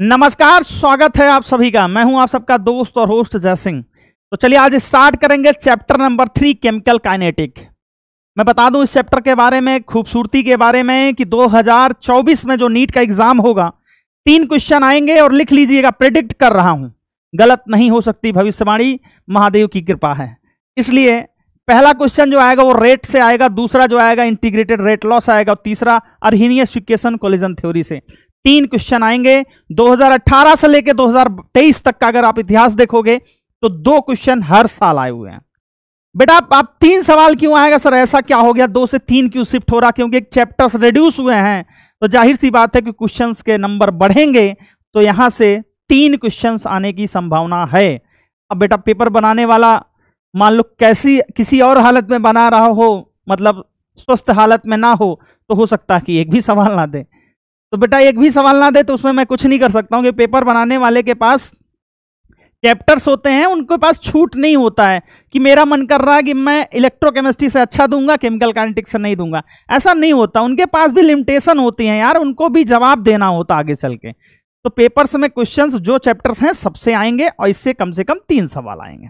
नमस्कार स्वागत है आप सभी का मैं हूं आप सबका दोस्त और होस्ट जय सिंह तो चलिए आज स्टार्ट करेंगे chapter number three chemical kinetic मैं बता दूं इस चैप्टर के बारे में खूबसूरती के बारे में कि 2024 में जो नीट का एग्जाम होगा तीन क्वेश्चन आएंगे और लिख लीजिएगा प्रिडिक्ट कर रहा हूं गलत नहीं हो सकती भविष्यवाणी महादेव की कृपा है इसलिए पहला क्वेश्चन जो आएगा वो रेट से आएगा दूसरा जो आएगा इंटीग्रेटेड रेट लॉस आएगा और तीसरा अरहीनियस कोलिजन थ्योरी से तीन क्वेश्चन आएंगे 2018 से लेकर 2023 तक का अगर आप इतिहास देखोगे तो दो क्वेश्चन हर साल आए हुए हैं बेटा आप, तीन सवाल क्यों आएगा सर ऐसा क्या हो गया दो से तीन क्यों शिफ्ट हो रहा क्योंकि एक चैप्टर्स रिड्यूस हुए हैं तो जाहिर सी बात है कि क्वेश्चन के नंबर बढ़ेंगे तो यहां से तीन क्वेश्चन आने की संभावना है अब बेटा पेपर बनाने वाला मान लो कैसी किसी और हालत में बना रहा हो मतलब स्वस्थ हालत में ना हो तो हो सकता है कि एक भी सवाल ना दे तो बेटा एक भी सवाल ना दे तो उसमें मैं कुछ नहीं कर सकता हूँ कि पेपर बनाने वाले के पास चैप्टर्स होते हैं उनके पास छूट नहीं होता है कि मेरा मन कर रहा है कि मैं इलेक्ट्रोकेमिस्ट्री से अच्छा दूंगा केमिकल काइनेटिक्स से नहीं दूंगा ऐसा नहीं होता उनके पास भी लिमिटेशन होती हैं यार उनको भी जवाब देना होता आगे चल के तो पेपर्स में क्वेश्चंस जो चैप्टर्स हैं सबसे आएंगे और इससे कम से कम तीन सवाल आएंगे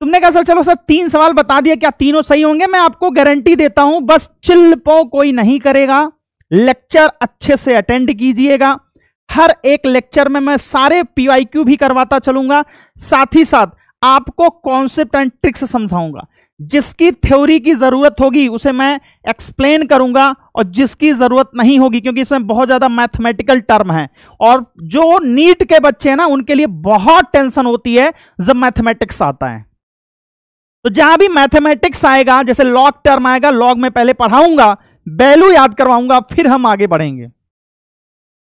तुमने कहा सर चलो सर तीन सवाल बता दिया क्या तीनों सही होंगे मैं आपको गारंटी देता हूं बस चिल्पो कोई नहीं करेगा लेक्चर अच्छे से अटेंड कीजिएगा हर एक लेक्चर में मैं सारे पीआईक्यू भी करवाता चलूंगा साथ ही साथ आपको कॉन्सेप्ट एंड ट्रिक्स समझाऊंगा जिसकी थ्योरी की ज़रूरत होगी उसे मैं एक्सप्लेन करूंगा और जिसकी ज़रूरत नहीं होगी क्योंकि इसमें बहुत ज़्यादा मैथमेटिकल टर्म है और जो नीट के बच्चे हैं ना उनके लिए बहुत टेंशन होती है जब मैथमेटिक्स आता है तो जहां भी मैथमेटिक्स आएगा जैसे लॉग टर्म आएगा लॉग में पहले पढ़ाऊंगा वैल्यू याद करवाऊंगा फिर हम आगे बढ़ेंगे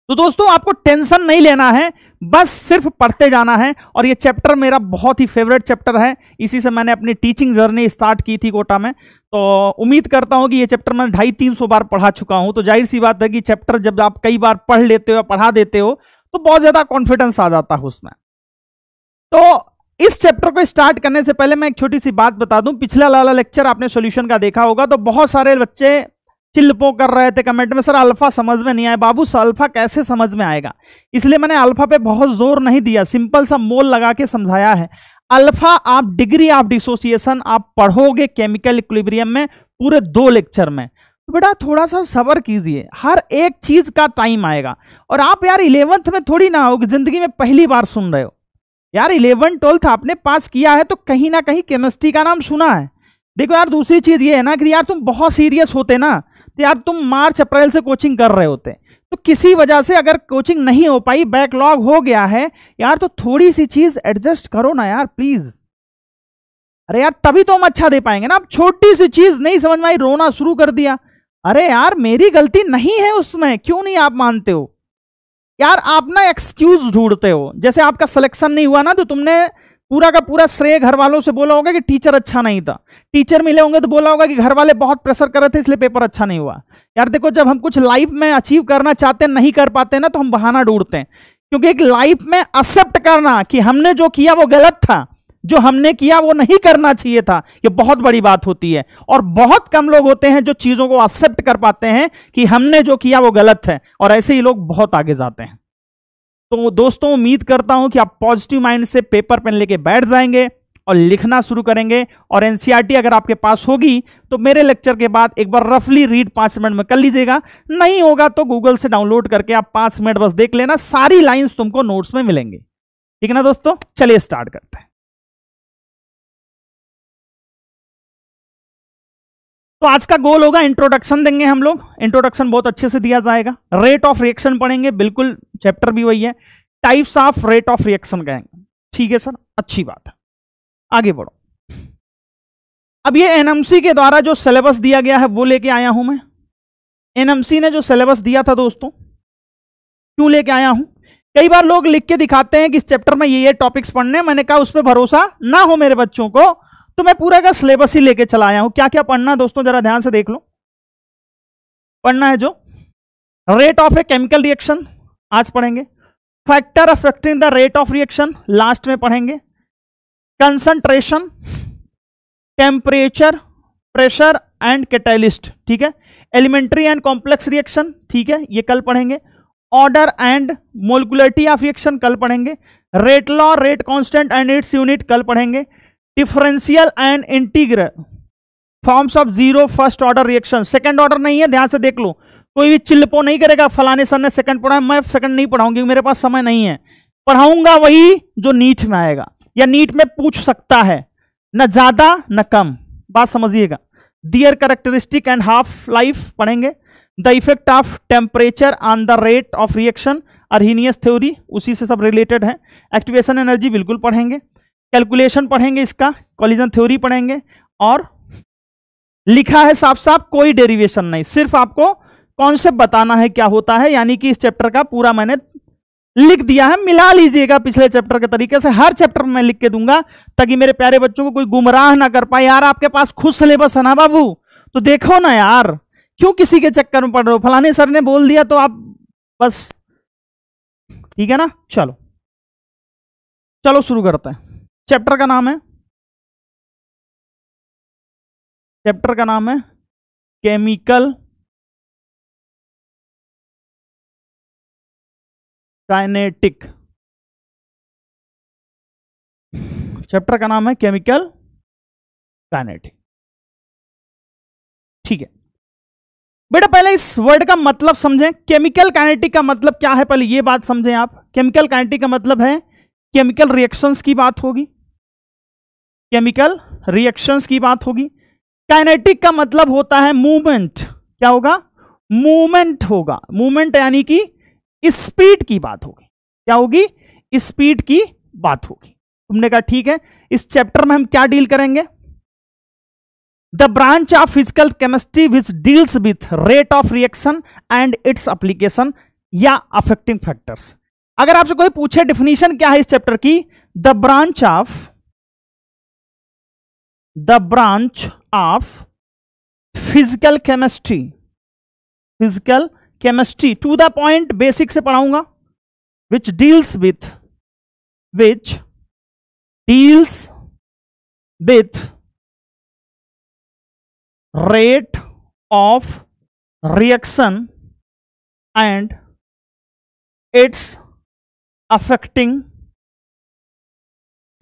तो दोस्तों आपको टेंशन नहीं लेना है बस सिर्फ पढ़ते जाना है और ये चैप्टर मेरा बहुत ही फेवरेट चैप्टर है इसी से मैंने अपनी टीचिंग जर्नी स्टार्ट की थी कोटा में तो उम्मीद करता हूँ कि ये चैप्टर मैं ढाई तीन सौ बार पढ़ा चुका हूँ तो जाहिर सी बात है कि चैप्टर जब आप कई बार पढ़ लेते हो पढ़ा देते हो तो बहुत ज़्यादा कॉन्फिडेंस आ जाता है उसमें तो इस चैप्टर को स्टार्ट करने से पहले मैं एक छोटी सी बात बता दूं पिछला लाला लेक्चर आपने सॉल्यूशन का देखा होगा तो बहुत सारे बच्चे चिल्पो कर रहे थे कमेंट में सर अल्फा समझ में नहीं आया बाबू सर अल्फा कैसे समझ में आएगा इसलिए मैंने अल्फा पे बहुत जोर नहीं दिया सिंपल सा मोल लगा के समझाया है अल्फा आप डिग्री ऑफ डिसोसिएशन आप पढ़ोगे केमिकल इक्विब्रियम में पूरे दो लेक्चर में तो बेटा थोड़ा सा सबर कीजिए हर एक चीज का टाइम आएगा और आप यार इलेवंथ में थोड़ी ना हो जिंदगी में पहली बार सुन रहे हो यार इलेवन ट्वेल्थ आपने पास किया है तो कहीं ना कहीं केमिस्ट्री का नाम सुना है देखो यार दूसरी चीज ये है ना कि यार तुम बहुत सीरियस होते ना तो यार तुम मार्च अप्रैल से कोचिंग कर रहे होते तो किसी वजह से अगर कोचिंग नहीं हो पाई बैकलॉग हो गया है यार तो थोड़ी सी चीज एडजस्ट करो ना यार प्लीज अरे यार तभी तो हम अच्छा दे पाएंगे ना आप छोटी सी चीज नहीं समझ में आई रोना शुरू कर दिया अरे यार मेरी गलती नहीं है उसमें क्यों नहीं आप मानते हो यार आप ना एक्सक्यूज ढूंढते हो जैसे आपका सिलेक्शन नहीं हुआ ना तो तुमने पूरा का पूरा श्रेय घर वालों से बोला होगा कि टीचर अच्छा नहीं था टीचर मिले होंगे तो बोला होगा कि घर वाले बहुत प्रेशर कर रहे थे इसलिए पेपर अच्छा नहीं हुआ यार देखो जब हम कुछ लाइफ में अचीव करना चाहते हैं नहीं कर पाते ना तो हम बहाना ढूंढते हैं क्योंकि एक लाइफ में एक्सेप्ट करना कि हमने जो किया वो गलत था जो हमने किया वो नहीं करना चाहिए था ये बहुत बड़ी बात होती है और बहुत कम लोग होते हैं जो चीज़ों को एक्सेप्ट कर पाते हैं कि हमने जो किया वो गलत है और ऐसे ही लोग बहुत आगे जाते हैं तो दोस्तों उम्मीद करता हूं कि आप पॉजिटिव माइंड से पेपर पेन लेके बैठ जाएंगे और लिखना शुरू करेंगे और एनसीईआरटी e अगर आपके पास होगी तो मेरे लेक्चर के बाद एक बार रफली रीड पांच मिनट में कर लीजिएगा नहीं होगा तो गूगल से डाउनलोड करके आप पांच मिनट बस देख लेना सारी लाइंस तुमको नोट्स में मिलेंगे ठीक है ना दोस्तों चलिए स्टार्ट करते हैं तो आज का गोल होगा इंट्रोडक्शन देंगे हम लोग इंट्रोडक्शन बहुत अच्छे से दिया जाएगा रेट ऑफ रिएक्शन पढ़ेंगे बिल्कुल चैप्टर भी वही है types of rate of reaction कहेंगे ठीक है सर अच्छी बात है आगे बढ़ो अब ये एनएमसी के द्वारा जो सिलेबस दिया गया है वो लेके आया हूं मैं एनएमसी ने जो सिलेबस दिया था दोस्तों क्यों लेके आया हूं कई बार लोग लिख के दिखाते हैं कि इस चैप्टर में ये ये टॉपिक्स पढ़ने मैंने कहा उस पर भरोसा ना हो मेरे बच्चों को तो मैं पूरा का सिलेबस ही लेके चला आया हूं क्या क्या पढ़ना है दोस्तों जरा ध्यान से देख लो पढ़ना है जो rate of a chemical reaction आज पढ़ेंगे factor affecting the rate of reaction last में पढ़ेंगे concentration temperature pressure and catalyst ठीक है एलिमेंट्री एंड कॉम्प्लेक्स रिएक्शन ठीक है ये कल पढ़ेंगे order and molecularity of reaction कल पढ़ेंगे rate law rate constant and its unit कल पढ़ेंगे differential and integral forms of zero first order reaction second order नहीं है ध्यान से देख लो कोई भी चिल्पो नहीं करेगा फलाने सर ने सेकंड पढ़ा मैं सेकंड नहीं पढ़ाऊंगी मेरे पास समय नहीं है पढ़ाऊंगा वही जो नीट में आएगा या नीट में पूछ सकता है न ज्यादा न कम बात समझिएगा their characteristic and half life पढ़ेंगे the effect of temperature on the rate of reaction Arrhenius theory उसी से सब रिलेटेड है एक्टिवेशन एनर्जी बिल्कुल पढ़ेंगे कैलकुलेशन पढ़ेंगे इसका कॉलिजन थ्योरी पढ़ेंगे और लिखा है साफ साफ कोई डेरिवेशन नहीं सिर्फ आपको कॉन्सेप्ट बताना है क्या होता है यानी कि इस चैप्टर का पूरा मैंने लिख दिया है मिला लीजिएगा पिछले चैप्टर के तरीके से हर चैप्टर में लिख के दूंगा ताकि मेरे प्यारे बच्चों को कोई गुमराह ना कर पाए यार आपके पास खुद सिलेबस है ना बाबू तो देखो ना यार क्यों किसी के चक्कर में पढ़ रहे हो फलाने सर ने बोल दिया तो आप बस ठीक है ना चलो चलो शुरू करते हैं चैप्टर का नाम है चैप्टर का नाम है केमिकल काइनेटिक चैप्टर का नाम है केमिकल काइनेटिक ठीक है बेटा पहले इस वर्ड का मतलब समझें केमिकल काइनेटिक का मतलब क्या है पहले ये बात समझें आप केमिकल काइनेटिक का मतलब है केमिकल रिएक्शंस की बात होगी केमिकल रिएक्शंस की बात होगी काइनेटिक का मतलब होता है मूवमेंट क्या होगा मूवमेंट होगा मूवमेंट यानी कि स्पीड की बात होगी क्या होगी स्पीड की बात होगी तुमने कहा ठीक है इस चैप्टर में हम क्या डील करेंगे the branch of physical chemistry which deals with rate of reaction and its application या अफेक्टिंग फैक्टर्स अगर आपसे कोई पूछे डिफिनीशन क्या है इस चैप्टर की the branch of the branch of physical chemistry physical chemistry to the point basic से पढ़ाऊंगा which deals with which deals with rate of reaction and its affecting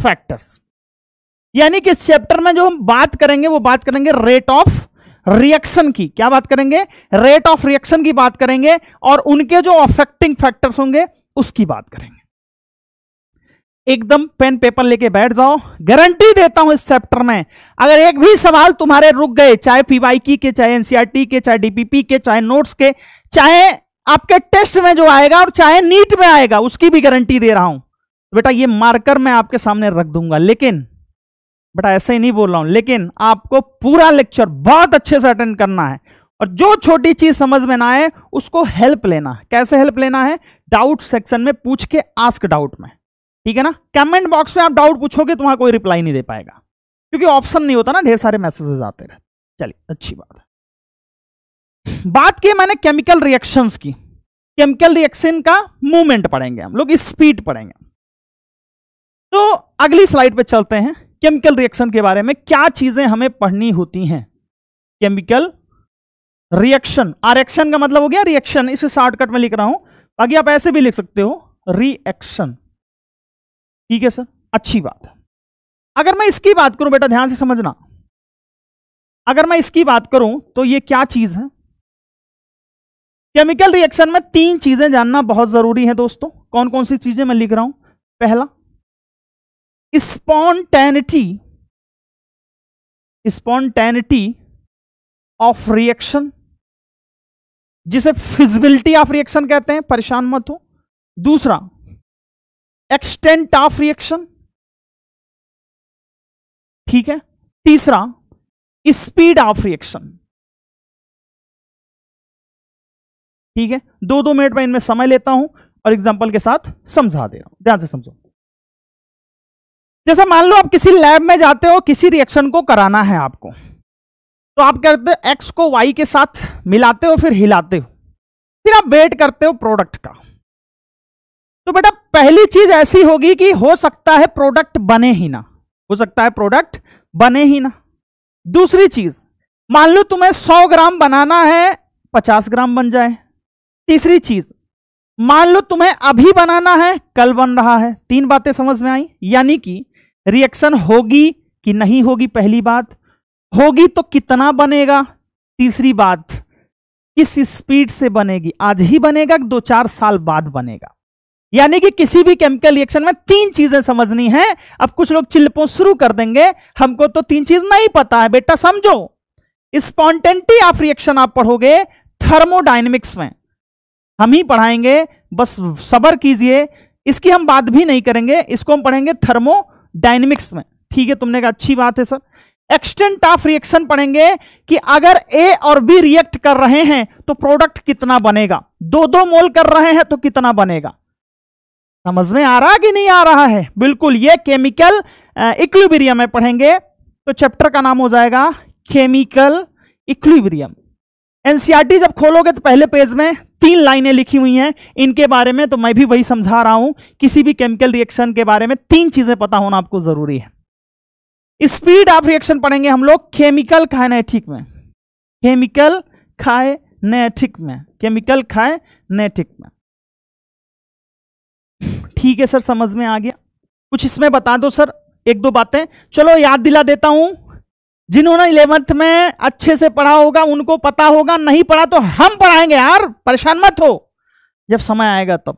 factors यानी कि इस चैप्टर में जो हम बात करेंगे वो बात करेंगे रेट ऑफ रिएक्शन की क्या बात करेंगे रेट ऑफ रिएक्शन की बात करेंगे और उनके जो अफेक्टिंग फैक्टर्स होंगे उसकी बात करेंगे एकदम पेन पेपर लेके बैठ जाओ गारंटी देता हूं इस चैप्टर में अगर एक भी सवाल तुम्हारे रुक गए चाहे पीवाईकी के चाहे एनसीआरटी e के चाहे डीपीपी के चाहे नोट्स के चाहे आपके टेस्ट में जो आएगा और चाहे नीट में आएगा उसकी भी गारंटी दे रहा हूं बेटा ये मार्कर मैं आपके सामने रख दूंगा लेकिन बट ऐसे ही नहीं बोल रहा हूं लेकिन आपको पूरा लेक्चर बहुत अच्छे से अटेंड करना है और जो छोटी चीज समझ में ना आए उसको हेल्प लेना है कैसे हेल्प लेना है डाउट सेक्शन में पूछ के आस्क डाउट में ठीक है ना कमेंट बॉक्स में आप डाउट पूछोगे तुम्हारा तो कोई रिप्लाई नहीं दे पाएगा क्योंकि ऑप्शन नहीं होता ना ढेर सारे मैसेजेस आते रहे चलिए अच्छी बात है बात की मैंने केमिकल रिएक्शन की केमिकल रिएक्शन का मूवमेंट पढ़ेंगे हम लोग स्पीड पढ़ेंगे तो अगली स्लाइड पे चलते हैं केमिकल रिएक्शन के बारे में क्या चीजें हमें पढ़नी होती हैं केमिकल रिएक्शन आरएक्शन का मतलब हो गया रिएक्शन इसे शॉर्टकट में लिख रहा हूं बाकी आप ऐसे भी लिख सकते हो रिएक्शन ठीक है सर अच्छी बात है अगर मैं इसकी बात करूं बेटा ध्यान से समझना अगर मैं इसकी बात करूं तो ये क्या चीज है केमिकल रिएक्शन में तीन चीजें जानना बहुत जरूरी है दोस्तों कौन कौन सी चीजें मैं लिख रहा हूं पहला स्पॉन्टेनिटी स्पॉन्टेनिटी ऑफ रिएक्शन जिसे फिजिबिलिटी ऑफ रिएक्शन कहते हैं परेशान मत हो दूसरा एक्सटेंट ऑफ रिएक्शन ठीक है तीसरा स्पीड ऑफ रिएक्शन ठीक है दो दो मिनट में इनमें समय लेता हूं और एग्जांपल के साथ समझा दे रहा हूं ध्यान से समझो जैसे मान लो आप किसी लैब में जाते हो किसी रिएक्शन को कराना है आपको तो आप करते हो एक्स को वाई के साथ मिलाते हो फिर हिलाते हो फिर आप वेट करते हो प्रोडक्ट का तो बेटा पहली चीज ऐसी होगी कि हो सकता है प्रोडक्ट बने ही ना हो सकता है प्रोडक्ट बने ही ना दूसरी चीज मान लो तुम्हें 100 ग्राम बनाना है 50 ग्राम बन जाए तीसरी चीज मान लो तुम्हें अभी बनाना है कल बन रहा है तीन बातें समझ में आई यानी कि रिएक्शन होगी कि नहीं होगी पहली बात होगी तो कितना बनेगा तीसरी बात किस स्पीड से बनेगी आज ही बनेगा दो चार साल बाद बनेगा यानी कि किसी भी केमिकल रिएक्शन में तीन चीजें समझनी है अब कुछ लोग चिल्पों शुरू कर देंगे हमको तो तीन चीज नहीं पता है बेटा समझो स्पॉन्टेनिटी ऑफ रिएक्शन आप पढ़ोगे थर्मोडाइनमिक्स में हम ही पढ़ाएंगे बस सबर कीजिए इसकी हम बात भी नहीं करेंगे इसको हम पढ़ेंगे थर्मो डायनेमिक्स में ठीक है तुमने कहा अच्छी बात है सर एक्सटेंट ऑफ रिएक्शन पढ़ेंगे कि अगर ए और बी रिएक्ट कर रहे हैं तो प्रोडक्ट कितना बनेगा दो दो मोल कर रहे हैं तो कितना बनेगा समझ में आ रहा कि नहीं आ रहा है बिल्कुल ये केमिकल इक्विलिब्रियम में पढ़ेंगे तो चैप्टर का नाम हो जाएगा केमिकल इक्लिबिरियम एनसीआरटी e जब खोलोगे तो पहले पेज में तीन लाइनें लिखी हुई हैं इनके बारे में तो मैं भी वही समझा रहा हूं किसी भी केमिकल रिएक्शन के बारे में तीन चीजें पता होना आपको जरूरी है स्पीड ऑफ रिएक्शन पढ़ेंगे हम लोग केमिकल काइनेटिक में केमिकल काइनेटिक में केमिकल काइनेटिक में ठीक है सर समझ में आ गया कुछ इसमें बता दो सर एक दो बातें चलो याद दिला देता हूं जिन्होंने इलेवंथ में अच्छे से पढ़ा होगा उनको पता होगा नहीं पढ़ा तो हम पढ़ाएंगे यार परेशान मत हो जब समय आएगा तब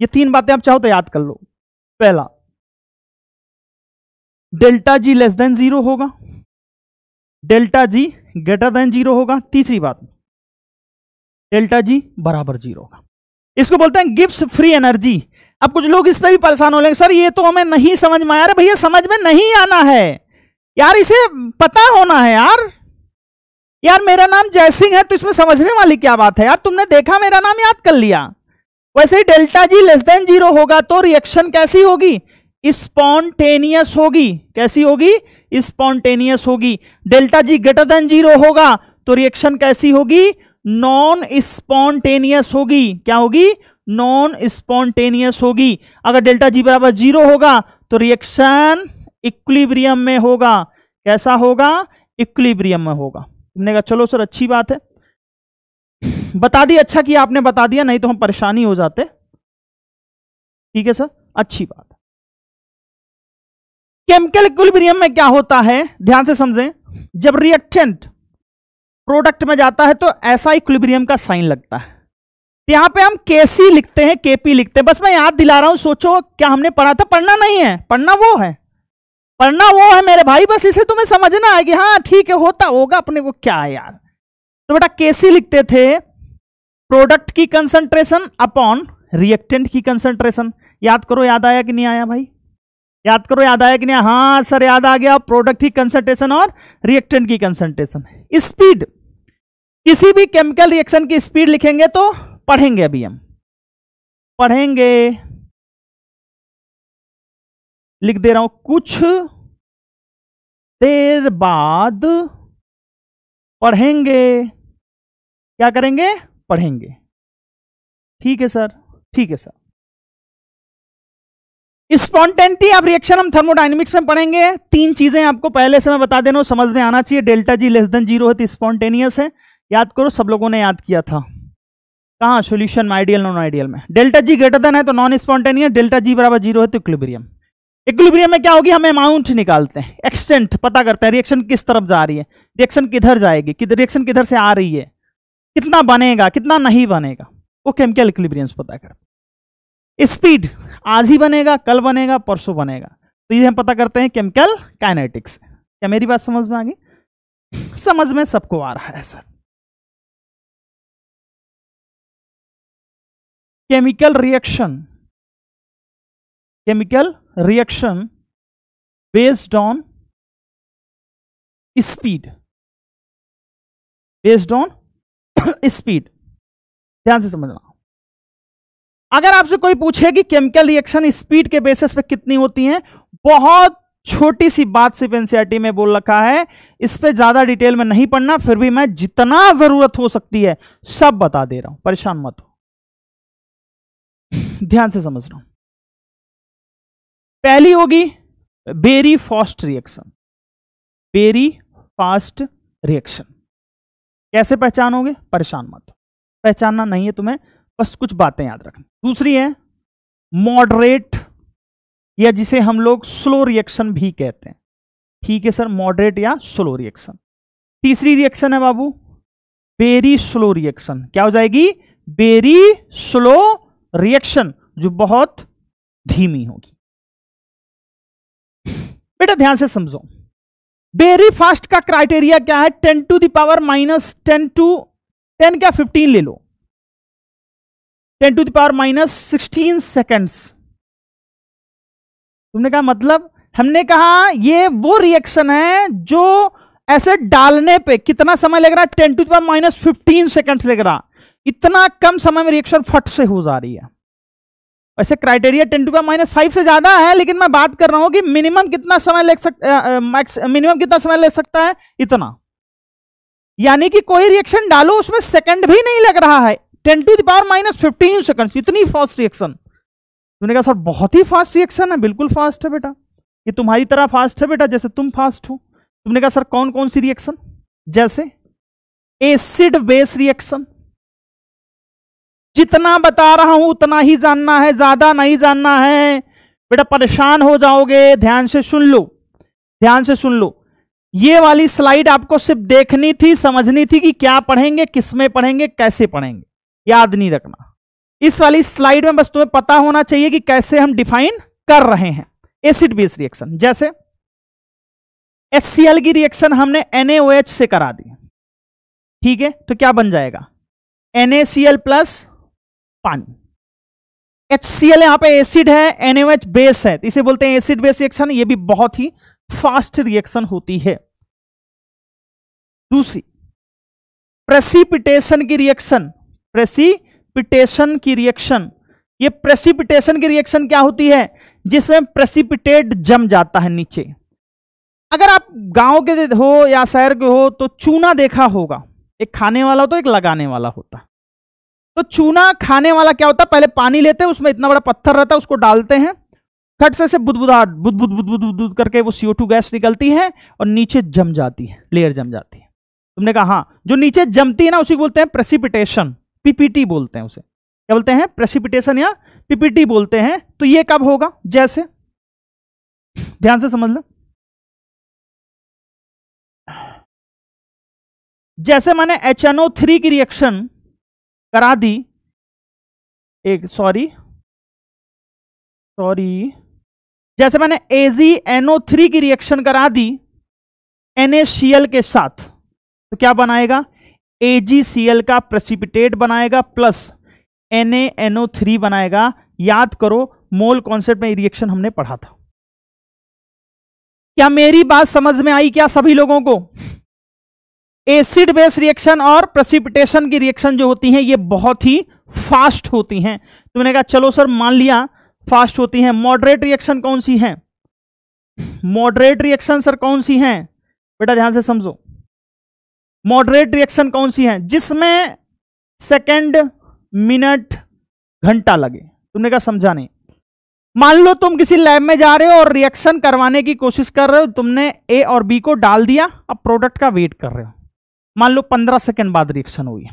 ये तीन बातें आप चाहो तो याद कर लो पहला delta G less than zero होगा delta G greater than zero होगा तीसरी बात डेल्टा जी बराबर जीरो होगा इसको बोलते हैं गिफ्ट फ्री एनर्जी अब कुछ लोग इस पर भी परेशान हो लेंगे सर ये तो हमें नहीं समझ में आया अरे भैया समझ में नहीं आना है यार इसे पता होना है यार यार मेरा नाम जयसिंह है तो इसमें समझने वाली क्या बात है यार तुमने देखा मेरा नाम याद कर लिया वैसे ही delta G less than zero होगा तो रिएक्शन कैसी होगी स्पॉन्टेनियस होगी कैसी होगी स्पॉन्टेनियस होगी delta G greater than zero होगा तो रिएक्शन कैसी होगी नॉन स्पॉन्टेनियस होगी क्या होगी नॉन स्पॉन्टेनियस होगी अगर डेल्टा जी बराबर जीरो होगा तो रिएक्शन इक्विलिब्रियम में होगा कैसा होगा इक्विलिब्रियम में होगा तुमने कहा चलो सर अच्छी बात है बता दी अच्छा कि आपने बता दिया नहीं तो हम परेशानी हो जाते ठीक है सर अच्छी बात केमिकल इक्विलिब्रियम में क्या होता है ध्यान से समझें जब रिएक्टेंट प्रोडक्ट में जाता है तो ऐसा इक्विलिब्रियम का साइन लगता है तो यहां पे हम केसी लिखते हैं केपी लिखते हैं बस मैं याद दिला रहा हूं सोचो क्या हमने पढ़ा था पढ़ना नहीं है पढ़ना वो है पढ़ना वो है मेरे भाई बस इसे तुम्हें समझना है कि हाँ ठीक है होता होगा अपने को क्या है यार तो बेटा केसी लिखते थे प्रोडक्ट की कंसंट्रेशन अपॉन रिएक्टेंट की कंसंट्रेशन याद करो याद आया कि नहीं आया भाई याद करो याद आया कि नहीं हाँ सर याद आ गया प्रोडक्ट की कंसंट्रेशन और रिएक्टेंट की कंसंट्रेशन स्पीड किसी भी केमिकल रिएक्शन की स्पीड लिखेंगे तो पढ़ेंगे अभी हम पढ़ेंगे लिख दे रहा हूं कुछ देर बाद पढ़ेंगे क्या करेंगे पढ़ेंगे ठीक है सर ठीक है सर स्पॉन्टेनिटी ऑफ रिएक्शन हम थर्मोडाइनमिक्स में पढ़ेंगे तीन चीजें आपको पहले से मैं बता देना हूं समझ में आना चाहिए delta G less than zero है तो स्पॉन्टेनियस है याद करो सब लोगों ने याद किया था कहा सोल्यूशन में आइडियल नॉन आइडियल में डेल्टा जी ग्रेटर देन है तो नॉन स्पॉन्टेनियस डेल्टा जी बराबर जीरो है तो इक्लिब्रियम इक्विलिब्रियम में क्या होगी हम अमाउंट निकालते हैं एक्सटेंट पता करते हैं रिएक्शन किस तरफ जा रही है रिएक्शन किधर जाएगी किधर रिएक्शन किधर से आ रही है कितना बनेगा कितना नहीं बनेगा वो केमिकल इक्विलिब्रियम्स पता कर स्पीड आज ही बनेगा कल बनेगा परसों बनेगा तो ये हम पता करते हैं केमिकल काइनेटिक्स क्या मेरी बात समझ में आ गई समझ में सबको आ रहा है sir chemical reaction chemical reaction based on speed based on speed ध्यान से समझना अगर आपसे कोई पूछे कि केमिकल रिएक्शन स्पीड के बेसिस पे कितनी होती हैं बहुत छोटी सी बात सिर्फ एनसीआरटी में बोल रखा है इस पर ज्यादा डिटेल में नहीं पढ़ना फिर भी मैं जितना जरूरत हो सकती है सब बता दे रहा हूं परेशान मत हो ध्यान से समझ रहा हूं पहली होगी very fast reaction very fast reaction कैसे पहचानोगे परेशान मत पहचानना नहीं है तुम्हें बस कुछ बातें याद रखना दूसरी है मॉडरेट या जिसे हम लोग स्लो रिएक्शन भी कहते हैं ठीक है सर मॉडरेट या स्लो रिएक्शन तीसरी रिएक्शन है बाबू बेरी स्लो रिएक्शन क्या हो जाएगी बेरी स्लो रिएक्शन जो बहुत धीमी होगी बेटा ध्यान से समझो बेरी फास्ट का क्राइटेरिया क्या है ten to the power minus ten to ten क्या फिफ्टीन ले लो ten to the power minus sixteen seconds तुमने कहा मतलब हमने कहा ये वो रिएक्शन है जो ऐसे डालने पे कितना समय लग रहा है ten to the power minus fifteen seconds लग रहा इतना कम समय में रिएक्शन फट से हो जा रही है वैसे criteria ten to minus five से ज़्यादा है लेकिन मैं बात कर रहा हूं कि मिनिमम कितना समय ले सकता मिनिमम कितना समय ले सकता है इतना यानी कि कोई रिएक्शन डालो उसमें सेकंड भी नहीं लग रहा है ten to the power minus fifteen second इतनी फास्ट रिएक्शन तुमने कहा सर बहुत ही फास्ट रिएक्शन है बिल्कुल फास्ट है बेटा ये तुम्हारी तरह फास्ट है बेटा जैसे तुम फास्ट हो तुमने कहा सर कौन कौन सी रिएक्शन जैसे एसिड बेस रिएक्शन जितना बता रहा हूं उतना ही जानना है ज्यादा नहीं जानना है बेटा परेशान हो जाओगे ध्यान से सुन लो ध्यान से सुन लो ये वाली स्लाइड आपको सिर्फ देखनी थी समझनी थी कि क्या पढ़ेंगे किसमें पढ़ेंगे कैसे पढ़ेंगे याद नहीं रखना इस वाली स्लाइड में बस तुम्हें पता होना चाहिए कि कैसे हम डिफाइन कर रहे हैं एसिड बेस रिएक्शन जैसे एस की रिएक्शन हमने एनएओएच से करा दी ठीक है तो क्या बन जाएगा NaCl प्लस पानी एच सी एल यहां पर एसिड है एनएमएच बेस है तो इसे बोलते हैं एसिड बेस रिएक्शन ये भी बहुत ही फास्ट रिएक्शन होती है दूसरी प्रेसिपिटेशन की रिएक्शन प्रेसिपिटेशन की रिएक्शन ये प्रेसिपिटेशन की रिएक्शन क्या होती है जिसमें प्रेसिपिटेट जम जाता है नीचे अगर आप गांव के हो या शहर के हो तो चूना देखा होगा एक खाने वाला तो एक लगाने वाला होता तो चूना खाने वाला क्या होता है पहले पानी लेते हैं उसमें इतना बड़ा पत्थर रहता है उसको डालते हैं खट से बुदबुदा बुद बुद बुद बुद बुद करके वो सीओ टू गैस निकलती है और नीचे जम जाती है लेयर जम जाती है तुमने कहा हाँ जो नीचे जमती है ना उसी बोलते हैं प्रेसिपिटेशन पीपीटी बोलते हैं उसे क्या बोलते हैं प्रेसिपिटेशन या पीपीटी बोलते हैं तो ये कब होगा जैसे ध्यान से समझ लो जैसे मैंने एच की रिएक्शन करा दी एक सॉरी सॉरी जैसे मैंने एजी एनओ थ्री की रिएक्शन करा दी एनएसीएल के साथ तो क्या बनाएगा एजीसीएल का प्रेसिपिटेट बनाएगा प्लस एनओ थ्री बनाएगा याद करो मोल कॉन्सेप्ट में रिएक्शन हमने पढ़ा था क्या मेरी बात समझ में आई क्या सभी लोगों को एसिड बेस रिएक्शन और प्रसिपिटेशन की रिएक्शन जो होती हैं ये बहुत ही फास्ट होती हैं तो मैंने कहा चलो सर मान लिया फास्ट होती हैं मॉडरेट रिएक्शन कौन सी है मॉडरेट रिएक्शन सर कौन सी है बेटा ध्यान से समझो मॉडरेट रिएक्शन कौन सी है जिसमें सेकंड मिनट घंटा लगे तुमने कहा समझा नहीं मान लो तुम किसी लैब में जा रहे हो और रिएक्शन करवाने की कोशिश कर रहे हो तुमने ए और बी को डाल दिया अब प्रोडक्ट का वेट कर रहे हो मान लो पंद्रह सेकेंड बाद रिएक्शन हुई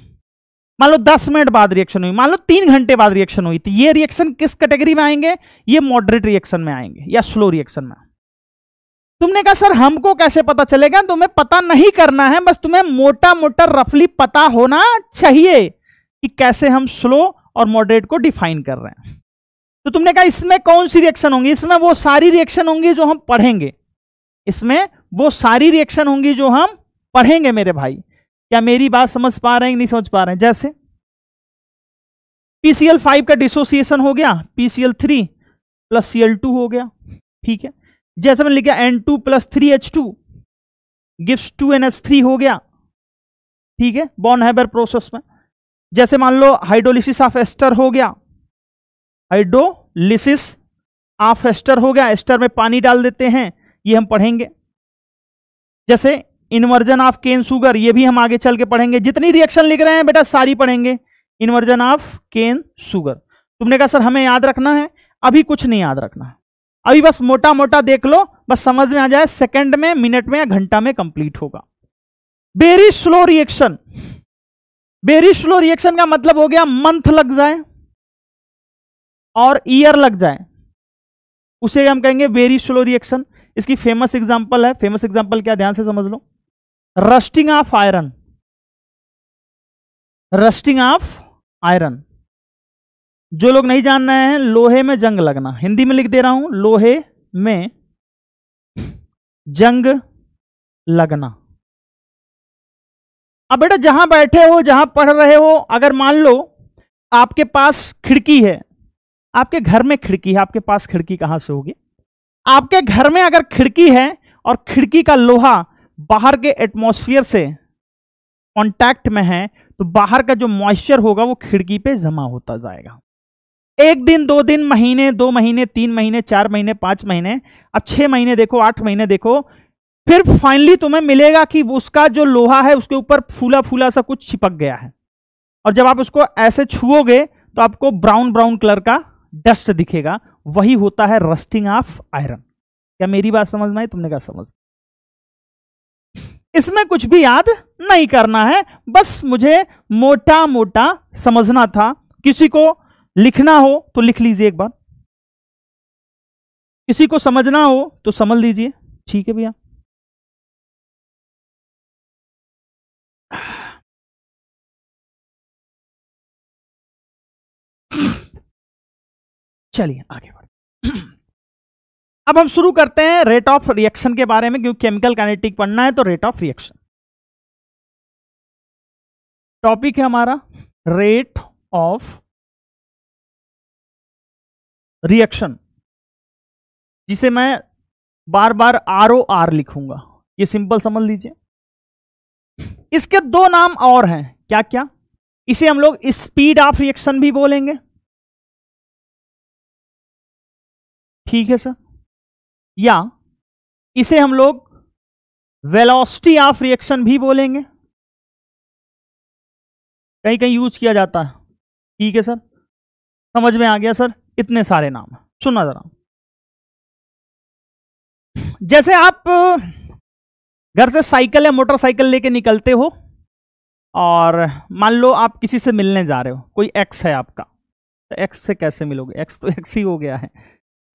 मान लो दस मिनट बाद रिएक्शन हुई मान लो तीन घंटे बाद रिएक्शन हुई तो ये रिएक्शन किस कैटेगरी में आएंगे ये मॉडरेट रिएक्शन में आएंगे या स्लो रिएक्शन में तुमने कहा सर हमको कैसे पता चलेगा तुम्हें पता नहीं करना है बस तुम्हें मोटा मोटा रफली पता होना चाहिए कि कैसे हम स्लो और मॉडरेट को डिफाइन कर रहे हैं तो तुमने कहा इसमें कौन सी रिएक्शन होंगी इसमें वो सारी रिएक्शन होंगी जो हम पढ़ेंगे इसमें वो सारी रिएक्शन होंगी जो हम पढ़ेंगे मेरे भाई क्या मेरी बात समझ पा रहे हैं नहीं समझ पा रहे हैं जैसे पीसीएल फाइव का डिसोसिएशन हो गया PCl three plus L two हो गया ठीक है जैसे मैंने लिखा N two plus three H two gives two N H three हो गया ठीक है बॉन हैबर प्रोसेस में जैसे मान लो हाइड्रोलिसिस ऑफ एस्टर हो गया हाइड्रोलिसिस ऑफ एस्टर हो गया एस्टर में पानी डाल देते हैं ये हम पढ़ेंगे जैसे इन्वर्जन ऑफ केन सुगर ये भी हम आगे चल के पढ़ेंगे जितनी रिएक्शन लिख रहे हैं बेटा सारी पढ़ेंगे इन्वर्जन ऑफ केन सुगर तुमने कहा सर हमें याद रखना है अभी कुछ नहीं याद रखना है अभी बस मोटा मोटा देख लो बस समझ में आ जाए सेकेंड में मिनट में या घंटा में कंप्लीट होगा very slow reaction very slow reaction का मतलब हो गया मंथ लग जाए और ईयर लग जाए उसे हम कहेंगे वेरी स्लो रिएक्शन इसकी फेमस एग्जांपल है फेमस एग्जांपल क्या ध्यान से समझ लो rusting of iron rusting of iron जो लोग नहीं जान रहे हैं लोहे में जंग लगना हिंदी में लिख दे रहा हूं लोहे में जंग लगना अब बेटा जहां बैठे हो जहां पढ़ रहे हो अगर मान लो आपके पास खिड़की है आपके घर में खिड़की है आपके पास खिड़की कहां से होगी आपके घर में अगर खिड़की है और खिड़की का लोहा बाहर के एटमोसफियर से कॉन्टैक्ट में है तो बाहर का जो मॉइस्चर होगा वो खिड़की पे जमा होता जाएगा एक दिन दो दिन महीने दो महीने तीन महीने चार महीने पांच महीने अब छह महीने देखो आठ महीने देखो फिर फाइनली तुम्हें मिलेगा कि उसका जो लोहा है उसके ऊपर फूला फूला सा कुछ चिपक गया है और जब आप उसको ऐसे छुओगे तो आपको ब्राउन ब्राउन कलर का डस्ट दिखेगा वही होता है रस्टिंग ऑफ आयरन क्या मेरी बात समझ में आई तुमने क्या समझ इसमें कुछ भी याद नहीं करना है बस मुझे मोटा मोटा समझना था किसी को लिखना हो तो लिख लीजिए एक बार किसी को समझना हो तो समझ लीजिए ठीक है भैया चलिए आगे बढ़ अब हम शुरू करते हैं रेट ऑफ रिएक्शन के बारे में क्योंकि केमिकल काइनेटिक पढ़ना है तो रेट ऑफ रिएक्शन टॉपिक है हमारा रेट ऑफ रिएक्शन जिसे मैं बार बार आर ओ आर लिखूंगा ये सिंपल समझ लीजिए इसके दो नाम और हैं क्या क्या इसे हम लोग स्पीड ऑफ रिएक्शन भी बोलेंगे ठीक है सर या इसे हम लोग वेलोसिटी ऑफ रिएक्शन भी बोलेंगे कहीं कहीं यूज किया जाता है ठीक है सर समझ में आ गया सर इतने सारे नाम सुनना जरा जैसे आप घर से साइकिल या मोटरसाइकिल लेके निकलते हो और मान लो आप किसी से मिलने जा रहे हो कोई एक्स है आपका तो एक्स से कैसे मिलोगे एक्स तो एक्स ही हो गया है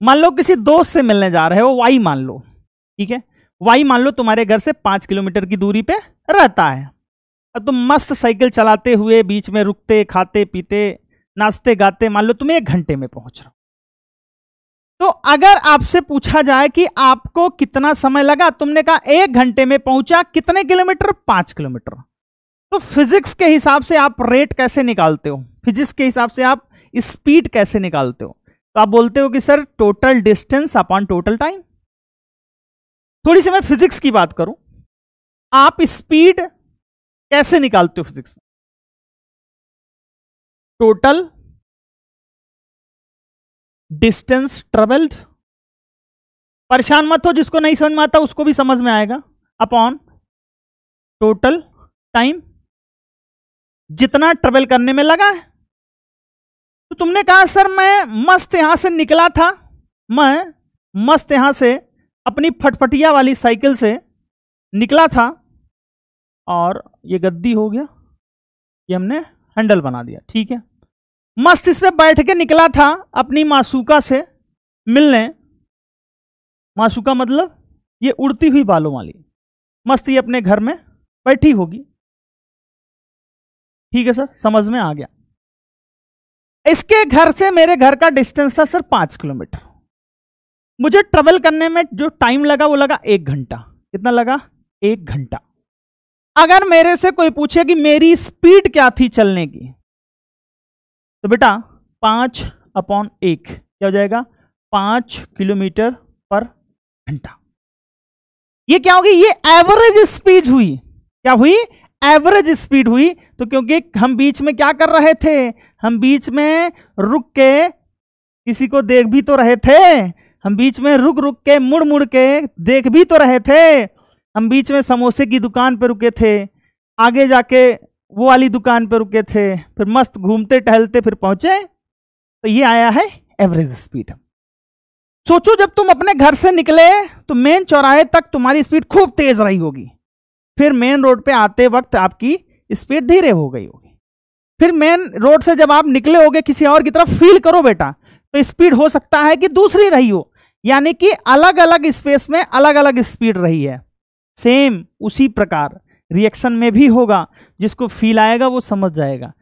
मान लो किसी दोस्त से मिलने जा रहे हो वाई मान लो ठीक है वाई मान लो तुम्हारे घर से पांच किलोमीटर की दूरी पे रहता है और तुम मस्त साइकिल चलाते हुए बीच में रुकते खाते पीते नाचते गाते मान लो तुम एक घंटे में पहुंच रहे हो तो अगर आपसे पूछा जाए कि आपको कितना समय लगा तुमने कहा एक घंटे में पहुंचा कितने किलोमीटर पांच किलोमीटर तो फिजिक्स के हिसाब से आप रेट कैसे निकालते हो फिजिक्स के हिसाब से आप स्पीड कैसे निकालते हो तो आप बोलते हो कि sir total distance upon total time थोड़ी सी मैं फिजिक्स की बात करूं आप स्पीड कैसे निकालते हो फिजिक्स में टोटल डिस्टेंस ट्रेवल्ड परेशान मत हो जिसको नहीं समझ में आता उसको भी समझ में आएगा अपॉन टोटल टाइम जितना ट्रेवल करने में लगा है तो तुमने कहा सर मैं मस्त यहां से निकला था मैं मस्त यहां से अपनी फटफटिया वाली साइकिल से निकला था और ये गद्दी हो गया ये हमने हैंडल बना दिया ठीक है मस्त इस पर बैठ के निकला था अपनी मासूका से मिलने मासूका मतलब ये उड़ती हुई बालों वाली मस्त ये अपने घर में बैठी होगी ठीक है सर समझ में आ गया इसके घर से मेरे घर का डिस्टेंस था सर पांच किलोमीटर मुझे ट्रेवल करने में जो टाइम लगा वो लगा एक घंटा कितना लगा एक घंटा अगर मेरे से कोई पूछे कि मेरी स्पीड क्या थी चलने की तो बेटा पांच अपॉन एक क्या हो जाएगा पांच किलोमीटर पर घंटा ये क्या होगी ये एवरेज स्पीड हुई क्या हुई एवरेज स्पीड हुई तो क्योंकि हम बीच में क्या कर रहे थे हम बीच में रुक के किसी को देख भी तो रहे थे हम बीच में रुक रुक के मुड़ मुड़ के देख भी तो रहे थे हम बीच में समोसे की दुकान पर रुके थे आगे जाके वो वाली दुकान पर रुके थे फिर मस्त घूमते टहलते फिर पहुंचे तो ये आया है एवरेज स्पीड सोचो जब तुम अपने घर से निकले तो मेन चौराहे तक तुम्हारी स्पीड खूब तेज रही होगी फिर मेन रोड पे आते वक्त आपकी स्पीड धीरे हो गई होगी फिर मेन रोड से जब आप निकले होगे किसी और की तरफ फील करो बेटा तो स्पीड हो सकता है कि दूसरी रही हो यानी कि अलग अलग स्पेस में अलग अलग स्पीड रही है सेम उसी प्रकार रिएक्शन में भी होगा जिसको फील आएगा वो समझ जाएगा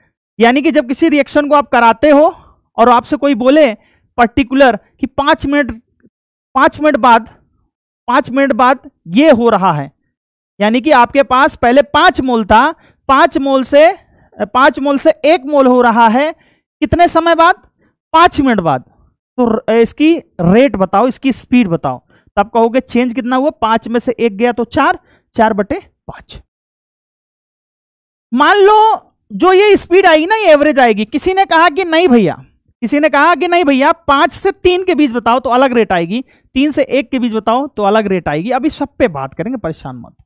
यानी कि जब किसी रिएक्शन को आप कराते हो और आपसे कोई बोले पर्टिकुलर कि पाँच मिनट पाँच मिनट बाद पाँच मिनट बाद ये हो रहा है यानी कि आपके पास पहले पांच मोल था पांच मोल से पांच मोल से एक मोल हो रहा है कितने समय बाद पांच मिनट बाद तो इसकी रेट बताओ इसकी स्पीड बताओ तब कहोगे चेंज कितना हुआ पांच में से एक गया तो चार चार बटे पांच मान लो जो ये स्पीड आएगी ना ये एवरेज आएगी किसी ने कहा कि नहीं भैया किसी ने कहा कि नहीं भैया पांच से तीन के बीच बताओ तो अलग रेट आएगी तीन से एक के बीच बताओ तो अलग रेट आएगी अभी सब पे बात करेंगे परेशान मत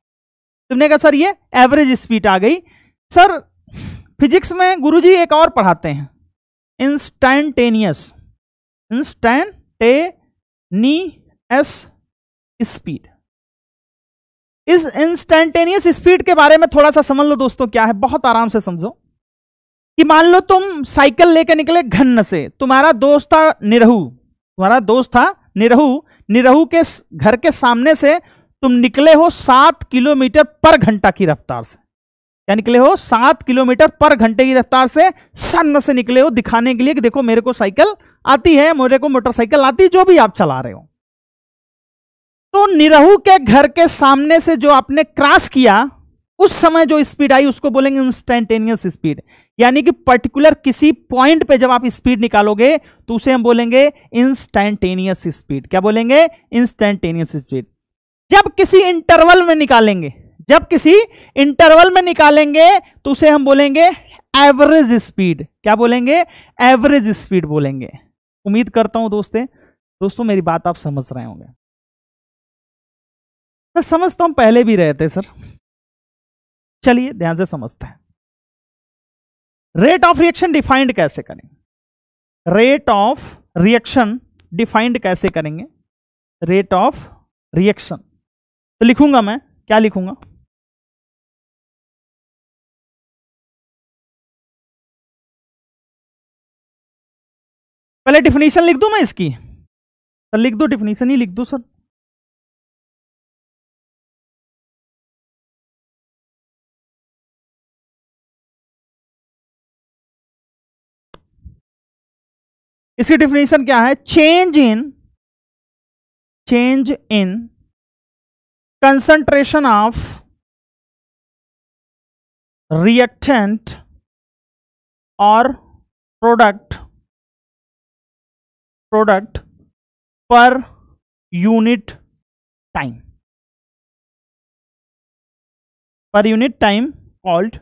तुमने कहा सर ये एवरेज स्पीड आ गई सर फिजिक्स में गुरुजी एक और पढ़ाते हैं इंस्टेंटेनियस इंस्टेंटेनियस स्पीड इस इंस्टेंटेनियस स्पीड के बारे में थोड़ा सा समझ लो दोस्तों क्या है बहुत आराम से समझो कि मान लो तुम साइकिल लेकर निकले घन्न से तुम्हारा दोस्त था निरहू तुम्हारा दोस्त था निरहू निरहू के घर के सामने से तुम निकले हो सात किलोमीटर पर घंटा की रफ्तार से क्या निकले हो सात किलोमीटर पर घंटे की रफ्तार से सन्न से निकले हो दिखाने के लिए कि देखो मेरे को साइकिल आती है मेरे को मोटरसाइकिल आती है जो भी आप चला रहे हो तो निरहू के घर के सामने से जो आपने क्रॉस किया उस समय जो स्पीड आई उसको बोलेंगे इंस्टेंटेनियस स्पीड यानी कि पर्टिकुलर किसी पॉइंट पे जब आप स्पीड निकालोगे तो उसे हम बोलेंगे इंस्टेंटेनियस स्पीड क्या बोलेंगे इंस्टेंटेनियस स्पीड जब किसी इंटरवल में निकालेंगे जब किसी इंटरवल में निकालेंगे तो उसे हम बोलेंगे एवरेज स्पीड क्या बोलेंगे एवरेज स्पीड बोलेंगे उम्मीद करता हूं दोस्तें दोस्तों मेरी बात आप समझ रहे होंगे तो समझता हूं पहले भी रहे थे सर चलिए ध्यान से समझते हैं रेट ऑफ रिएक्शन डिफाइंड कैसे करें रेट ऑफ रिएक्शन डिफाइंड कैसे करेंगे रेट ऑफ रिएक्शन तो लिखूंगा मैं क्या लिखूंगा पहले डिफिनीशन लिख दू मैं इसकी सर तो लिख दो डिफिनीशन ही लिख दो सर इसकी डिफिनीशन क्या है change in change in concentration of reactant or product product per unit time per unit time called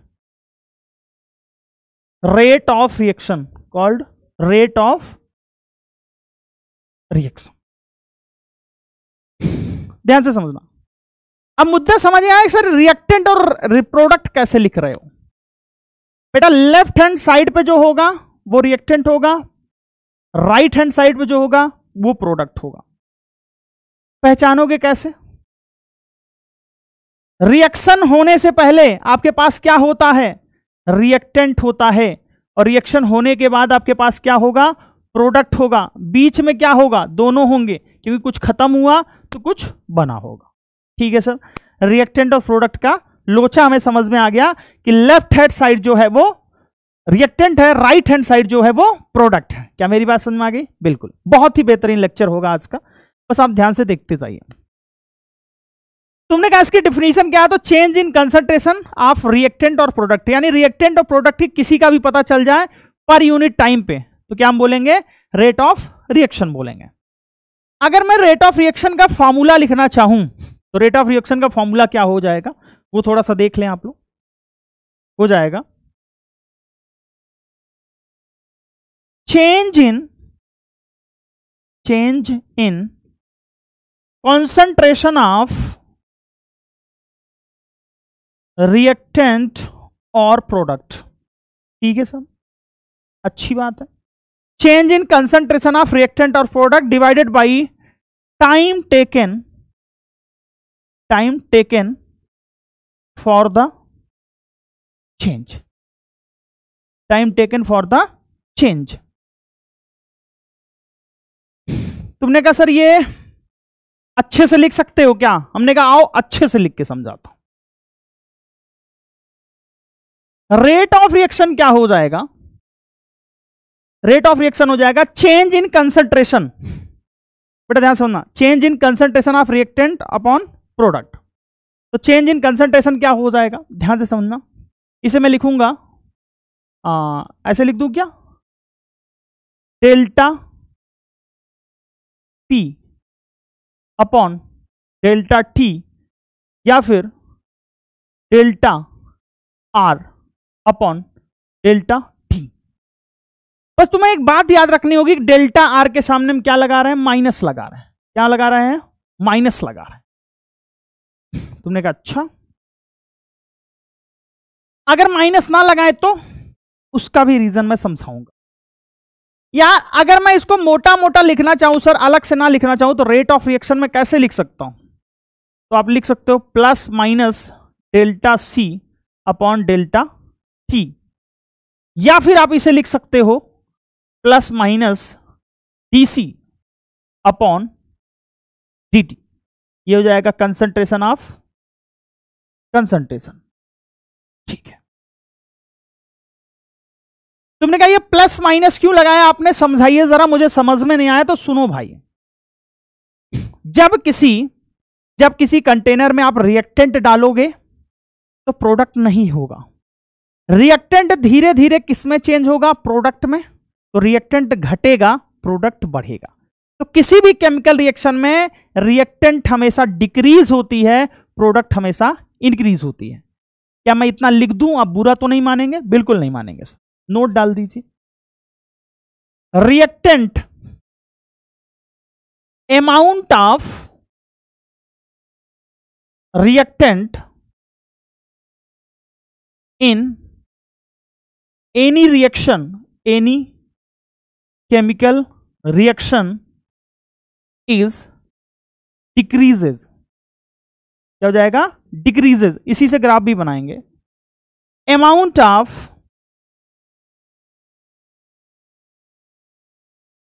rate of reaction called rate of reaction ध्यान से समझना अब मुद्दा समझ आया सर रिएक्टेंट और रिप्रोडक्ट कैसे लिख रहे हो बेटा लेफ्ट हैंड साइड पे जो होगा वो रिएक्टेंट होगा राइट हैंड साइड पे जो होगा वो प्रोडक्ट होगा पहचानोगे कैसे रिएक्शन होने से पहले आपके पास क्या होता है रिएक्टेंट होता है और रिएक्शन होने के बाद आपके पास क्या होगा प्रोडक्ट होगा बीच में क्या होगा दोनों होंगे क्योंकि कुछ खत्म हुआ तो कुछ बना होगा ठीक है सर रिएक्टेंट ऑफ प्रोडक्ट का लोचा हमें समझ में आ गया कि लेफ्ट हैंड साइड जो है वो रिएक्टेंट है राइट हैंड साइड जो है वो प्रोडक्ट है क्या मेरी बात समझ में आ गई बिल्कुल बहुत ही बेहतरीन लेक्चर होगा आज का बस आप ध्यान से देखते जाइए तुमने कहा इसकी डिफिनीशन क्या है तो change in concentration of reactant और प्रोडक्ट यानी रिएक्टेंट और प्रोडक्ट किसी का भी पता चल जाए पर यूनिट टाइम पे तो क्या हम बोलेंगे रेट ऑफ रिएक्शन बोलेंगे अगर मैं रेट ऑफ रिएक्शन का फॉर्मूला लिखना चाहूं तो रेट ऑफ रिएक्शन का फॉर्मूला क्या हो जाएगा वो थोड़ा सा देख लें आप लोग हो जाएगा change in change in concentration of reactant और प्रोडक्ट ठीक है सर अच्छी बात है change in concentration of reactant और product divided by time taken time taken for the change time taken for the change तुमने कहा सर ये अच्छे से लिख सकते हो क्या हमने कहा आओ अच्छे से लिख के समझाता हूं रेट ऑफ रिएक्शन क्या हो जाएगा रेट ऑफ रिएक्शन हो जाएगा चेंज इन कंसंट्रेशन बेटा ध्यान सुनना change in concentration of reactant upon product तो चेंज इन कंसंट्रेशन क्या हो जाएगा ध्यान से समझना इसे मैं लिखूंगा आ, ऐसे लिख दू क्या delta P upon delta T या फिर delta R upon delta T बस तुम्हें एक बात याद रखनी होगी डेल्टा आर के सामने हम क्या लगा रहे हैं माइनस लगा रहे हैं क्या लगा रहे हैं माइनस लगा रहे हैं तुमने कहा अच्छा अगर माइनस ना लगाए तो उसका भी रीजन मैं समझाऊंगा या अगर मैं इसको मोटा मोटा लिखना चाहूं सर अलग से ना लिखना चाहूं तो रेट ऑफ रिएक्शन में कैसे लिख सकता हूं तो आप लिख सकते हो plus minus delta C upon delta T या फिर आप इसे लिख सकते हो plus minus D C upon D T ये हो जाएगा कंसंट्रेशन ऑफ कंसंट्रेशन ठीक है तुमने कहा ये प्लस माइनस क्यों लगाया आपने समझाइए जरा मुझे समझ में नहीं आया तो सुनो भाई जब किसी जब किसी कंटेनर में आप रिएक्टेंट डालोगे तो प्रोडक्ट नहीं होगा रिएक्टेंट धीरे धीरे किसमें चेंज होगा प्रोडक्ट में तो रिएक्टेंट घटेगा प्रोडक्ट बढ़ेगा तो किसी भी केमिकल रिएक्शन में रिएक्टेंट हमेशा डिक्रीज होती है प्रोडक्ट हमेशा इंक्रीज होती है क्या मैं इतना लिख दूं आप बुरा तो नहीं मानेंगे बिल्कुल नहीं मानेंगे सर नोट डाल दीजिए reactant amount of reactant in any reaction any chemical reaction is decreases क्या हो जाएगा डिक्रीजेज इसी से ग्राफ भी बनाएंगे amount of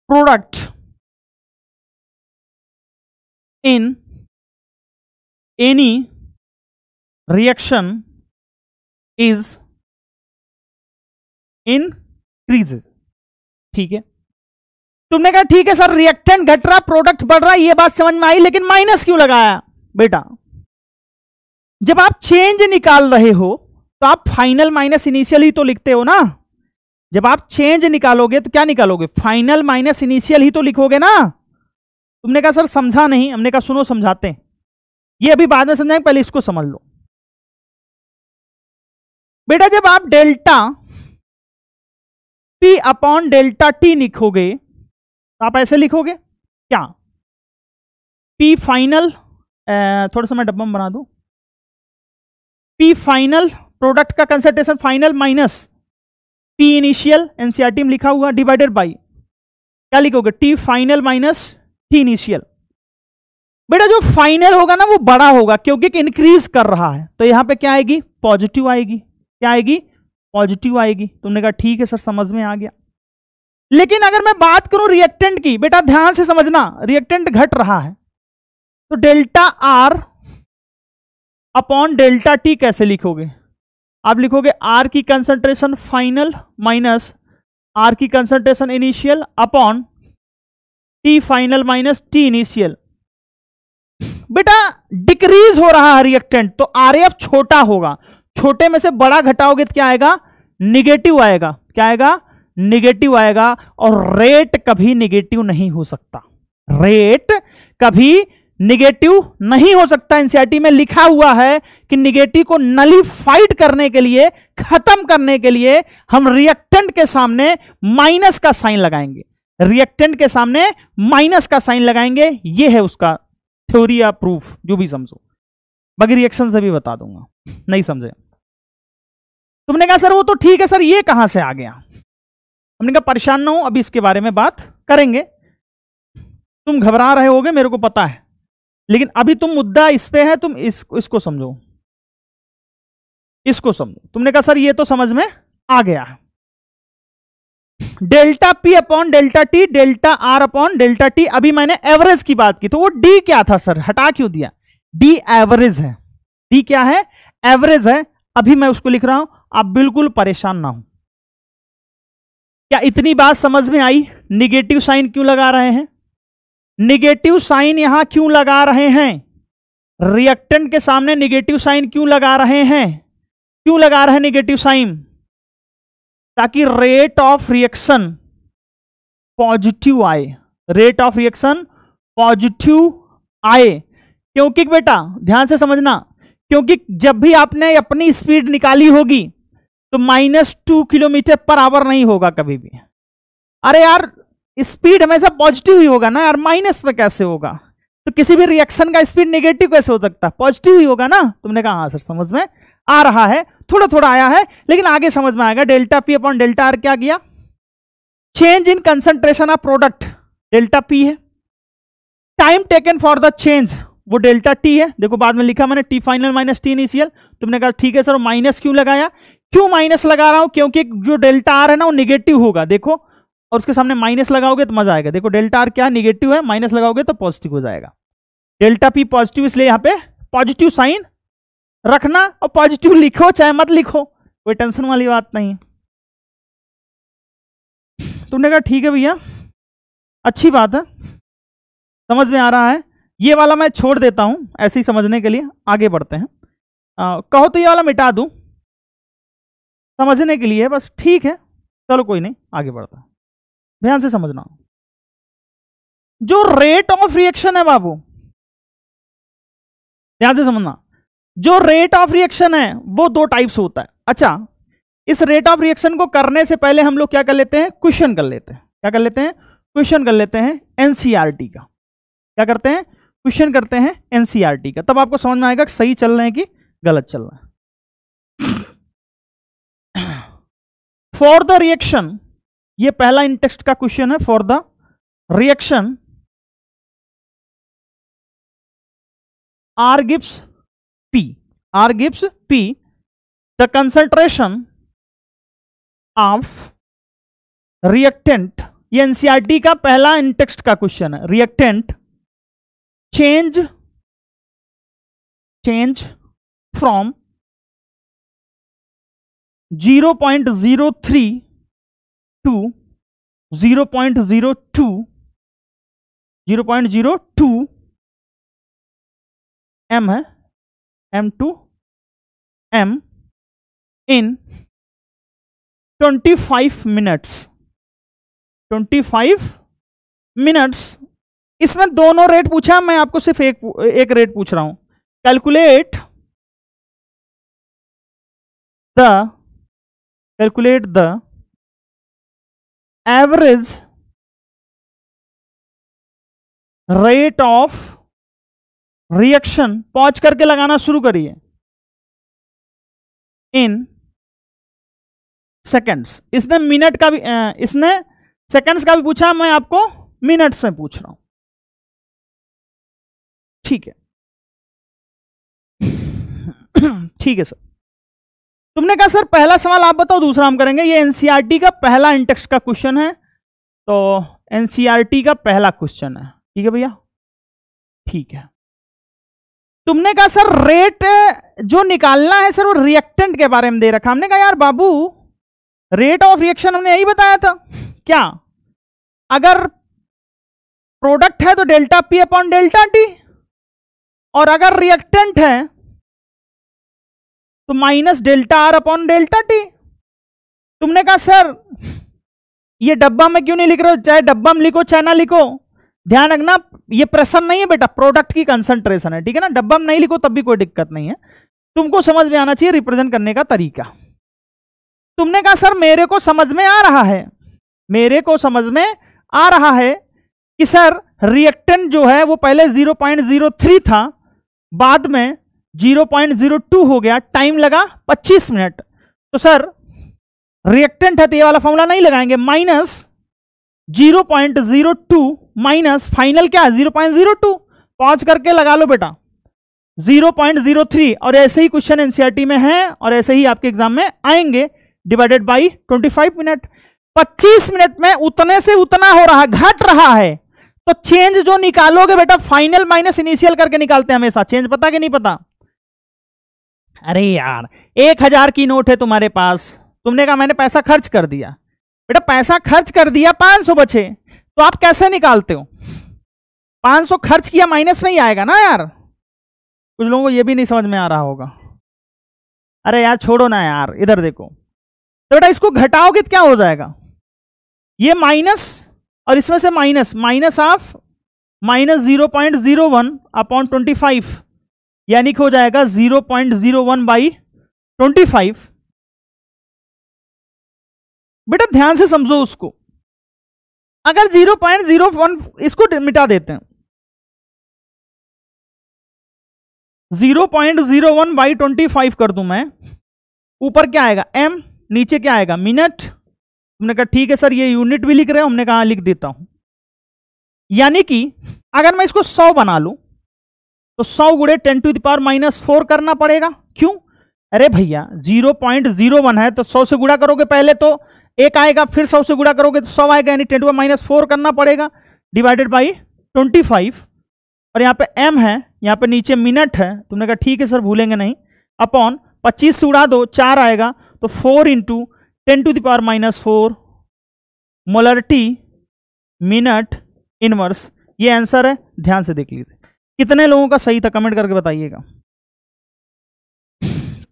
product in any reaction is increases ठीक है तुमने कहा ठीक है सर रिएक्टेंट घट रहा प्रोडक्ट बढ़ रहा ये बात समझ में आई लेकिन माइनस क्यों लगाया बेटा जब आप चेंज निकाल रहे हो तो आप फाइनल माइनस इनिशियल ही तो लिखते हो ना जब आप चेंज निकालोगे तो क्या निकालोगे फाइनल माइनस इनिशियल ही तो लिखोगे ना तुमने कहा सर समझा नहीं हमने कहा सुनो समझाते हैं ये अभी बाद में समझाएंगे पहले इसको समझ लो बेटा जब आप delta P upon delta T लिखोगे तो आप ऐसे लिखोगे क्या पी फाइनल थोड़ा सा मैं डब्बा बना दू पी फाइनल प्रोडक्ट का concentration final minus P initial NCERT में लिखा हुआ डिवाइडेड बाई क्या लिखोगे T final minus T initial बेटा जो फाइनल होगा ना वो बड़ा होगा क्योंकि इंक्रीज कर रहा है तो यहां पे क्या आएगी पॉजिटिव आएगी क्या आएगी पॉजिटिव आएगी तुमने कहा ठीक है सर समझ में आ गया लेकिन अगर मैं बात करूं रिएक्टेंट की बेटा ध्यान से समझना रिएक्टेंट घट रहा है तो delta R upon delta T कैसे लिखोगे आप लिखोगे आर की कंसंट्रेशन फाइनल माइनस आर की concentration initial upon T final minus T initial बेटा डिक्रीज हो रहा है रिएक्टेंट तो आर एफ छोटा होगा छोटे में से बड़ा घटाओगे तो क्या आएगा निगेटिव आएगा क्या आएगा निगेटिव आएगा और रेट कभी निगेटिव नहीं हो सकता रेट कभी निगेटिव नहीं हो सकता एनसीआरटी e में लिखा हुआ है कि निगेटिव को नलीफाइड करने के लिए खत्म करने के लिए हम रिएक्टेंट के सामने माइनस का साइन लगाएंगे रिएक्टेंट के सामने माइनस का साइन लगाएंगे यह है उसका थ्योरी या प्रूफ जो भी समझो बाकी रिएक्शन से भी बता दूंगा नहीं समझे तुमने कहा सर वो तो ठीक है सर ये कहां से आ गया हमने कहा परेशान ना हो अभी इसके बारे में बात करेंगे तुम घबरा रहे होगे मेरे को पता है लेकिन अभी तुम मुद्दा इस पे है तुम इस इसको समझो इसको समझो तुमने कहा सर ये तो समझ में आ गया delta P upon delta T delta R upon delta T अभी मैंने एवरेज की बात की तो वो डी क्या था सर हटा क्यों दिया डी एवरेज है डी क्या है एवरेज है अभी मैं उसको लिख रहा हूं आप बिल्कुल परेशान ना हो क्या इतनी बात समझ में आई निगेटिव साइन क्यों लगा रहे हैं निगेटिव साइन यहां क्यों लगा रहे हैं रिएक्टेंट के सामने निगेटिव साइन क्यों लगा रहे हैं क्यों लगा रहे हैं निगेटिव साइन ताकि रेट ऑफ रिएक्शन पॉजिटिव आए रेट ऑफ रिएक्शन पॉजिटिव आए क्योंकि बेटा ध्यान से समझना क्योंकि जब भी आपने अपनी स्पीड निकाली होगी तो minus two kilometre per hour नहीं होगा कभी भी अरे यार स्पीड हमेशा पॉजिटिव ही होगा ना यार माइनस में कैसे होगा तो किसी भी रिएक्शन का स्पीड नेगेटिव कैसे हो सकता है पॉजिटिव ही होगा ना तुमने कहा हाँ सर समझ में आ रहा है थोड़ा थोड़ा आया है लेकिन आगे समझ में आएगा delta P upon delta R क्या गया change in concentration of product delta P है time taken for the change वो डेल्टा टी है देखो बाद में लिखा मैंने T final minus T initial तुमने कहा ठीक है सर माइनस क्यों लगाया क्यों माइनस लगा रहा हूं क्योंकि जो डेल्टा आर है ना वो निगेटिव होगा देखो और उसके सामने माइनस लगाओगे तो मजा आएगा देखो डेल्टा आर क्या निगेटिव है माइनस लगाओगे तो पॉजिटिव हो जाएगा डेल्टा पी पॉजिटिव इसलिए यहां पे पॉजिटिव साइन रखना और पॉजिटिव लिखो चाहे मत लिखो कोई टेंशन वाली बात नहीं है तुमने कहा ठीक है भैया अच्छी बात है समझ में आ रहा है ये वाला मैं छोड़ देता हूं ऐसे ही समझने के लिए आगे बढ़ते हैं आ, कहो तो ये वाला मिटा दूं समझने के लिए बस ठीक है चलो कोई नहीं आगे बढ़ता ध्यान से समझना जो रेट ऑफ रिएक्शन है बाबू ध्यान से समझना जो रेट ऑफ रिएक्शन है वो दो टाइप्स होता है अच्छा इस रेट ऑफ रिएक्शन को करने से पहले हम लोग क्या कर लेते हैं क्वेश्चन कर लेते हैं क्या कर लेते हैं क्वेश्चन कर लेते हैं एनसीआरटी e का क्या करते हैं क्वेश्चन करते हैं एनसीआरटी e का तब आपको समझ में आएगा सही चल रहे हैं कि गलत चल रहा है फॉर द रिएक्शन ये पहला इन टेक्स्ट का क्वेश्चन है for the reaction R gives P R gives P the concentration of reactant ये एनसीआरटी का पहला इन टेक्स्ट का क्वेश्चन है reactant change change from zero point zero three to zero point zero two zero point zero two M है M two M in twenty five minutes twenty five minutes इसमें दोनों rate पूछा मैं आपको सिर्फ एक एक रेट पूछ रहा हूं calculate the calculate the average rate of reaction पहुंच करके लगाना शुरू करिए इन सेकेंड्स इसने मिनट का भी इसने सेकेंड्स का भी पूछा मैं आपको मिनट से पूछ रहा हूं ठीक है ठीक है सर तुमने कहा सर पहला सवाल आप बताओ दूसरा हम करेंगे ये एनसीईआरटी e का पहला इंटेक्स का क्वेश्चन है तो एनसीईआरटी e का पहला क्वेश्चन है ठीक है भैया ठीक है तुमने कहा सर रेट जो निकालना है सर वो रिएक्टेंट के बारे में दे रखा हमने कहा यार बाबू रेट ऑफ रिएक्शन हमने यही बताया था क्या अगर प्रोडक्ट है तो delta P upon delta T और अगर रिएक्टेंट है तो minus delta R upon delta T तुमने कहा सर ये डब्बा में क्यों नहीं लिख रहे हो चाहे डब्बा में लिखो चाहे ना लिखो ध्यान रखना ये प्रेशर नहीं है बेटा प्रोडक्ट की कंसंट्रेशन है ठीक है ना डब्बा में नहीं लिखो तब भी कोई दिक्कत नहीं है तुमको समझ में आना चाहिए रिप्रेजेंट करने का तरीका तुमने कहा सर मेरे को समझ में आ रहा है मेरे को समझ में आ रहा है कि सर रिएक्टेंट जो है वो पहले 0.03 था बाद में 0.02 हो गया टाइम लगा 25 मिनट तो सर रिएक्टेंट है तो ये वाला फॉर्मूला नहीं लगाएंगे माइनस 0.02 माइनस फाइनल क्या है 0.02 पॉइंट करके लगा लो बेटा 0.03 और ऐसे ही क्वेश्चन एनसीईआरटी में है और ऐसे ही आपके एग्जाम में आएंगे डिवाइडेड बाई 25 मिनट 25 मिनट में उतने से उतना हो रहा है घट रहा है तो चेंज जो निकालोगे बेटा फाइनल माइनस इनिशियल करके निकालते हैं हमेशा चेंज पता कि नहीं पता अरे यार एक हजार की नोट है तुम्हारे पास तुमने कहा मैंने पैसा खर्च कर दिया बेटा पैसा खर्च कर दिया पांच सौ बचे तो आप कैसे निकालते हो पांच सौ खर्च किया माइनस में ही आएगा ना यार कुछ लोगों को यह भी नहीं समझ में आ रहा होगा अरे यार छोड़ो ना यार इधर देखो तो बेटा इसको घटाओगे तो क्या हो जाएगा ये माइनस और इसमें से minus minus of minus zero point zero one upon twenty five यानी कि हो जाएगा zero point zero one by twenty five बेटा ध्यान से समझो उसको अगर जीरो पॉइंट जीरो वन इसको मिटा देते हैं zero point zero one by twenty five कर दूं मैं ऊपर क्या आएगा एम नीचे क्या आएगा मिनट हमने कहा ठीक है सर ये यूनिट भी लिख रहे हैं हमने कहा लिख देता हूं यानी कि अगर मैं इसको सौ बना लूं तो सौ गुड़े ten to the power minus four करना पड़ेगा क्यों अरे भैया जीरो पॉइंट जीरो वन है तो सौ से गुड़ा करोगे पहले तो एक आएगा फिर सौ से गुड़ा करोगे तो सौ आएगा यानी टेन टू माइनस फोर करना पड़ेगा डिवाइडेड बाई ट्वेंटी फाइव और यहाँ पे एम है यहाँ पे नीचे मिनट है तुमने कहा ठीक है सर भूलेंगे नहीं अपॉन पच्चीस से उड़ा दो चार आएगा तो four into ten to the power minus four molarity minute inverse ये आंसर है ध्यान से देख लीजिए कितने लोगों का सही था कमेंट करके बताइएगा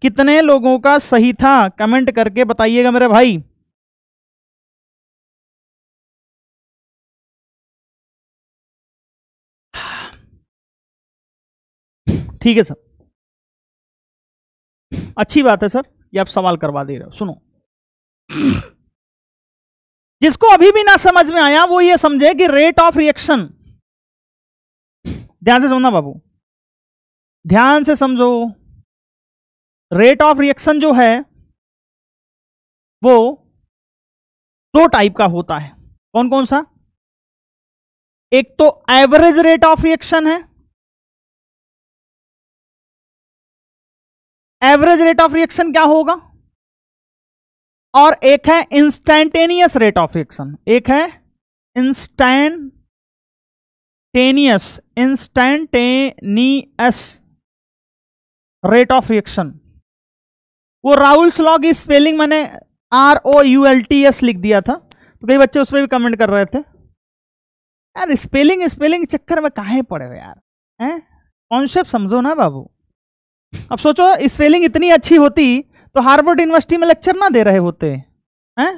कितने लोगों का सही था कमेंट करके बताइएगा मेरे भाई ठीक है सर अच्छी बात है सर ये आप सवाल करवा दे रहे हो सुनो जिसको अभी भी ना समझ में आया वो ये समझे कि रेट ऑफ रिएक्शन ध्यान से समझना बाबू ध्यान से समझो रेट ऑफ रिएक्शन जो है वो दो टाइप का होता है कौन कौन सा एक तो एवरेज रेट ऑफ रिएक्शन है एवरेज रेट ऑफ रिएक्शन क्या होगा और एक है इंस्टेंटेनियस रेट ऑफ रिएक्शन एक है instant instantaneous instantaneous rate of reaction वो राहुल्स स्लॉग की स्पेलिंग मैंने R O U L T S लिख दिया था तो कई बच्चे उस पर भी कमेंट कर रहे थे यार स्पेलिंग स्पेलिंग चक्कर में काहे पड़े हो यार हैं कॉन्सेप्ट समझो ना बाबू अब सोचो स्पेलिंग इतनी अच्छी होती तो हार्वर्ड यूनिवर्सिटी में लेक्चर ना दे रहे होते हैं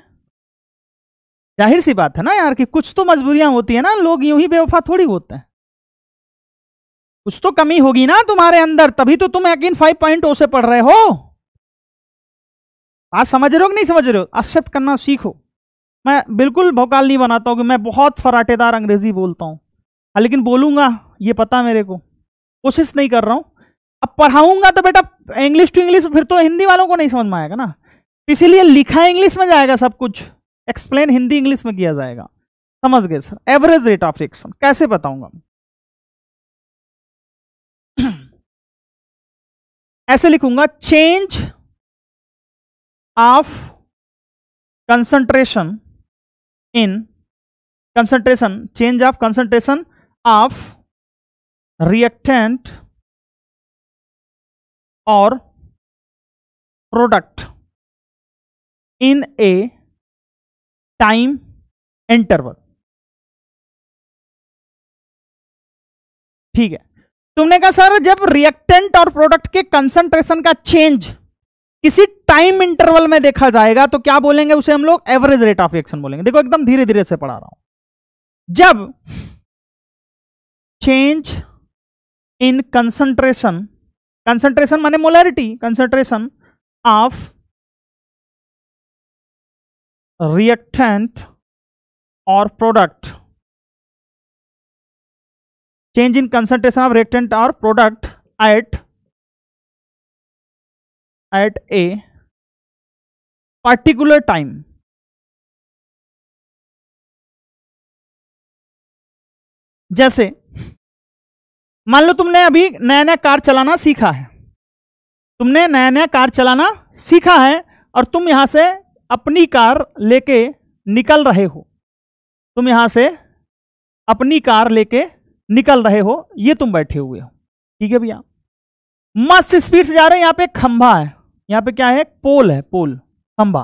जाहिर सी बात है ना यार कि कुछ तो मजबूरियां होती है ना लोग यूं ही बेवफा थोड़ी होते हैं कुछ तो कमी होगी ना तुम्हारे अंदर तभी तो तुम अगेन फाइव पॉइंट ओ से पढ़ रहे हो आज समझ रहे हो कि नहीं समझ रहे हो एक्सेप्ट करना सीखो मैं बिल्कुल भोकाल नहीं बनाता हूं कि मैं बहुत फराटेदार अंग्रेजी बोलता हूँ हाँ, लेकिन बोलूंगा ये पता मेरे को कोशिश नहीं कर रहा हूं अब पढ़ाऊंगा तो बेटा इंग्लिश टू इंग्लिश फिर तो हिंदी वालों को नहीं समझ में आएगा ना इसीलिए लिखा इंग्लिश में जाएगा सब कुछ एक्सप्लेन हिंदी इंग्लिश में किया जाएगा समझ गए sir average rate of reaction कैसे बताऊंगा ऐसे लिखूंगा change of concentration in concentration change of concentration of reactant और product in a time interval ठीक है तुमने कहा सर जब रिएक्टेंट और प्रोडक्ट के कंसंट्रेशन का चेंज किसी टाइम इंटरवल में देखा जाएगा तो क्या बोलेंगे उसे हम लोग एवरेज रेट ऑफ रिएक्शन बोलेंगे देखो एकदम धीरे धीरे से पढ़ा रहा हूं जब चेंज इन कंसंट्रेशन कंसंट्रेशन माने molarity concentration of reactant or product change in concentration of reactant or product at at a particular time जैसे मान लो तुमने अभी नया नया कार चलाना सीखा है तुमने नया नया कार चलाना सीखा है और तुम यहां से अपनी कार लेके निकल रहे हो तुम यहां से अपनी कार लेके निकल रहे हो ये तुम बैठे हुए हो ठीक है भैया मस्त स्पीड से जा रहे हैं यहां पे खंभा है यहां पे क्या है पोल है पोल खंभा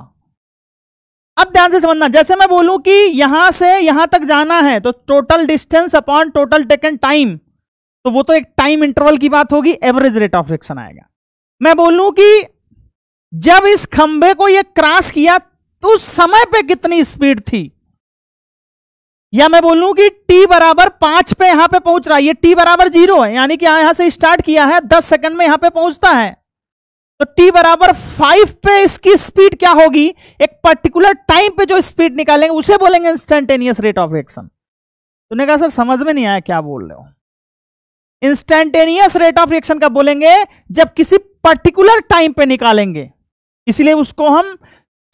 अब ध्यान से समझना जैसे मैं बोलूं कि यहां से यहां तक जाना है तो total distance upon total taken time तो वो तो एक टाइम इंटरवल की बात होगी एवरेज रेट ऑफ रिएक्शन आएगा मैं बोलूं कि जब इस खंभे को यह क्रॉस किया तो उस समय पे कितनी स्पीड थी या मैं बोलूं कि t बराबर पांच पे यहां पे पहुंच रहा है ये t बराबर जीरो है यानी कि यहां यहां से स्टार्ट किया है दस सेकंड में यहां पे पहुंचता है तो t बराबर फाइव पे इसकी स्पीड क्या होगी एक पर्टिकुलर टाइम पे जो स्पीड निकालेंगे उसे बोलेंगे इंस्टेंटेनियस रेट ऑफ रिएक्शन तूने कहा सर समझ में नहीं आया क्या बोल रहे हो इंस्टेंटेनियस रेट ऑफ रिएक्शन का बोलेंगे जब किसी पर्टिकुलर टाइम पे निकालेंगे इसलिए उसको हम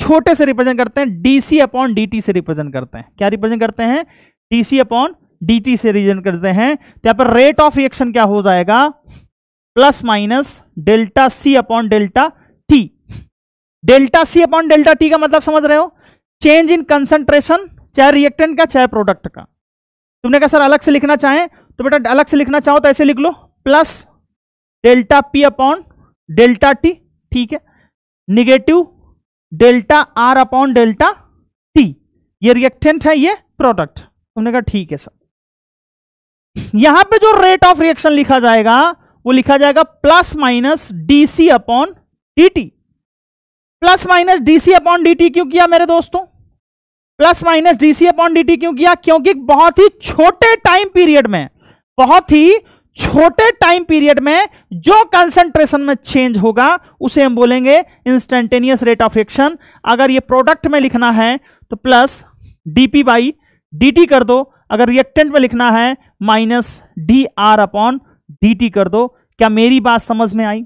छोटे से रिप्रेजेंट करते हैं डीसी अपॉन डीटी से रिप्रेजेंट करते हैं क्या रिप्रेजेंट करते हैं डीसी अपॉन डीटी से रिप्रेजेंट करते हैं तो यहां पर रेट ऑफ रिएक्शन क्या हो जाएगा plus minus delta C upon delta T delta C upon delta T का मतलब समझ रहे हो चेंज इन कंसंट्रेशन चाहे रिएक्टेंट का चाहे प्रोडक्ट का तुमने कहा सर अलग से लिखना चाहे तो बेटा अलग से लिखना चाहो तो ऐसे लिख लो plus delta P upon delta T ठीक है negative delta R upon delta T ये रिएक्टेंट है ये प्रोडक्ट हमने कहा ठीक है सर यहां पे जो रेट ऑफ रिएक्शन लिखा जाएगा वो लिखा जाएगा plus minus DC upon DT plus minus DC upon DT क्यों किया मेरे दोस्तों plus minus DC upon DT क्यों किया क्योंकि बहुत ही छोटे टाइम पीरियड में बहुत ही छोटे टाइम पीरियड में जो कंसंट्रेशन में चेंज होगा उसे हम बोलेंगे इंस्टेंटेनियस रेट ऑफ एक्शन अगर ये प्रोडक्ट में लिखना है तो प्लस डीपी बाई डी कर दो अगर रिएक्टेंट में लिखना है minus D R upon D कर दो क्या मेरी बात समझ में आई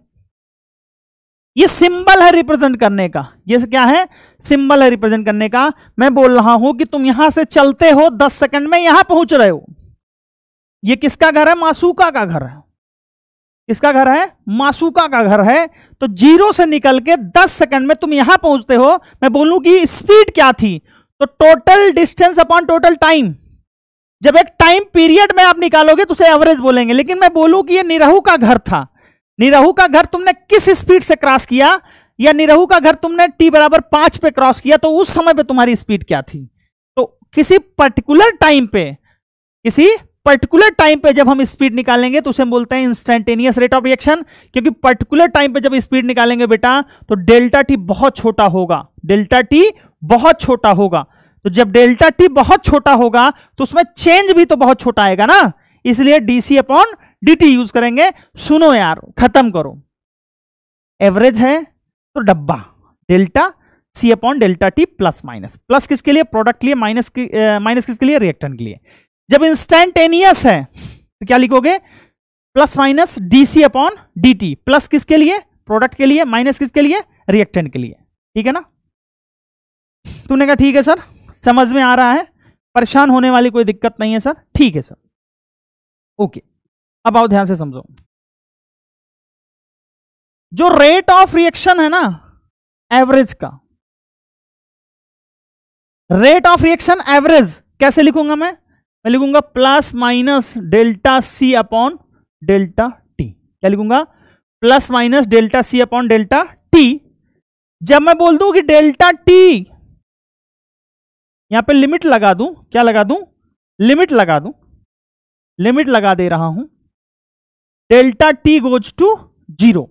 ये सिंबल है रिप्रेजेंट करने का ये क्या है सिंबल है रिप्रेजेंट करने का मैं बोल रहा हूं कि तुम यहां से चलते हो दस सेकंड में यहां पहुंच रहे हो ये किसका घर है मासूका का घर है किसका घर है मासूका का घर है तो जीरो से निकल के दस सेकंड में तुम यहां पहुंचते हो मैं बोलूं कि स्पीड क्या थी तो total distance upon total time जब एक टाइम पीरियड में आप निकालोगे तो उसे एवरेज बोलेंगे लेकिन मैं बोलूं कि ये निरहू का घर था निरहू का घर तुमने किस स्पीड से क्रॉस किया या निरहू का घर तुमने टी बराबर पांच पे क्रॉस किया तो उस समय पे तुम्हारी स्पीड क्या थी तो किसी पर्टिकुलर टाइम पे किसी पर्टिकुलर टाइम पे जब हम स्पीड निकालेंगे तो उसे हम बोलते हैं इंस्टेंटेनियस रेट ऑफ रिएक्शन क्योंकि पर्टिकुलर टाइम पे जब स्पीड निकालेंगे बेटा तो डेल्टा टी बहुत छोटा होगा डेल्टा टी बहुत छोटा होगा तो जब डेल्टा टी बहुत छोटा होगा तो उसमें चेंज भी तो बहुत छोटा आएगा ना इसलिए डीसी अपॉन डीटी यूज करेंगे सुनो यार खत्म करो एवरेज है तो डब्बा delta C upon delta T plus minus plus किसके लिए प्रोडक्ट लिए माइनस माइनस किसके लिए रिएक्टन के लिए जब इंस्टेंटेनियस है तो क्या लिखोगे plus minus DC upon DT plus किसके लिए प्रोडक्ट के लिए माइनस किसके लिए रिएक्टेंट के लिए ठीक है ना तूने कहा ठीक है सर समझ में आ रहा है परेशान होने वाली कोई दिक्कत नहीं है सर ठीक है सर ओके अब आओ ध्यान से समझो जो रेट ऑफ रिएक्शन है ना एवरेज का रेट ऑफ रिएक्शन एवरेज कैसे लिखूंगा मैं मैं लिखूंगा plus minus delta C upon delta T क्या लिखूंगा plus minus delta C upon delta T जब मैं बोल दूं कि डेल्टा टी यहां पे लिमिट लगा दूं क्या लगा दूं लिमिट लगा दूं लिमिट लगा दे रहा हूं delta T goes to zero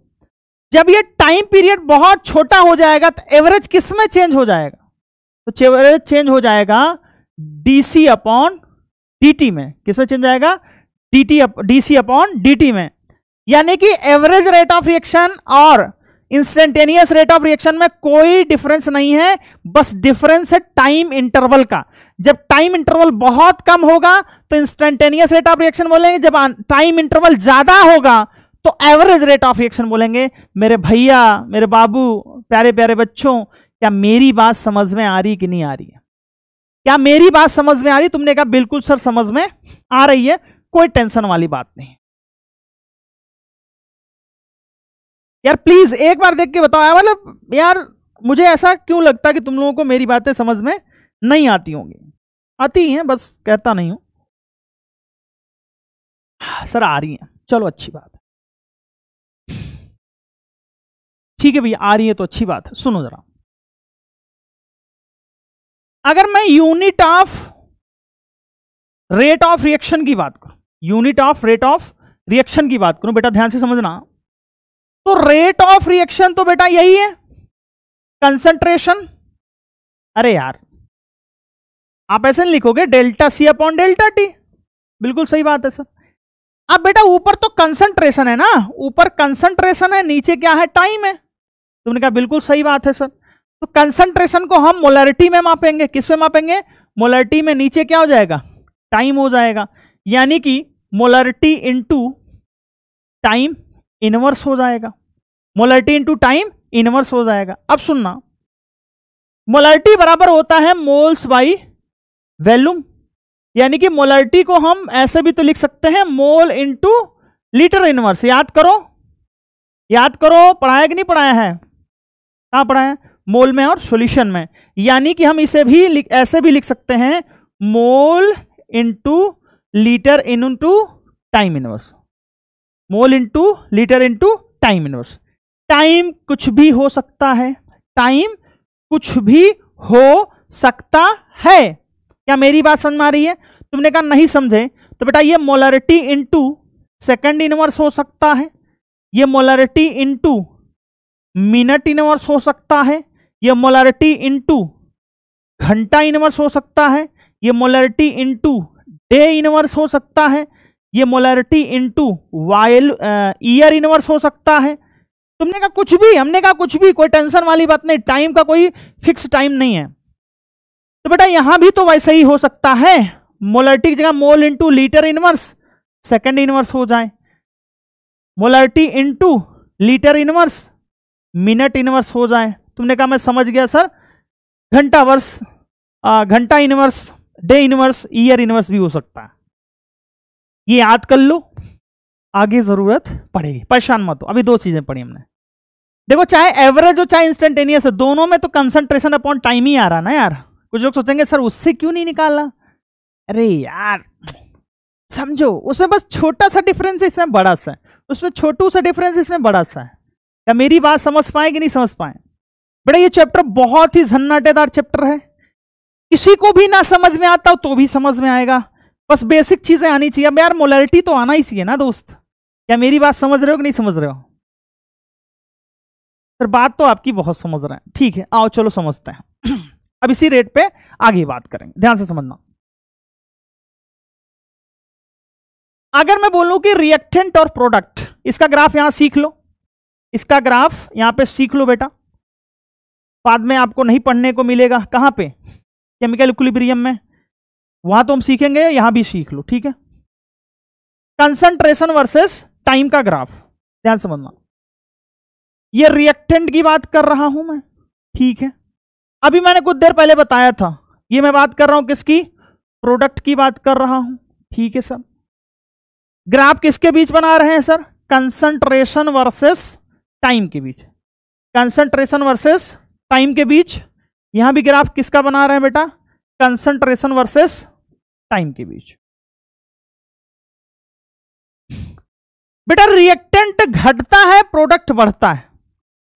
जब ये टाइम पीरियड बहुत छोटा हो जाएगा तो एवरेज किस में चेंज हो जाएगा तो एवरेज चेंज हो जाएगा डीसी अपॉन डीटी में किसमें चेंज आएगा डीटी डीसी अपॉन डीटी में यानी कि एवरेज रेट ऑफ रिएक्शन और इंस्टेंटेनियस रेट ऑफ रिएक्शन में कोई डिफरेंस नहीं है बस डिफरेंस है टाइम इंटरवल का जब टाइम इंटरवल बहुत कम होगा तो इंस्टेंटेनियस रेट ऑफ रिएक्शन बोलेंगे जब टाइम इंटरवल ज्यादा होगा तो एवरेज रेट ऑफ रिएक्शन बोलेंगे मेरे भैया मेरे बाबू प्यारे प्यारे बच्चों क्या मेरी बात समझ में आ रही कि नहीं आ रही है क्या मेरी बात समझ में आ रही तुमने कहा बिल्कुल सर समझ में आ रही है कोई टेंशन वाली बात नहीं यार प्लीज एक बार देख के बताओ यार मतलब यार मुझे ऐसा क्यों लगता कि तुम लोगों को मेरी बातें समझ में नहीं आती होंगी आती हैं बस कहता नहीं हूं सर आ रही हैं चलो अच्छी बात ठीक है भैया आ रही है तो अच्छी बात है सुनो जरा अगर मैं unit of rate of reaction की बात करूं unit of rate of reaction की बात करूं बेटा ध्यान से समझना तो रेट ऑफ रिएक्शन तो बेटा यही है कंसंट्रेशन अरे यार आप ऐसे नहीं लिखोगे delta C upon delta T बिल्कुल सही बात है सर अब बेटा ऊपर तो कंसंट्रेशन है ना ऊपर कंसंट्रेशन है नीचे क्या है टाइम है तुमने कहा बिल्कुल सही बात है सर तो कंसंट्रेशन को हम मोलरिटी में मापेंगे किस में मापेंगे मोलरिटी में नीचे क्या हो जाएगा टाइम हो जाएगा यानी कि मोलरिटी इंटू टाइम इनवर्स हो जाएगा मोलरिटी इंटू टाइम इनवर्स हो जाएगा अब सुनना मोलरिटी बराबर होता है मोल्स बाई वैल्यूम यानी कि मोलरिटी को हम ऐसे भी तो लिख सकते हैं मोल इंटू लीटर इनवर्स याद करो याद करो पढ़ाया कि नहीं पढ़ाया है कहाँ पढ़ाया मोल में और सॉल्यूशन में यानी कि हम इसे भी लिख, ऐसे भी लिख सकते हैं mole into litre into time inverse mole into litre into time inverse time कुछ भी हो सकता है टाइम कुछ भी हो सकता है क्या मेरी बात समझ आ रही है तुमने कहा नहीं समझे तो बेटा ये मोलरिटी इंटू सेकंड इनवर्स हो सकता है ये मोलरिटी इंटू मिनट इनवर्स हो सकता है यह मोलरिटी इंटू घंटा इनवर्स हो सकता है ये मोलरिटी इंटू डे इनवर्स हो सकता है ये मोलरिटी इंटू वायल ईयर इनवर्स हो सकता है तुमने कहा कुछ भी हमने कहा कुछ भी कोई टेंशन वाली बात नहीं टाइम का कोई फिक्स टाइम नहीं है तो बेटा यहां भी तो वैसे ही हो सकता है मोलरिटी की जगह mole into litre inverse second inverse हो जाए molarity into litre inverse minute inverse हो जाए तुमने कहा मैं समझ गया सर घंटा वर्ष घंटा inverse day inverse year inverse भी हो सकता है ये याद कर लो आगे जरूरत पड़ेगी परेशान मत हो अभी दो चीजें पढ़ी हमने देखो चाहे एवरेज हो चाहे इंस्टेंटेनियस है दोनों में तो कंसंट्रेशन अपॉन टाइम ही आ रहा ना यार कुछ लोग सोचेंगे सर उससे क्यों नहीं निकाला अरे यार समझो उसमें बस छोटा सा डिफरेंस इसमें बड़ा सा है उसमें छोटू सा डिफरेंस इसमें बड़ा सा है क्या मेरी बात समझ पाए कि नहीं समझ पाए बेटा ये चैप्टर बहुत ही झन्नाटेदार चैप्टर है किसी को भी ना समझ में आता हो तो भी समझ में आएगा बस बेसिक चीजें आनी चाहिए अब यार मोलरिटी तो आना ही चाहिए ना दोस्त क्या मेरी बात समझ रहे हो कि नहीं समझ रहे हो सर बात तो आपकी बहुत समझ रहे हैं ठीक है आओ चलो समझते हैं अब इसी रेट पे आगे बात करेंगे ध्यान से समझना अगर मैं बोलूं कि रिएक्टेंट और प्रोडक्ट इसका ग्राफ यहां सीख लो इसका ग्राफ यहां पे सीख लो बेटा बाद में आपको नहीं पढ़ने को मिलेगा कहाँ पे केमिकल इक्विलिब्रियम में वहां तो हम सीखेंगे यहां भी सीख लो ठीक है कंसंट्रेशन वर्सेस टाइम का ग्राफ ध्यान समझना ये रिएक्टेंट की बात कर रहा हूं मैं ठीक है अभी मैंने कुछ देर पहले बताया था ये मैं बात कर रहा हूं किसकी प्रोडक्ट की बात कर रहा हूं ठीक है सर ग्राफ किसके बीच बना रहे हैं सर कंसंट्रेशन वर्सेस टाइम के बीच कंसंट्रेशन वर्सेस टाइम के बीच यहां भी ग्राफ किसका बना रहे हैं बेटा कंसंट्रेशन वर्सेस टाइम के बीच बेटा रिएक्टेंट घटता है प्रोडक्ट बढ़ता है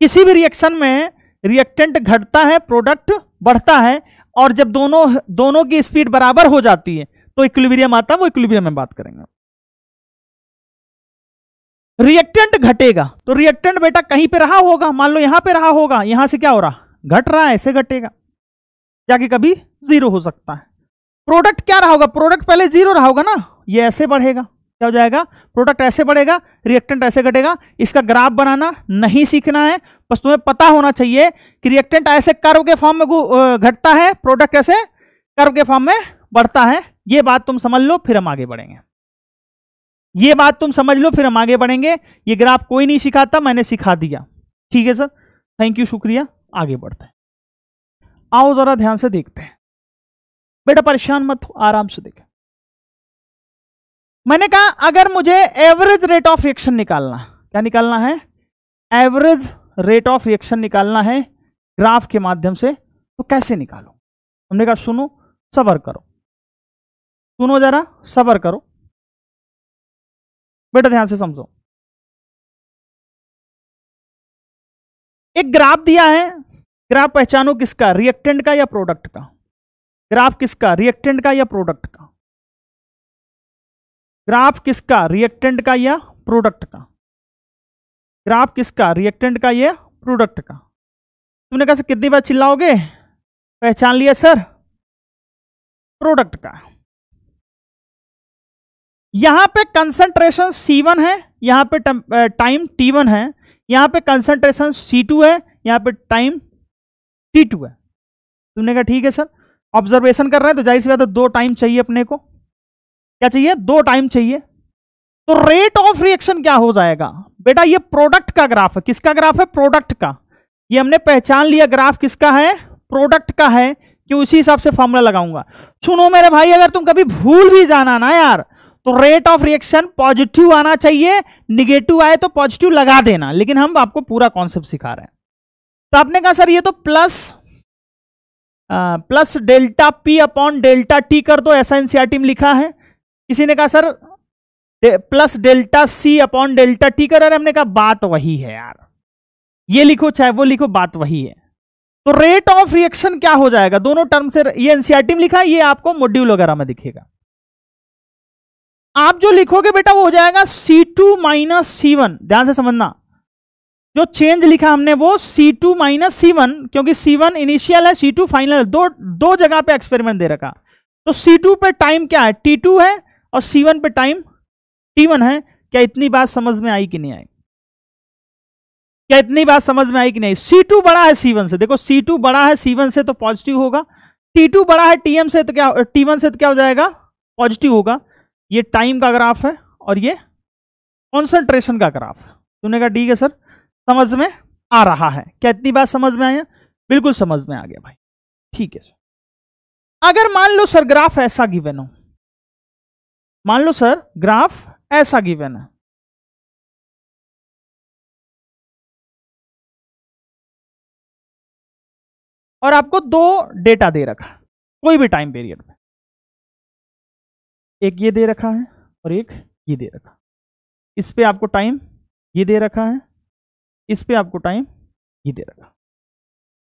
किसी भी रिएक्शन में रिएक्टेंट घटता है प्रोडक्ट बढ़ता है और जब दोनों दोनों की स्पीड बराबर हो जाती है तो इक्विलिब्रियम आता है वो इक्विलिब्रियम में बात करेंगे रिएक्टेंट घटेगा तो रिएक्टेंट बेटा कहीं पे रहा होगा मान लो यहां पे रहा होगा यहां से क्या हो रहा घट रहा है ऐसे घटेगा जाके कभी जीरो हो सकता है प्रोडक्ट क्या रहा होगा प्रोडक्ट पहले जीरो रहा होगा ना ये ऐसे बढ़ेगा क्या हो जाएगा प्रोडक्ट ऐसे बढ़ेगा रिएक्टेंट ऐसे घटेगा इसका ग्राफ बनाना नहीं सीखना है बस तुम्हें पता होना चाहिए कि रिएक्टेंट ऐसे कर्व के फॉर्म में घटता है प्रोडक्ट ऐसे कर्व के फॉर्म में बढ़ता है ये बात तुम समझ लो फिर हम आगे बढ़ेंगे ये बात तुम समझ लो फिर हम आगे बढ़ेंगे ये ग्राफ कोई नहीं सिखाता मैंने सिखा दिया ठीक है सर थैंक यू शुक्रिया आगे बढ़ते हैं आओ जरा ध्यान से देखते हैं बेटा परेशान मत हो आराम से देखें मैंने कहा अगर मुझे एवरेज रेट ऑफ रिएक्शन निकालना क्या निकालना है एवरेज रेट ऑफ रिएक्शन निकालना है ग्राफ के माध्यम से तो कैसे निकालो हमने कहा सुनो सबर करो सुनो जरा सबर करो बेटा ध्यान से समझो एक ग्राफ दिया है ग्राफ पहचानो किसका रिएक्टेंट का या प्रोडक्ट का ग्राफ किसका रिएक्टेंट का या प्रोडक्ट का ग्राफ किसका रिएक्टेंट का या प्रोडक्ट का ग्राफ किसका रिएक्टेंट का या प्रोडक्ट का तुमने कहा कितनी बार चिल्लाओगे पहचान लिया सर प्रोडक्ट का यहां पे कंसंट्रेशन C1 है यहां पे टाइम uh, T1 है यहां पे कंसंट्रेशन C2 है यहां पे टाइम T2 है तुमने कहा ठीक है सर ऑब्जर्वेशन कर रहे हैं तो जाहिर सी बात है दो टाइम चाहिए अपने को क्या चाहिए दो टाइम चाहिए तो रेट ऑफ रिएक्शन क्या हो जाएगा बेटा ये प्रोडक्ट का ग्राफ है किसका ग्राफ है प्रोडक्ट का ये हमने पहचान लिया ग्राफ किसका है प्रोडक्ट का है कि उसी हिसाब से फॉर्मूला लगाऊंगा सुनो मेरे भाई अगर तुम कभी भूल भी जाना ना यार तो रेट ऑफ रिएक्शन पॉजिटिव आना चाहिए निगेटिव आए तो पॉजिटिव लगा देना लेकिन हम आपको पूरा कॉन्सेप्ट सिखा रहे हैं तो आपने कहा सर ये तो प्लस आ, plus delta P upon delta T कर दो ऐसा एनसीआरटी में लिखा है किसी ने कहा सर दे, plus delta C upon delta T कर अरे हमने कहा बात वही है यार ये लिखो चाहे वो लिखो बात वही है तो रेट ऑफ रिएक्शन क्या हो जाएगा दोनों टर्म से ये एनसीआरटी में लिखा है ये आपको मोड्यूल वगैरह में दिखेगा आप जो लिखोगे बेटा वो हो जाएगा C two minus C one ध्यान से समझना जो चेंज लिखा हमने वो C two minus C one क्योंकि सी वन इनिशियल है सी टू फाइनल दो दो जगह पे एक्सपेरिमेंट दे रखा तो सी टू पे टाइम क्या है टी टू है और सी वन पे टाइम टी वन है क्या इतनी बात समझ में आई कि नहीं आई क्या इतनी बात समझ में आई कि नहीं सी टू बड़ा है सी वन से देखो सी टू बड़ा है सी वन से तो पॉजिटिव होगा टी टू बड़ा है टी एम से तो क्या टी वन से तो क्या हो जाएगा पॉजिटिव होगा ये टाइम का ग्राफ है और ये कॉन्सेंट्रेशन का ग्राफ है तुमने कहा ठीक है सर समझ में आ रहा है क्या इतनी बात समझ में आया बिल्कुल समझ में आ गया भाई ठीक है सर अगर मान लो सर ग्राफ ऐसा गिवन हो मान लो सर ग्राफ ऐसा गिवन है और आपको दो डेटा दे रखा कोई भी टाइम पीरियड में एक ये दे रखा है और एक ये दे रखा इस पर आपको टाइम ये दे रखा है इस पर आपको टाइम ये दे रखा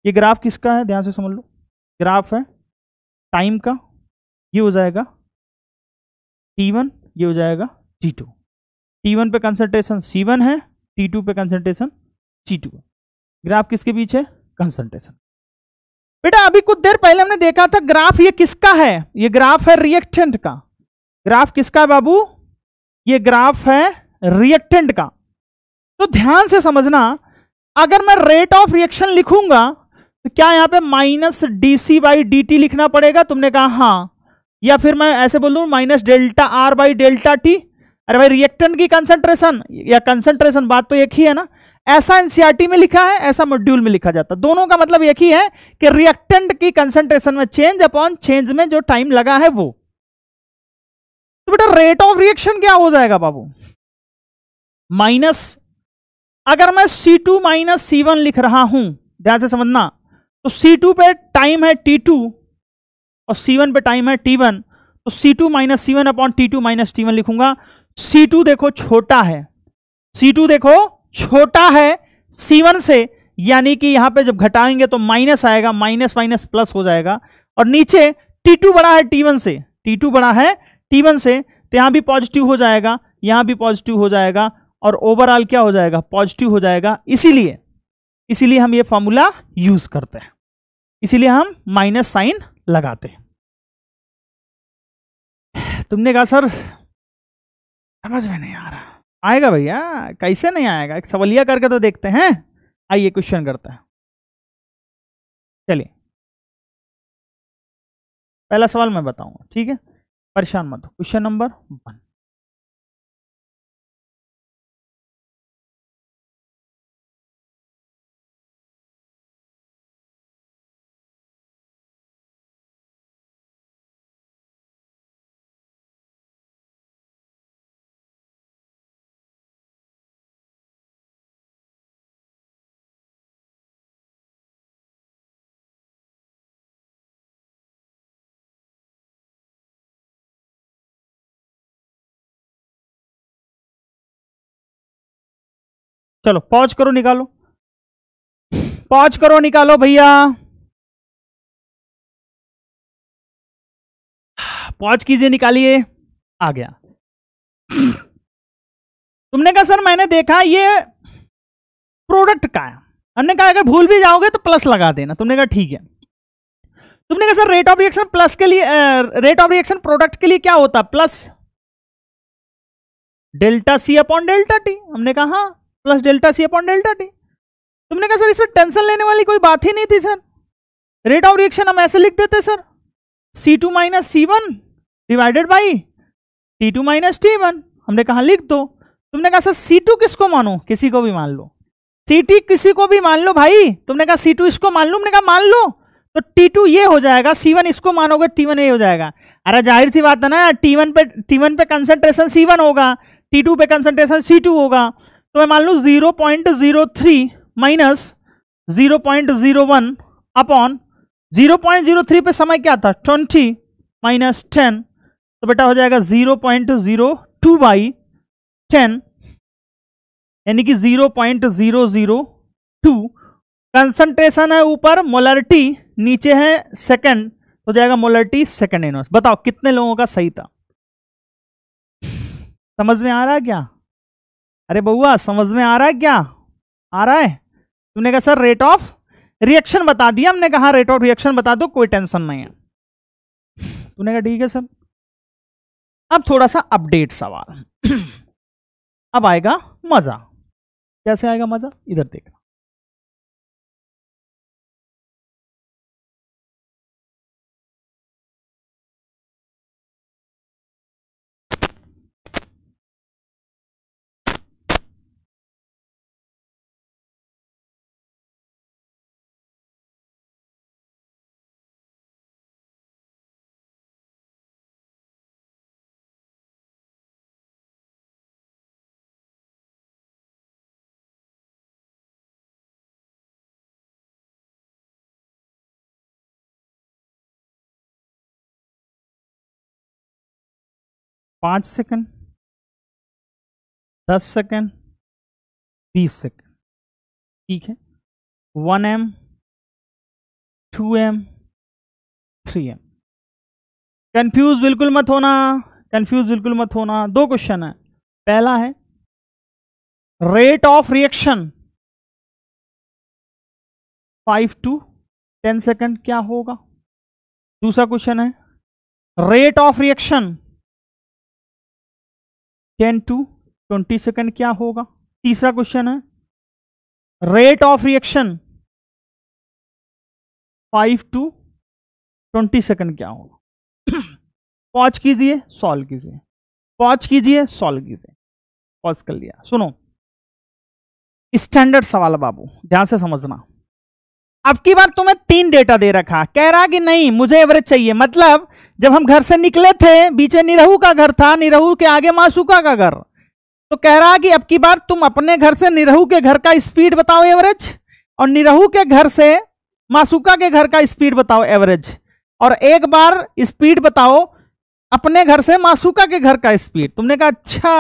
ये ग्राफ किसका है ध्यान से समझ लो ग्राफ है टाइम का ये हो जाएगा टी वन ये हो जाएगा टी टू टी वन पे कंसनट्रेशन सी वन है टी टू पे कंसनट्रेशन सी टू है ग्राफ किसके बीच है कंसनट्रेशन बेटा अभी कुछ देर पहले हमने देखा था ग्राफ ये किसका है ये ग्राफ है रिएक्टेंट का ग्राफ किसका बाबू ये ग्राफ है रिएक्टेंट का तो ध्यान से समझना अगर मैं रेट ऑफ रिएक्शन लिखूंगा तो क्या यहां पे minus D C by D T लिखना पड़ेगा तुमने कहा हां या फिर मैं ऐसे बोल दूं minus delta R by delta T अरे भाई रिएक्टेंट की कंसंट्रेशन या कंसंट्रेशन बात तो एक ही है ना ऐसा एनसीआरटी e में लिखा है ऐसा मॉड्यूल में लिखा जाता है दोनों का मतलब एक ही है कि रिएक्टेंट की कंसंट्रेशन में चेंज अपॉन चेंज में जो टाइम लगा है वो तो बेटा रेट ऑफ रिएक्शन क्या हो जाएगा बाबू माइनस अगर मैं C two minus C one लिख रहा हूं ध्यान से समझना तो सी टू पे टाइम है टी टू और सी वन पे टाइम है टी वन तो C two minus C one upon T two minus T one लिखूंगा सी टू देखो छोटा है सी टू देखो छोटा है सी वन से यानी कि यहां पे जब घटाएंगे तो माइनस आएगा माइनस माइनस प्लस हो जाएगा और नीचे टी टू बड़ा है टी वन से टी टू बड़ा है टी वन से तो यहाँ भी पॉजिटिव हो जाएगा यहाँ भी पॉजिटिव हो जाएगा और ओवरऑल क्या हो जाएगा पॉजिटिव हो जाएगा इसीलिए इसीलिए हम ये फॉर्मूला यूज करते हैं इसीलिए हम माइनस साइन लगाते हैं तुमने कहा सर समझ में नहीं आ रहा आएगा भैया कैसे नहीं आएगा एक सवलिया करके तो देखते हैं आइए क्वेश्चन करते हैं चलिए पहला सवाल मैं बताऊंगा ठीक है परेशान मत हो क्वेश्चन नंबर वन चलो पॉज करो निकालो पॉज करो निकालो भैया पॉज कीजिए निकालिए आ गया तुमने कहा सर मैंने देखा ये प्रोडक्ट का है हमने कहा अगर भूल भी जाओगे तो प्लस लगा देना तुमने कहा ठीक है तुमने कहा sir rate of reaction plus के लिए रेट ऑफ रिएक्शन प्रोडक्ट के लिए क्या होता plus delta C upon delta T हमने कहा हाँ plus delta C upon delta T तुमने कहा सर इसमें टेंशन लेने वाली कोई बात ही नहीं थी सर रेट ऑफ रिएक्शन हम ऐसे लिख देते sir C two minus C one divided by T two minus T one हमने कहा लिख दो तुमने कहा सर सी टू किसको मानो किसी को भी मान लो सी टी किसी को भी मान लो भाई तुमने कहा सी टू इसको मान लो हमने कहा मान लो तो टी टू ये हो जाएगा सी वन इसको मानोगे टी वन ये हो जाएगा अरे जाहिर सी बात है ना टी वन पे टी वन पे कंसंट्रेशन सी वन होगा टी टू पे कंसंट्रेशन सी टू होगा तो मैं मान लू zero point zero three minus zero point zero one upon zero point zero three पे समय क्या था ट्वेंटी माइनस टेन तो बेटा हो जाएगा zero point zero two by ten यानी कि zero point zero zero two concentration है ऊपर मोलरिटी नीचे है सेकंड तो हो जाएगा मोलरिटी सेकंड इनवर्स बताओ कितने लोगों का सही था समझ में आ रहा है क्या अरे बउआ समझ में आ रहा है क्या आ रहा है तुमने कहा सर रेट ऑफ रिएक्शन बता दिया हमने कहा रेट ऑफ रिएक्शन बता दो कोई टेंशन नहीं है तूने कहा ठीक है सर अब थोड़ा सा अपडेट सवाल अब आएगा मजा कैसे आएगा मजा इधर देखना पाँच सेकंड दस सेकंड बीस सेकंड ठीक है one M two M three M confuse बिल्कुल मत होना कंफ्यूज बिल्कुल मत होना दो क्वेश्चन है पहला है rate of reaction five to ten second क्या होगा दूसरा क्वेश्चन है rate of reaction ten to twenty second क्या होगा तीसरा क्वेश्चन है rate of reaction five to twenty second क्या होगा पॉज कीजिए सॉल्व कीजिए पॉज कीजिए सॉल्व कीजिए पॉज कर लिया सुनो स्टैंडर्ड सवाल बाबू ध्यान से समझना अब की बार तुम्हें तीन डेटा दे रखा कह रहा कि नहीं मुझे एवरेज चाहिए मतलब जब हम घर से निकले थे बीच में निरहू का घर था निरहू के आगे मासूका का घर तो कह रहा कि अब की बार तुम अपने घर से निरहू के घर का स्पीड बताओ एवरेज और निरहू के घर से मासूका के घर का स्पीड बताओ एवरेज और एक बार स्पीड बताओ अपने घर से मासूका के घर का स्पीड तुमने कहा अच्छा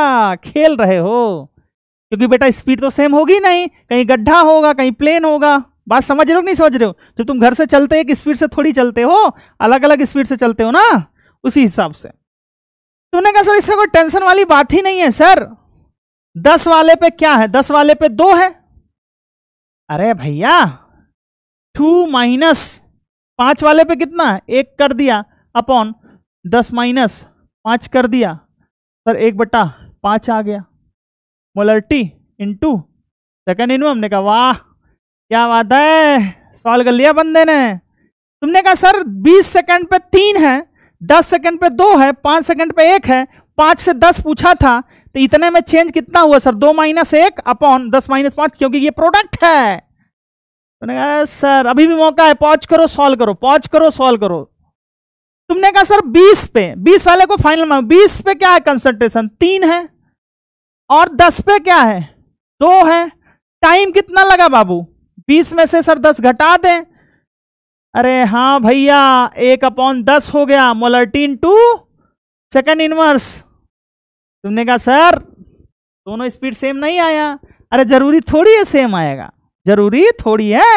खेल रहे हो क्योंकि बेटा स्पीड तो सेम होगी नहीं कहीं गड्ढा होगा कहीं प्लेन होगा बात समझ रहे हो नहीं समझ रहे हो जब तुम घर से चलते एक स्पीड से थोड़ी चलते हो अलग अलग स्पीड से चलते हो ना उसी हिसाब से तुमने कहा सर इसमें कोई टेंशन वाली बात ही नहीं है सर दस वाले पे क्या है दस वाले पे दो है अरे भैया टू माइनस पांच वाले पे कितना है एक कर दिया अपॉन दस माइनस पांच कर दिया सर एक बटा पांच आ गया मोलर्टी इंटू सेकेंड इनू हमने कहा वाह क्या बात है सॉल्व कर लिया बंदे ने तुमने कहा सर 20 सेकंड पे तीन है 10 सेकंड पे दो है 5 सेकंड पे एक है 5 से 10 पूछा था तो इतने में चेंज कितना हुआ सर दो माइनस एक अपॉन दस माइनस पाँच क्योंकि ये प्रोडक्ट है तुमने कहा सर अभी भी मौका है पॉच करो सॉल्व करो पॉच करो सॉल्व करो तुमने कहा सर 20 पे 20 वाले को फाइनल मान 20 पे क्या है कंसंट्रेशन तीन है और 10 पे क्या है दो है टाइम कितना लगा बाबू बीस में से सर दस घटा दें अरे हाँ भैया एक अपॉन दस हो गया मोलर्टीन टू सेकंड इनवर्स तुमने कहा सर दोनों स्पीड सेम नहीं आया अरे जरूरी थोड़ी है सेम आएगा जरूरी थोड़ी है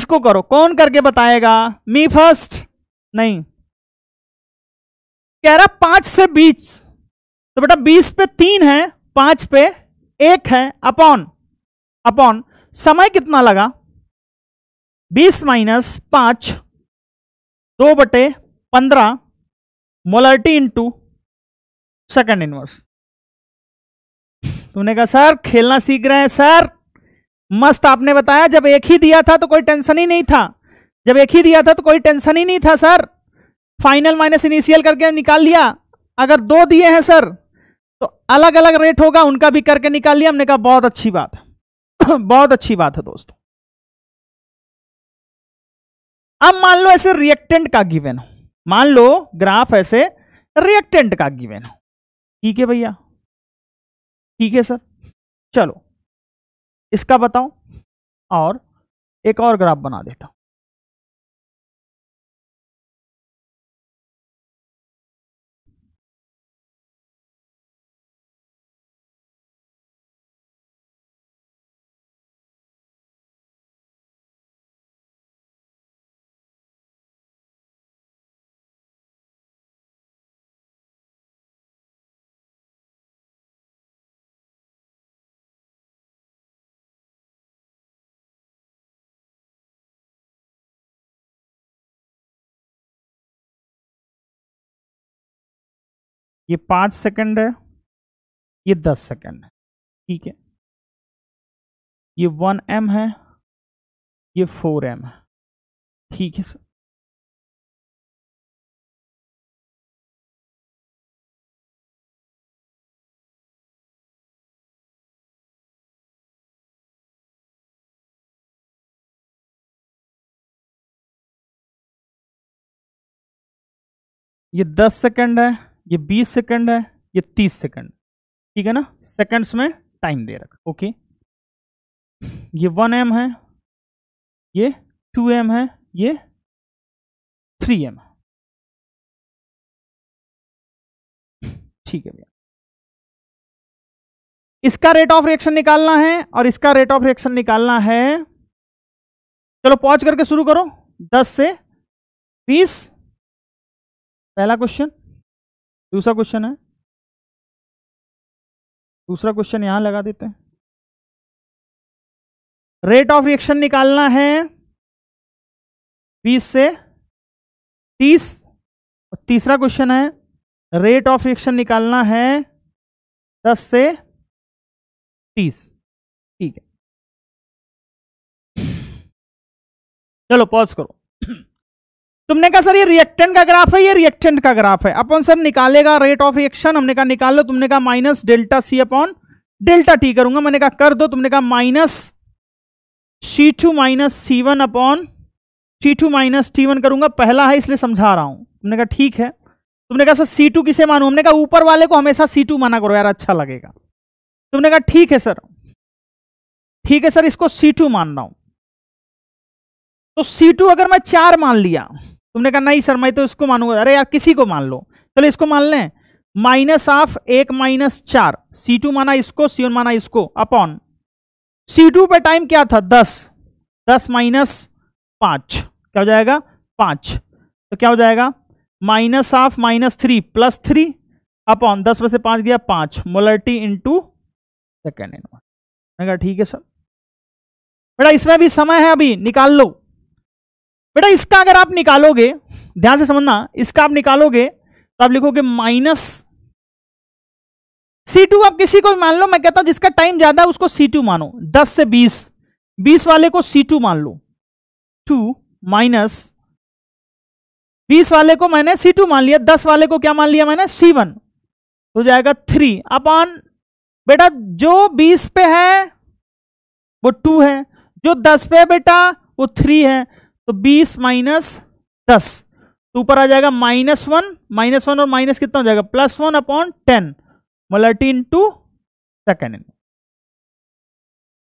इसको करो कौन करके बताएगा मी फर्स्ट नहीं कह रहा पांच से बीस तो बेटा बीस पे तीन है पांच पे एक है अपॉन अपॉन समय कितना लगा बीस माइनस पांच दो बटे पंद्रह मोलर्टी इंटू सेकेंड इनवर्स तुमने कहा सर खेलना सीख रहे हैं सर मस्त आपने बताया जब एक ही दिया था तो कोई टेंशन ही नहीं था जब एक ही दिया था तो कोई टेंशन ही नहीं था सर फाइनल माइनस इनिशियल करके निकाल लिया अगर दो दिए हैं सर तो अलग अलग रेट होगा उनका भी करके निकाल लिया हमने कहा बहुत अच्छी बात है बहुत अच्छी बात है दोस्तों अब मान लो ऐसे रिएक्टेंट का गिवन हो मान लो ग्राफ ऐसे रिएक्टेंट का गिवन हो ठीक है भैया ठीक है सर चलो इसका बताओ और एक और ग्राफ बना देता हूं ये पांच सेकंड है ये दस सेकंड है ठीक है ये वन एम है ये फोर एम है ठीक है सर ये दस सेकंड है ये 20 सेकंड है ये 30 सेकंड ठीक है ना सेकंड्स में टाइम दे रखा ओके ये वन एम है ये टू एम है ये थ्री एम है ठीक है भैया इसका रेट ऑफ रिएक्शन निकालना है और इसका रेट ऑफ रिएक्शन निकालना है चलो पॉज करके शुरू करो दस से बीस पहला क्वेश्चन दूसरा क्वेश्चन है दूसरा क्वेश्चन यहां लगा देते हैं रेट ऑफ रिएक्शन निकालना है बीस से तीस तीसरा क्वेश्चन है रेट ऑफ रिएक्शन निकालना है दस से तीस ठीक है चलो पॉज करो तुमने कहा सर ये रिएक्टेंट का ग्राफ है ये रिएक्टेंट का ग्राफ है अपन सर निकालेगा रेट ऑफ रिएक्शन हमने कहा लो तुमने कहा minus delta C upon delta T करूंगा मैंने कहा कर दो तुमने कहा minus C two minus C one upon T two minus T one करूंगा पहला है इसलिए समझा रहा हूं तुमने कहा ठीक है तुमने कहा सर सी टू किसे मानू हमने कहा ऊपर वाले को हमेशा सी टू माना करो यार अच्छा लगेगा तुमने कहा ठीक है सर ठीक है सर इसको सी टू मान रहा हूं तो सी टू अगर मैं चार मान लिया तुमने कहा नहीं सर मैं तो इसको मानूंगा अरे यार किसी को मान लो चलो इसको मान लें माइनस ऑफ एक माइनस चार सी टू माना इसको सी वन माना इसको अपॉन सी टू पे टाइम क्या था दस दस माइनस पांच क्या हो जाएगा पांच तो क्या हो जाएगा minus of minus three plus three upon दस में से पांच गया पांच मोलर्टी इंटू सेकेंड इनवर्स ठीक है सर बेटा इसमें भी समय है अभी निकाल लो बेटा इसका अगर आप निकालोगे ध्यान से समझना इसका आप निकालोगे तो आप लिखोगे माइनस सी टू आप किसी को मान लो मैं कहता हूं जिसका टाइम ज्यादा है उसको सी टू मानो दस से बीस बीस वाले को सी टू मान लो टू माइनस बीस वाले को मैंने सी टू मान लिया दस वाले को क्या मान लिया मैंने सी वन हो जाएगा थ्री अपॉन बेटा जो बीस पे है वो टू है जो दस पे है बेटा वो थ्री है तो बीस माइनस दस तो ऊपर आ जाएगा माइनस वन माइनस वन और माइनस कितना हो जाएगा plus one upon ten multi into second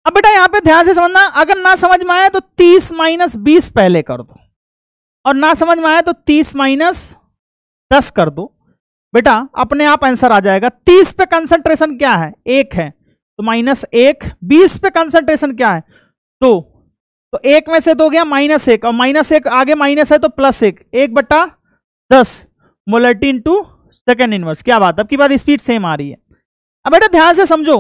अब बेटा यहां पे ध्यान से समझना अगर ना समझ में आया तो तीस माइनस बीस पहले कर दो और ना समझ में आया तो तीस माइनस दस कर दो बेटा अपने आप आंसर आ जाएगा तीस पे कंसंट्रेशन क्या है एक है तो माइनस एक बीस पे कंसंट्रेशन क्या है तो तो एक में से तो हो गया माइनस एक और माइनस एक आगे माइनस है तो प्लस एक एक बट्टा दस मोलर्टी टू सेकेंड इनवर्स क्या बात अब की बात स्पीड सेम आ रही है अब बेटा ध्यान से समझो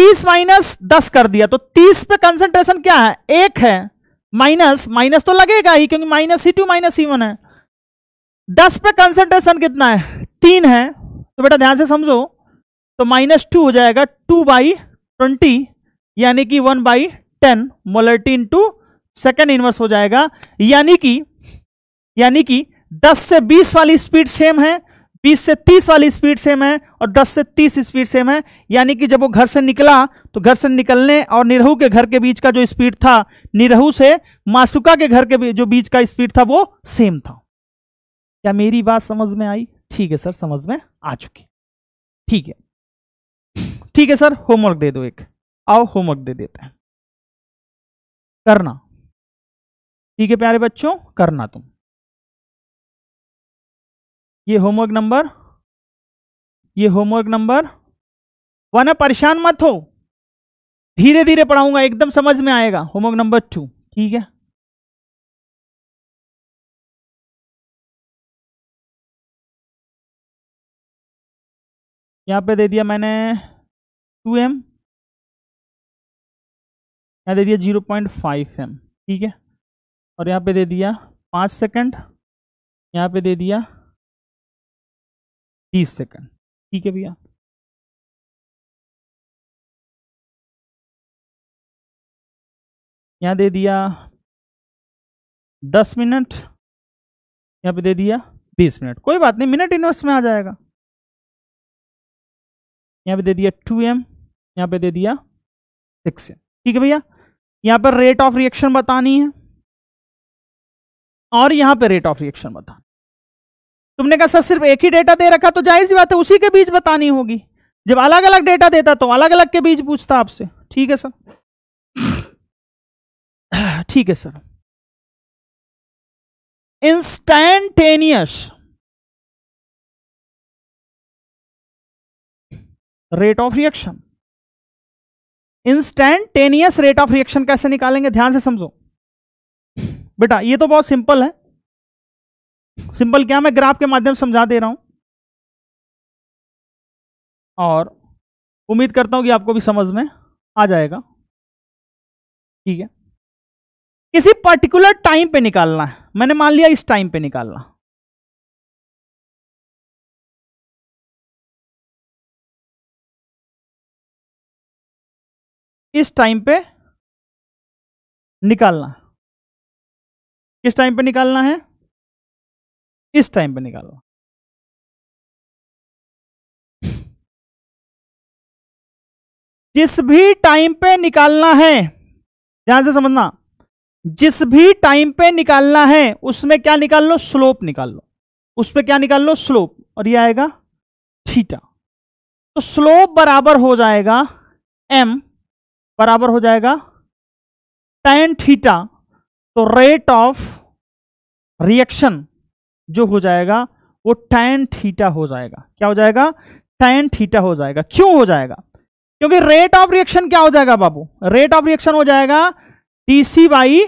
तीस माइनस दस कर दिया तो तीस पे कंसेंट्रेशन क्या है एक है माइनस माइनस तो लगेगा ही क्योंकि माइनस ही टू माइनस ही वन है दस पे कंसेंट्रेशन कितना है तीन है तो बेटा ध्यान से समझो तो माइनस टू हो जाएगा टू बाई ट्वेंटी यानी कि one by ten molarity into second inverse हो जाएगा यानी कि यानी कि 10 से 20 वाली स्पीड सेम है 20 से 30 वाली स्पीड सेम है और 10 से 30 स्पीड सेम है यानी कि जब वो घर से निकला तो घर से निकलने और निरहू के घर के बीच का जो स्पीड था निरहू से मासुका के घर के जो बीच का स्पीड था वो सेम था क्या मेरी बात समझ में आई ठीक है सर समझ में आ चुकी ठीक है ठीक है सर होमवर्क दे दो एक आओ होमवर्क दे देते हैं करना ठीक है प्यारे बच्चों करना तुम ये होमवर्क नंबर ये होमवर्क नंबर वन परेशान मत हो धीरे धीरे पढ़ाऊंगा एकदम समझ में आएगा होमवर्क नंबर टू ठीक है यहां पे दे दिया मैंने टू एम यहाँ दे दिया जीरो पॉइंट फाइव एम ठीक है और यहाँ पे दे दिया पाँच सेकंड यहाँ पे दे दिया तीस सेकंड ठीक है भैया यहाँ दे दिया दस मिनट यहाँ पे दे दिया बीस मिनट कोई बात नहीं मिनट इनवर्स में आ जाएगा यहाँ पे दे दिया टू एम यहाँ पे दे दिया सिक्स एम ठीक है भैया यहां पर रेट ऑफ रिएक्शन बतानी है और यहां पर रेट ऑफ रिएक्शन बताना तुमने कहा सर सिर्फ एक ही डेटा दे रखा तो जाहिर सी बात है उसी के बीच बतानी होगी जब अलग अलग डेटा देता तो अलग अलग के बीच पूछता आपसे ठीक है सर ठीक है sir instantaneous rate of reaction instantaneous rate of reaction कैसे निकालेंगे ध्यान से समझो बेटा ये तो बहुत सिंपल है सिंपल क्या मैं ग्राफ के माध्यम से समझा दे रहा हूं और उम्मीद करता हूं कि आपको भी समझ में आ जाएगा ठीक है किसी पर्टिकुलर टाइम पे निकालना है मैंने मान लिया इस टाइम पे निकालना इस टाइम पे निकालना किस टाइम पे निकालना है इस टाइम पे निकालना जिस भी टाइम पे निकालना है ध्यान से समझना जिस भी टाइम पे निकालना है उसमें क्या निकाल लो स्लोप निकाल लो उस पर क्या निकाल लो स्लोप और ये आएगा थीटा तो स्लोप बराबर हो जाएगा एम बराबर हो जाएगा टेन थीटा तो रेट ऑफ रिएक्शन जो हो जाएगा वो टेन थीटा हो जाएगा क्या हो जाएगा टेन थीटा हो जाएगा क्यों हो जाएगा क्योंकि रेट ऑफ रिएक्शन क्या हो जाएगा बाबू रेट ऑफ रिएक्शन हो जाएगा DC by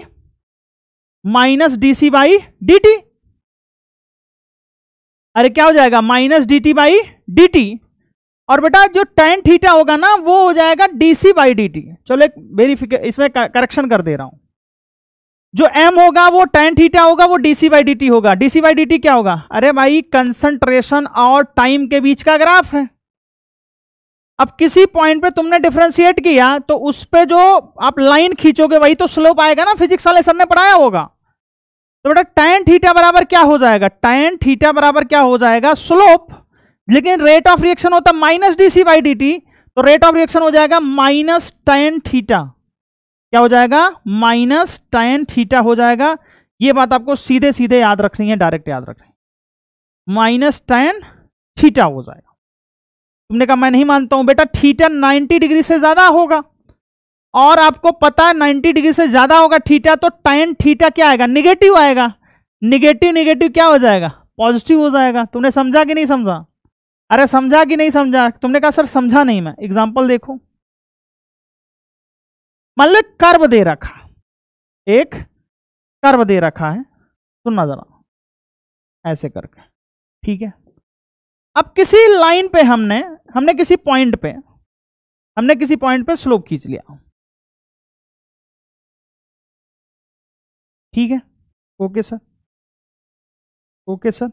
minus DC by D अरे क्या हो जाएगा minus D T by D और बेटा जो टेन थीटा होगा ना वो हो जाएगा D C by D T चलो एक वेरीफिके इसमें करेक्शन कर दे रहा हूं जो एम होगा वो टेन थीटा होगा वो D C by D T होगा D C by D T क्या होगा अरे भाई कंसंट्रेशन और टाइम के बीच का ग्राफ है अब किसी पॉइंट पे तुमने डिफ्रेंशिएट किया तो उस पर जो आप लाइन खींचोगे वही तो स्लोप आएगा ना फिजिक्स वाले सर ने पढ़ाया होगा तो बेटा टेन थीटा बराबर क्या हो जाएगा टेन थीटा बराबर क्या हो जाएगा स्लोप लेकिन रेट ऑफ रिएक्शन होता minus D C by D T तो रेट ऑफ रिएक्शन हो जाएगा माइनस टेन थीटा क्या हो जाएगा माइनस टेन थीटा हो जाएगा ये बात आपको सीधे सीधे याद रखनी है डायरेक्ट याद रखनी है माइनस टेन थीटा हो जाएगा तुमने कहा मैं नहीं मानता हूं बेटा थीटा 90 डिग्री से ज्यादा होगा और आपको पता है 90 डिग्री से ज्यादा होगा थीटा तो टेन थीटा क्या आएगा निगेटिव आएगा निगेटिव निगेटिव क्या हो जाएगा पॉजिटिव हो जाएगा तुमने समझा कि नहीं समझा अरे समझा कि नहीं समझा तुमने कहा सर समझा नहीं मैं एग्जाम्पल देखो मान लो कर्व दे रखा एक कर्व दे रखा है सुनना जरा ऐसे करके ठीक है अब किसी लाइन पे हमने हमने किसी पॉइंट पे हमने किसी पॉइंट पे स्लोप खींच लिया ठीक है ओके सर ओके सर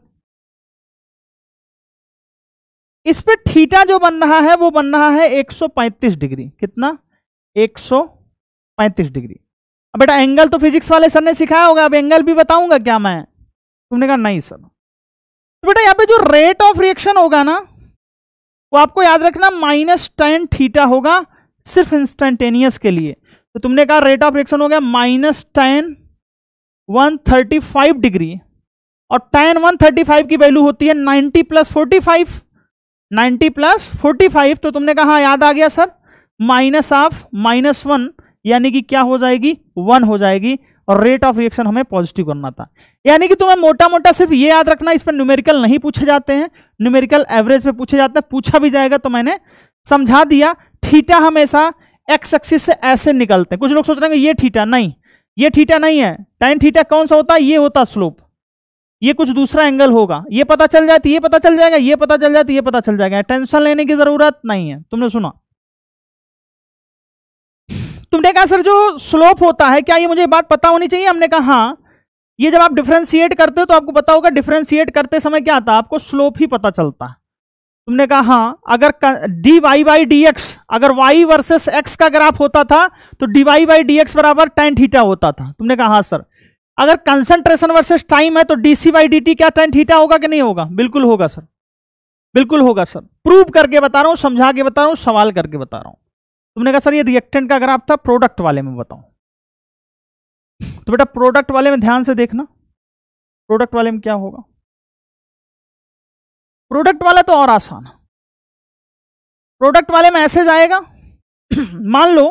इस पर थीटा जो बन रहा है वो बन रहा है 135 डिग्री कितना 135 डिग्री अब बेटा एंगल तो फिजिक्स वाले सर ने सिखाया होगा अब एंगल भी बताऊंगा क्या मैं तुमने कहा नहीं सर तो बेटा यहाँ पे जो रेट ऑफ रिएक्शन होगा ना वो आपको याद रखना माइनस टेन थीटा होगा सिर्फ इंस्टेंटेनियस के लिए तो तुमने कहा रेट ऑफ रिएक्शन हो गया minus tan one thirty five degree और टेन वन थर्टी फाइव की वैल्यू होती है ninety plus forty five 90 plus forty five तो तुमने कहा याद आ गया sir minus of minus one यानी कि क्या हो जाएगी वन हो जाएगी और रेट ऑफ रिएक्शन हमें पॉजिटिव करना था यानी कि तुम्हें मोटा मोटा सिर्फ ये याद रखना इस पर न्यूमेरिकल नहीं पूछे जाते हैं न्यूमेरिकल एवरेज पे पूछे जाते हैं पूछा भी जाएगा तो मैंने समझा दिया थीटा हमेशा एक्स एक्सिस से ऐसे निकलते हैं कुछ लोग सोच रहे हैं ये थीटा नहीं ये थीटा नहीं है टाइन थीटा कौन सा होता है ये होता स्लोप ये कुछ दूसरा एंगल होगा ये पता चल जाती ये पता चल जाएगा ये पता चल जाती ये पता चल जाएगा टेंशन लेने की जरूरत नहीं है तुमने सुना तुमने कहा सर जो स्लोप होता है क्या ये मुझे बात पता होनी चाहिए हमने कहा हाँ ये जब आप डिफ्रेंशिएट करते हो तो आपको पता होगा डिफ्रेंशिएट करते समय क्या आता है आपको स्लोप ही पता चलता है तुमने कहा हाँ अगर D Y by D X अगर वाई वर्सेस एक्स का ग्राफ होता था तो D Y by D X बराबर टेन थीटा होता था तुमने कहा हाँ सर अगर कंसंट्रेशन वर्सेस टाइम है तो डीसी बाई डी क्या टाइम थीटा होगा कि नहीं होगा बिल्कुल होगा सर बिल्कुल होगा सर प्रूव करके बता रहा हूं समझा के बता रहा हूं सवाल करके बता रहा हूं तुमने कहा सर ये रिएक्टेंट का ग्राफ था प्रोडक्ट वाले में बताऊं तो बेटा प्रोडक्ट वाले में ध्यान से देखना प्रोडक्ट वाले में क्या होगा प्रोडक्ट वाला तो और आसान प्रोडक्ट वाले में ऐसे जाएगा मान लो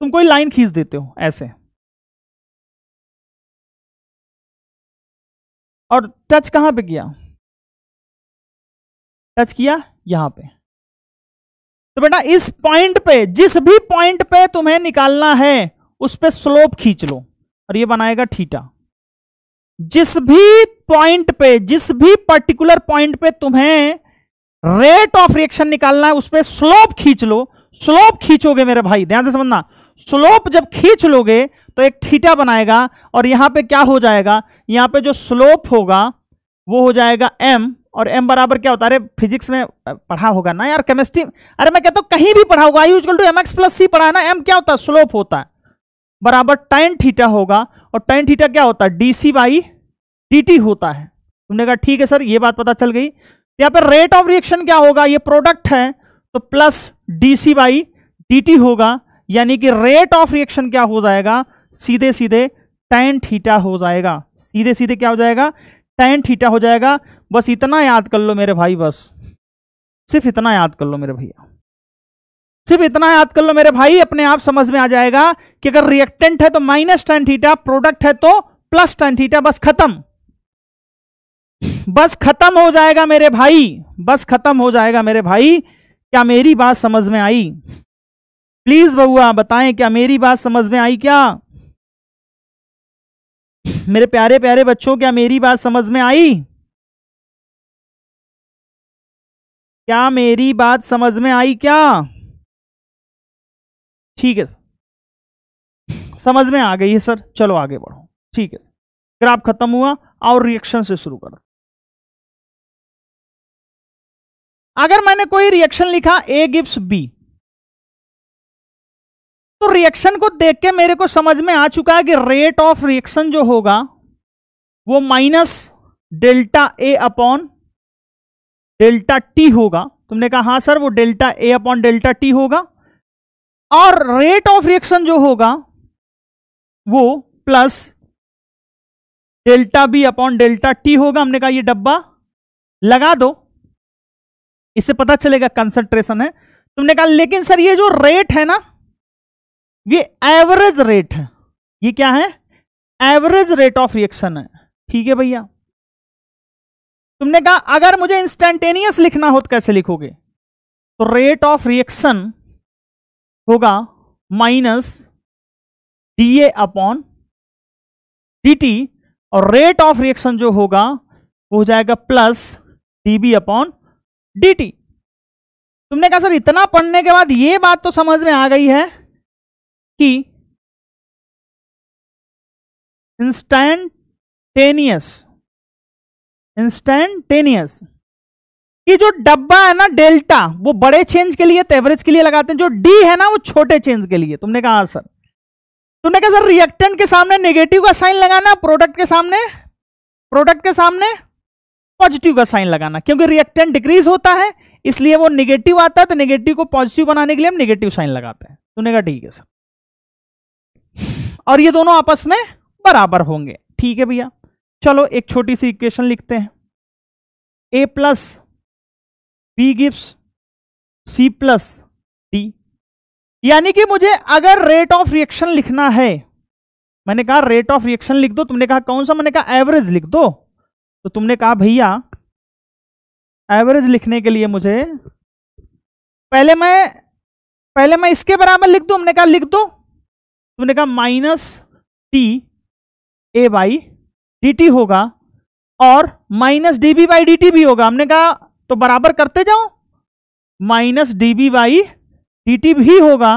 तुम कोई लाइन खींच देते हो ऐसे और टच कहां पे किया टच किया यहां पे तो बेटा इस पॉइंट पे जिस भी पॉइंट पे तुम्हें निकालना है उस पर स्लोप खींच लो और ये बनाएगा ठीटा जिस भी पॉइंट पे जिस भी पर्टिकुलर पॉइंट पे तुम्हें रेट ऑफ रिएक्शन निकालना है उस पर स्लोप खींच लो स्लोप खींचोगे मेरे भाई ध्यान से समझना स्लोप जब खींच लोगे तो एक ठीटा बनाएगा और यहां पे क्या हो जाएगा यहाँ पे जो स्लोप होगा वो हो जाएगा एम और एम बराबर क्या होता है अरे फिजिक्स में पढ़ा होगा ना यार केमिस्ट्री अरे मैं कहता हूँ कहीं भी पढ़ा होगा I two M X plus C पढ़ा है ना m क्या होता है स्लोप होता है बराबर टाइन थीटा होगा और टाइन थीटा क्या होता है D C by D T होता है तुमने कहा ठीक है सर ये बात पता चल गई तो यहाँ पर रेट ऑफ रिएक्शन क्या होगा ये प्रोडक्ट है तो plus D C by D T होगा यानी कि रेट ऑफ रिएक्शन क्या हो जाएगा सीधे सीधे टेन थीटा हो जाएगा सीधे सीधे क्या हो जाएगा टेन थीटा हो जाएगा बस इतना याद कर लो मेरे भाई बस सिर्फ इतना याद कर लो मेरे भैया सिर्फ इतना याद कर लो मेरे भाई अपने आप समझ में आ जाएगा कि अगर रिएक्टेंट है तो माइनस टेन थीटा प्रोडक्ट है तो प्लस टेन थीटा बस खत्म बस खत्म हो जाएगा मेरे भाई बस खत्म हो जाएगा मेरे भाई क्या मेरी बात समझ में आई प्लीज बउआ बताएं क्या मेरी बात समझ में आई क्या मेरे प्यारे प्यारे बच्चों क्या मेरी बात समझ में आई क्या मेरी बात समझ में आई क्या ठीक है समझ में आ गई है सर चलो आगे बढ़ो ठीक है ग्राफ खत्म हुआ और रिएक्शन से शुरू करो अगर मैंने कोई रिएक्शन लिखा ए गिव्स बी तो रिएक्शन को देख के मेरे को समझ में आ चुका है कि रेट ऑफ रिएक्शन जो होगा वो minus delta A upon delta T होगा तुमने कहा हाँ सर वो delta A upon delta T होगा और रेट ऑफ रिएक्शन जो होगा वो plus delta B upon delta T होगा हमने कहा ये डब्बा लगा दो इससे पता चलेगा कंसंट्रेशन है तुमने कहा लेकिन सर ये जो रेट है ना ये एवरेज रेट है ये क्या है एवरेज रेट ऑफ रिएक्शन है ठीक है भैया तुमने कहा अगर मुझे इंस्टेंटेनियस लिखना हो तो कैसे लिखोगे तो रेट ऑफ रिएक्शन होगा minus D A upon D T और रेट ऑफ रिएक्शन जो होगा वो हो जाएगा plus D B upon D T तुमने कहा सर इतना पढ़ने के बाद ये बात तो समझ में आ गई है कि इंस्टेंटेनियस इंस्टेंटेनियस ये जो डब्बा है ना डेल्टा वो बड़े चेंज के लिए एवरेज के लिए लगाते हैं जो डी है ना वो छोटे चेंज के लिए तुमने कहा सर हाँ, तुमने कहा सर रिएक्टेंट के सामने नेगेटिव का साइन लगाना प्रोडक्ट के सामने प्रोडक्ट के सामने पॉजिटिव का साइन लगाना क्योंकि रिएक्टेंट डिक्रीज होता है इसलिए वो नेगेटिव आता है तो नेगेटिव को पॉजिटिव बनाने के लिए हम नेगेटिव साइन लगाते हैं तुमने कहा ठीक है सर और ये दोनों आपस में बराबर होंगे ठीक है भैया चलो एक छोटी सी इक्वेशन लिखते हैं A plus B gives C plus D यानी कि मुझे अगर रेट ऑफ रिएक्शन लिखना है मैंने कहा रेट ऑफ रिएक्शन लिख दो तुमने कहा कौन सा मैंने कहा एवरेज लिख दो तो तुमने कहा भैया एवरेज लिखने के लिए मुझे पहले मैं पहले मैं इसके बराबर लिख दूं हमने कहा लिख दो तुमने कहा minus T A by D T होगा और minus D B by D T भी होगा हमने कहा तो बराबर करते जाओ minus D B by D T भी होगा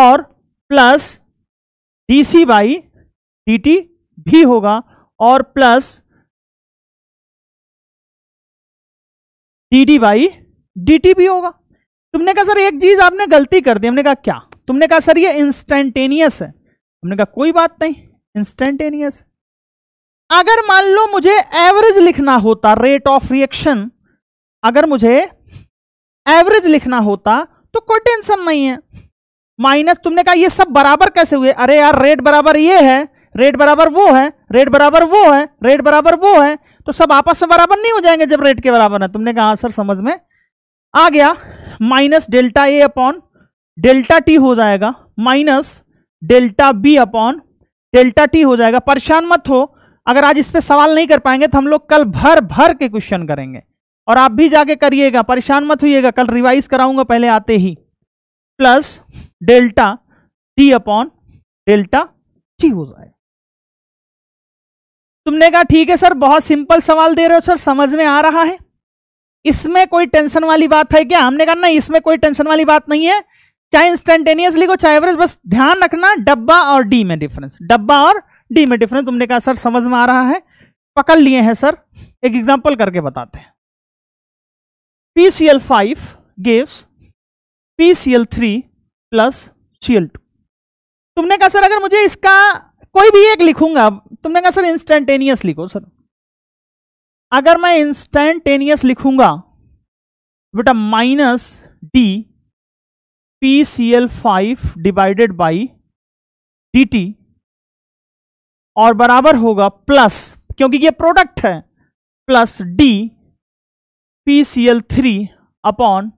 और plus D C by D T भी होगा और plus D D by D T भी होगा तुमने कहा सर एक चीज आपने गलती कर दी हमने कहा क्या तुमने कहा सर ये इंस्टेंटेनियस है हमने कहा कोई बात नहीं इंस्टेंटेनियस अगर मान लो मुझे एवरेज लिखना होता रेट ऑफ रिएक्शन अगर मुझे एवरेज लिखना होता तो कोई टेंशन नहीं है माइनस तुमने कहा ये सब बराबर कैसे हुए अरे यार रेट बराबर ये है रेट बराबर वो है रेट बराबर वो है रेट बराबर वो है तो सब आपस में बराबर नहीं हो जाएंगे जब रेट के बराबर है तुमने कहा हाँ, सर समझ में आ गया minus delta A upon delta T हो जाएगा minus delta B upon delta T हो जाएगा परेशान मत हो अगर आज इस पर सवाल नहीं कर पाएंगे तो हम लोग कल भर भर के क्वेश्चन करेंगे और आप भी जाके करिएगा परेशान मत होइएगा कल रिवाइज कराऊंगा पहले आते ही plus delta T upon delta T हो जाएगा तुमने कहा ठीक है सर बहुत सिंपल सवाल दे रहे हो सर समझ में आ रहा है इसमें कोई टेंशन वाली बात है क्या हमने कहा ना इसमें कोई टेंशन वाली बात नहीं है चाहे इंस्टेंटेनियसली को चाहे एवरेज बस ध्यान रखना डब्बा और डी में डिफरेंस डब्बा और डी में डिफरेंस तुमने कहा सर समझ में आ रहा है पकड़ लिए हैं सर एक एग्जाम्पल करके बताते हैं P C L five gives P C L three plus C L two तुमने कहा सर अगर मुझे इसका कोई भी एक लिखूंगा तुमने कहा सर इंस्टेंटेनियस लिखो सर अगर मैं इंस्टेंटेनियस लिखूंगा बेटा minus D P C L five divided by D T और बराबर होगा प्लस क्योंकि ये प्रोडक्ट है plus D P C L three upon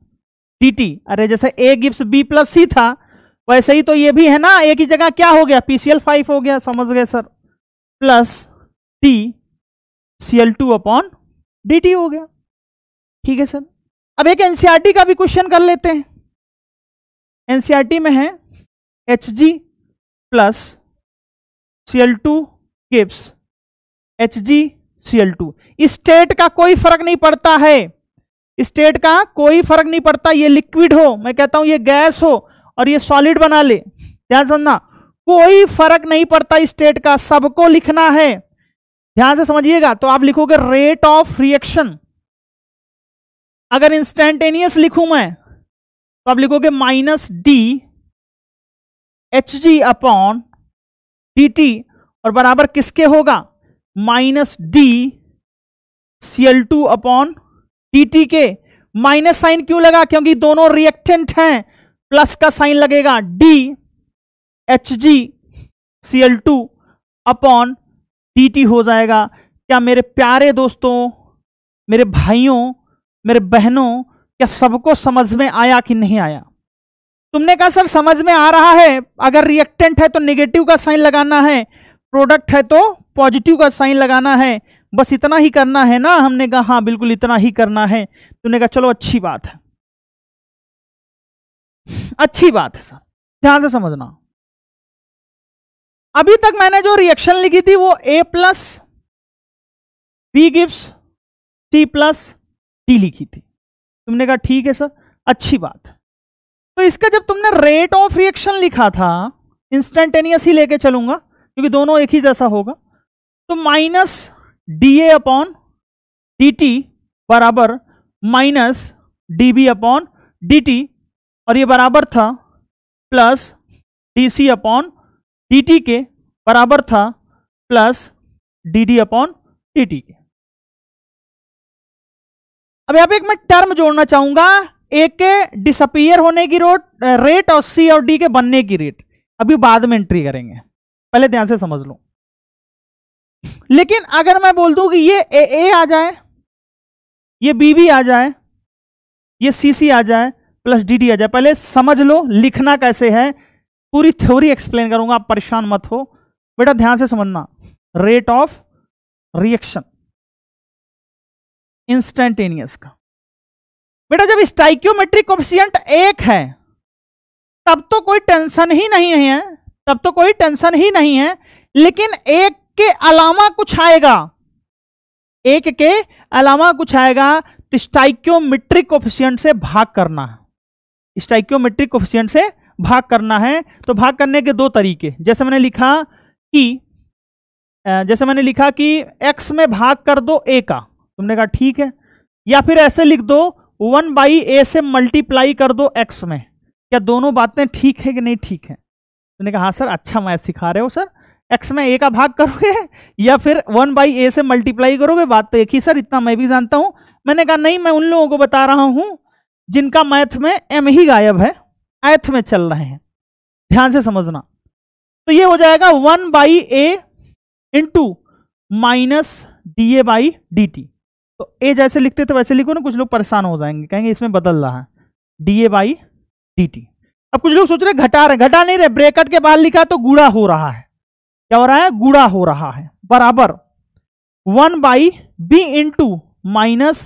D T अरे जैसे A gives B plus C था वैसे ही तो ये भी है ना ए की जगह क्या हो गया पी सी एल फाइव हो गया समझ गए sir plus D C L two upon D T हो गया ठीक है सर अब एक एनसीआरटी e का भी क्वेश्चन कर लेते हैं एनसीईआरटी में है H G plus C L two gives H G C L two state का कोई फर्क नहीं पड़ता है स्टेट का कोई फर्क नहीं पड़ता ये लिक्विड हो मैं कहता हूं ये गैस हो और ये सॉलिड बना ले ध्यान समझना कोई फर्क नहीं पड़ता स्टेट का सबको लिखना है ध्यान से समझिएगा तो आप लिखोगे रेट ऑफ रिएक्शन अगर इंस्टेंटेनियस लिखूं मैं तो आप लिखोगे minus D H G upon D T और बराबर किसके होगा minus D C L two upon D T के माइनस साइन क्यों लगा क्योंकि दोनों रिएक्टेंट हैं प्लस का साइन लगेगा D H G C L two upon D T हो जाएगा क्या मेरे प्यारे दोस्तों मेरे भाइयों मेरे बहनों क्या सबको समझ में आया कि नहीं आया तुमने कहा सर समझ में आ रहा है अगर रिएक्टेंट है तो नेगेटिव का साइन लगाना है प्रोडक्ट है तो पॉजिटिव का साइन लगाना है बस इतना ही करना है ना हमने कहा हाँ बिल्कुल इतना ही करना है तुमने कहा चलो अच्छी बात है अच्छी बात है सर ध्यान से समझना अभी तक मैंने जो रिएक्शन लिखी थी वो A plus B gives T plus D लिखी थी तुमने कहा ठीक है सर अच्छी बात तो इसका जब तुमने रेट ऑफ रिएक्शन लिखा था इंस्टेंटेनियस ही लेके चलूंगा क्योंकि दोनों एक ही जैसा होगा तो minus D A upon D T बराबर minus D B upon D T और ये बराबर था plus D C upon D T के बराबर था plus D D upon D T के अब यहां पे एक मैं टर्म जोड़ना चाहूंगा ए के डिसअपियर होने की रोट रेट और सी और डी के बनने की रेट अभी बाद में एंट्री करेंगे पहले ध्यान से समझ लो लेकिन अगर मैं बोल दूं कि ये ए ए आ जाए ये बी बी आ जाए ये सी सी आ जाए प्लस डी डी आ जाए पहले समझ लो लिखना कैसे है पूरी थ्योरी एक्सप्लेन करूंगा आप परेशान मत हो बेटा ध्यान से समझना रेट ऑफ रिएक्शन इंस्टेंटेनियस का बेटा जब स्टाइक्योमेट्रिक कोफिशियंट एक है तब तो कोई टेंशन ही नहीं है तब तो कोई टेंशन ही नहीं है लेकिन एक के अलावा कुछ आएगा एक के अलावा कुछ आएगा तो स्टाइक्योमेट्रिक कोफिशियंट से भाग करना है स्टाइक्योमेट्रिक कोफिशियंट से भाग करना है तो भाग करने के दो तरीके जैसे मैंने लिखा कि जैसे मैंने लिखा कि एक्स में भाग कर दो ए का तुमने कहा ठीक है या फिर ऐसे लिख दो वन बाई ए से मल्टीप्लाई कर दो एक्स में क्या दोनों बातें ठीक है कि नहीं ठीक है तुमने कहा हाँ सर अच्छा मैथ सिखा रहे हो सर एक्स में ए का भाग करोगे या फिर वन बाई ए से मल्टीप्लाई करोगे बात तो एक ही सर इतना मैं भी जानता हूँ मैंने कहा नहीं मैं उन लोगों को बता रहा हूँ जिनका मैथ में एम ही गायब है एथ में चल रहे हैं ध्यान से समझना तो ये हो जाएगा one by A into minus D A by D T तो ए जैसे लिखते थे वैसे लिखो ना कुछ लोग परेशान हो जाएंगे कहेंगे इसमें बदल रहा है d A by D T अब कुछ लोग सोच रहे घटा रहे घटा नहीं रहे ब्रेकट के बाद लिखा तो गुड़ा हो रहा है क्या हो रहा है गुड़ा हो रहा है बराबर one by B into minus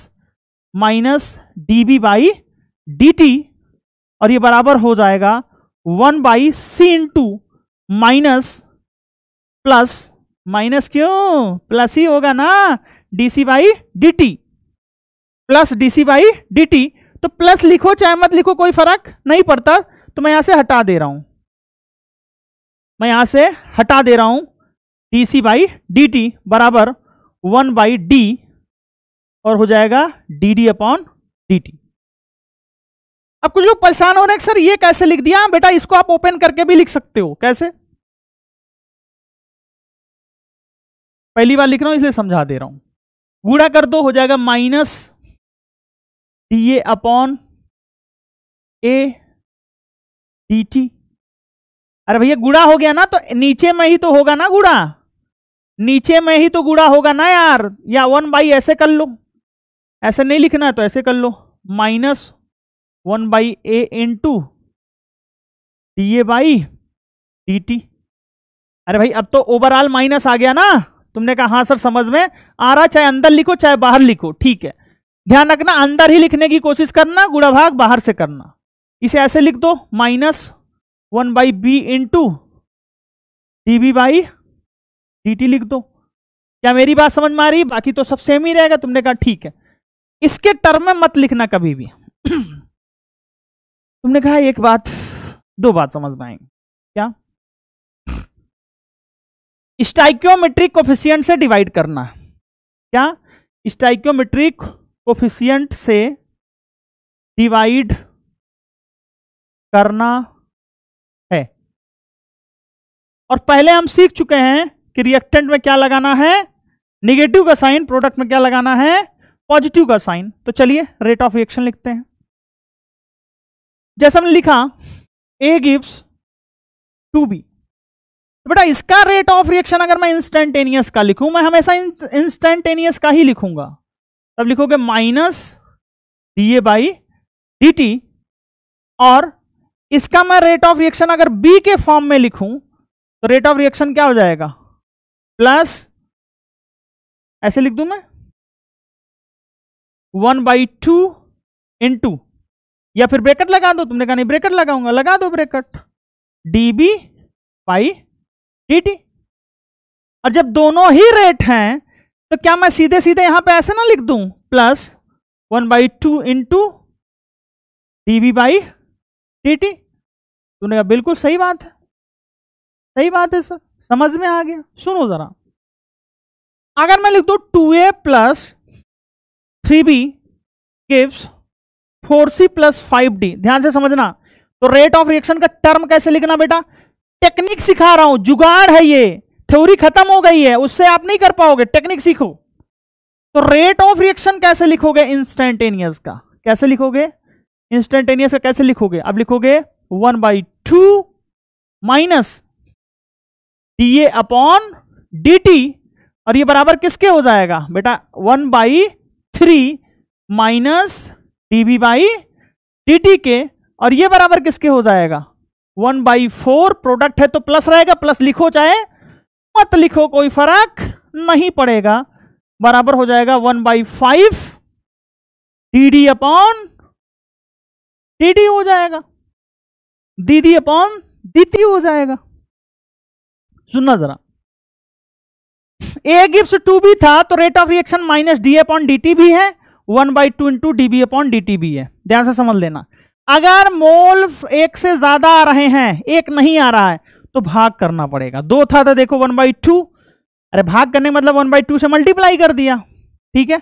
minus D B by D T और ये बराबर हो जाएगा one by C into minus plus minus क्यों प्लस ही होगा ना dC by D t plus dC by D T तो प्लस लिखो चाहे मत लिखो कोई फर्क नहीं पड़ता तो मैं यहां से हटा दे रहा हूं मैं यहां से हटा दे रहा हूं डीसी बाई डी टी बराबर वन बाई डी और हो जाएगा d D upon D T अब कुछ लोग परेशान हो रहे हैं सर ये कैसे लिख दिया बेटा इसको आप ओपन करके भी लिख सकते हो कैसे पहली बार लिख रहा हूं इसलिए समझा दे रहा हूं गुड़ा कर दो हो जाएगा minus D A upon A d T अरे भैया गुड़ा हो गया ना तो नीचे में ही तो होगा ना गुड़ा नीचे में ही तो गुड़ा होगा ना यार या वन बाई ऐसे कर लो ऐसे नहीं लिखना है तो ऐसे कर लो minus one by A into d A by D T अरे भाई अब तो ओवरऑल माइनस आ गया ना तुमने कहा हाँ सर समझ में आ रहा चाहे अंदर लिखो चाहे बाहर लिखो ठीक है ध्यान रखना अंदर ही लिखने की कोशिश करना गुड़ा भाग बाहर से करना इसे ऐसे लिख दो minus one by B to d B by D t लिख दो क्या मेरी बात समझ में आ रही है बाकी तो सब सेम ही रहेगा तुमने कहा ठीक है इसके टर्म में मत लिखना कभी भी तुमने कहा एक बात दो बात समझ में आएंगे क्या स्टाइक्योमेट्रिक कोफिशियंट से डिवाइड करना क्या स्टाइक्योमेट्रिक कोफिशियंट से डिवाइड करना है और पहले हम सीख चुके हैं कि रिएक्टेंट में क्या लगाना है निगेटिव का साइन प्रोडक्ट में क्या लगाना है पॉजिटिव का साइन तो चलिए रेट ऑफ रिएक्शन लिखते हैं जैसे हमने लिखा ए गिव्स टू बी बेटा इसका रेट ऑफ रिएक्शन अगर मैं इंस्टेंटेनियस का लिखूं मैं हमेशा इंस्टेंटेनियस का ही लिखूंगा तब लिखोगे minus D A by D T और इसका मैं रेट ऑफ रिएक्शन अगर बी के फॉर्म में लिखूं तो रेट ऑफ रिएक्शन क्या हो जाएगा प्लस ऐसे लिख दूं मैं one by two into या फिर ब्रेकेट लगा दो तुमने कहा नहीं ब्रेकेट लगाऊंगा लगा दो bracket d B by t और जब दोनों ही रेट हैं तो क्या मैं सीधे सीधे यहां पे ऐसे ना लिख दूं plus one by two into d V by t t तूने कहा बिल्कुल सही बात है सही बात है सर समझ में आ गया सुनो जरा अगर मैं लिख दू two A plus three B gives four C plus five D ध्यान से समझना तो रेट ऑफ रिएक्शन का टर्म कैसे लिखना बेटा टेक्निक सिखा रहा हूं जुगाड़ है ये थ्योरी खत्म हो गई है उससे आप नहीं कर पाओगे टेक्निक सीखो तो रेट ऑफ रिएक्शन कैसे लिखोगे इंस्टेंटेनियस का कैसे लिखोगे इंस्टेंटेनियस का कैसे लिखोगे अब लिखोगे one by two minus D A upon D T और ये बराबर किसके हो जाएगा बेटा one by three minus D B by D T के और ये बराबर किसके हो जाएगा वन बाई फोर प्रोडक्ट है तो प्लस रहेगा प्लस लिखो चाहे मत लिखो कोई फर्क नहीं पड़ेगा बराबर हो जाएगा one by five d D upon d D हो जाएगा दीदी अपॉन दीदी हो जाएगा सुनना जरा ए गिव्स टू बी था तो rate of reaction minus d upon D T भी है one by two into d B upon D T भी है ध्यान से समझ लेना अगर मोल एक से ज्यादा आ रहे हैं एक नहीं आ रहा है तो भाग करना पड़ेगा दो था तो देखो वन बाई टू अरे भाग करने मतलब वन बाई टू से मल्टीप्लाई कर दिया ठीक है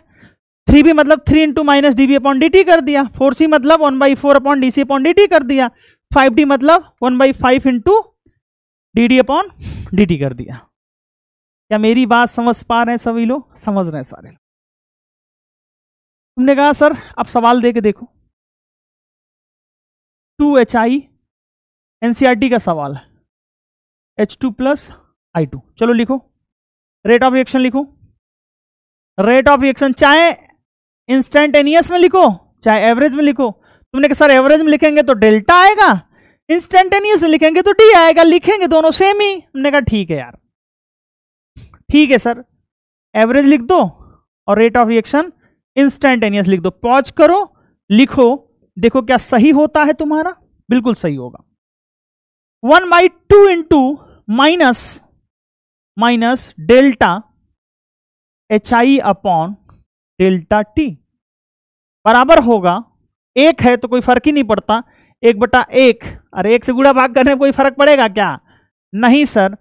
थ्री भी मतलब three into minus D B upon D t कर दिया फोर सी मतलब one by four upon d C upon D t कर दिया फाइव डी मतलब one by five into D D upon D t कर दिया क्या मेरी बात समझ पा रहे हैं सभी लोग समझ रहे हैं सारे लोग तुमने कहा सर अब सवाल दे के देखो टू एच आई एनसीआरटी का सवाल है H two plus I two चलो लिखो रेट ऑफ रिएक्शन लिखो रेट ऑफ रिएक्शन चाहे इंस्टेंटेनियस में लिखो चाहे एवरेज में लिखो तुमने कहा सर एवरेज में लिखेंगे तो डेल्टा आएगा इंस्टेंटेनियस में लिखेंगे तो डी आएगा लिखेंगे दोनों सेम ही हमने कहा ठीक है यार ठीक है सर एवरेज लिख दो और रेट ऑफ रिएक्शन इंस्टेंटेनियस लिख दो पॉज करो लिखो देखो क्या सही होता है तुम्हारा बिल्कुल सही होगा one by two into minus minus delta H I upon delta T बराबर होगा एक है तो कोई फर्क ही नहीं पड़ता एक बटा एक अरे एक से गुड़ा भाग करने में कोई फर्क पड़ेगा क्या नहीं सर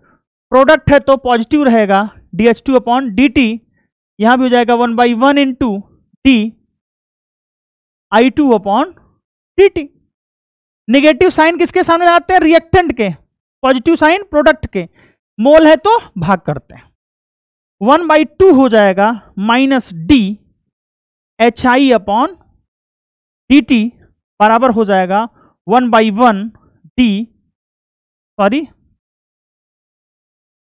प्रोडक्ट है तो पॉजिटिव रहेगा d H two upon D t यहां भी हो जाएगा one by one into t I two upon t negative sign किसके सामने आते हैं रिएक्टेंट के पॉजिटिव साइन प्रोडक्ट के मोल है तो भाग करते हैं वन बाई टू हो जाएगा minus D H I upon D T बराबर हो जाएगा one by one d sorry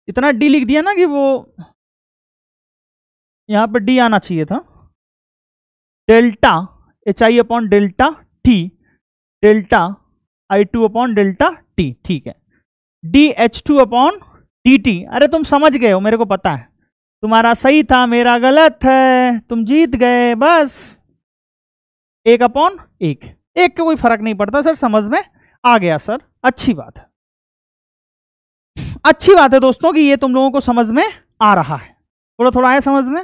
इतना डी लिख दिया ना कि वो यहां पे डी आना चाहिए था delta H I upon delta T delta I two upon delta T ठीक है d H two upon D T अरे तुम समझ गए हो मेरे को पता है तुम्हारा सही था मेरा गलत है तुम जीत गए बस एक अपॉन एक एक का कोई फर्क नहीं पड़ता सर समझ में आ गया सर अच्छी बात है अच्छी बात है दोस्तों कि ये तुम लोगों को समझ में आ रहा है थोड़ा थोड़ा आया समझ में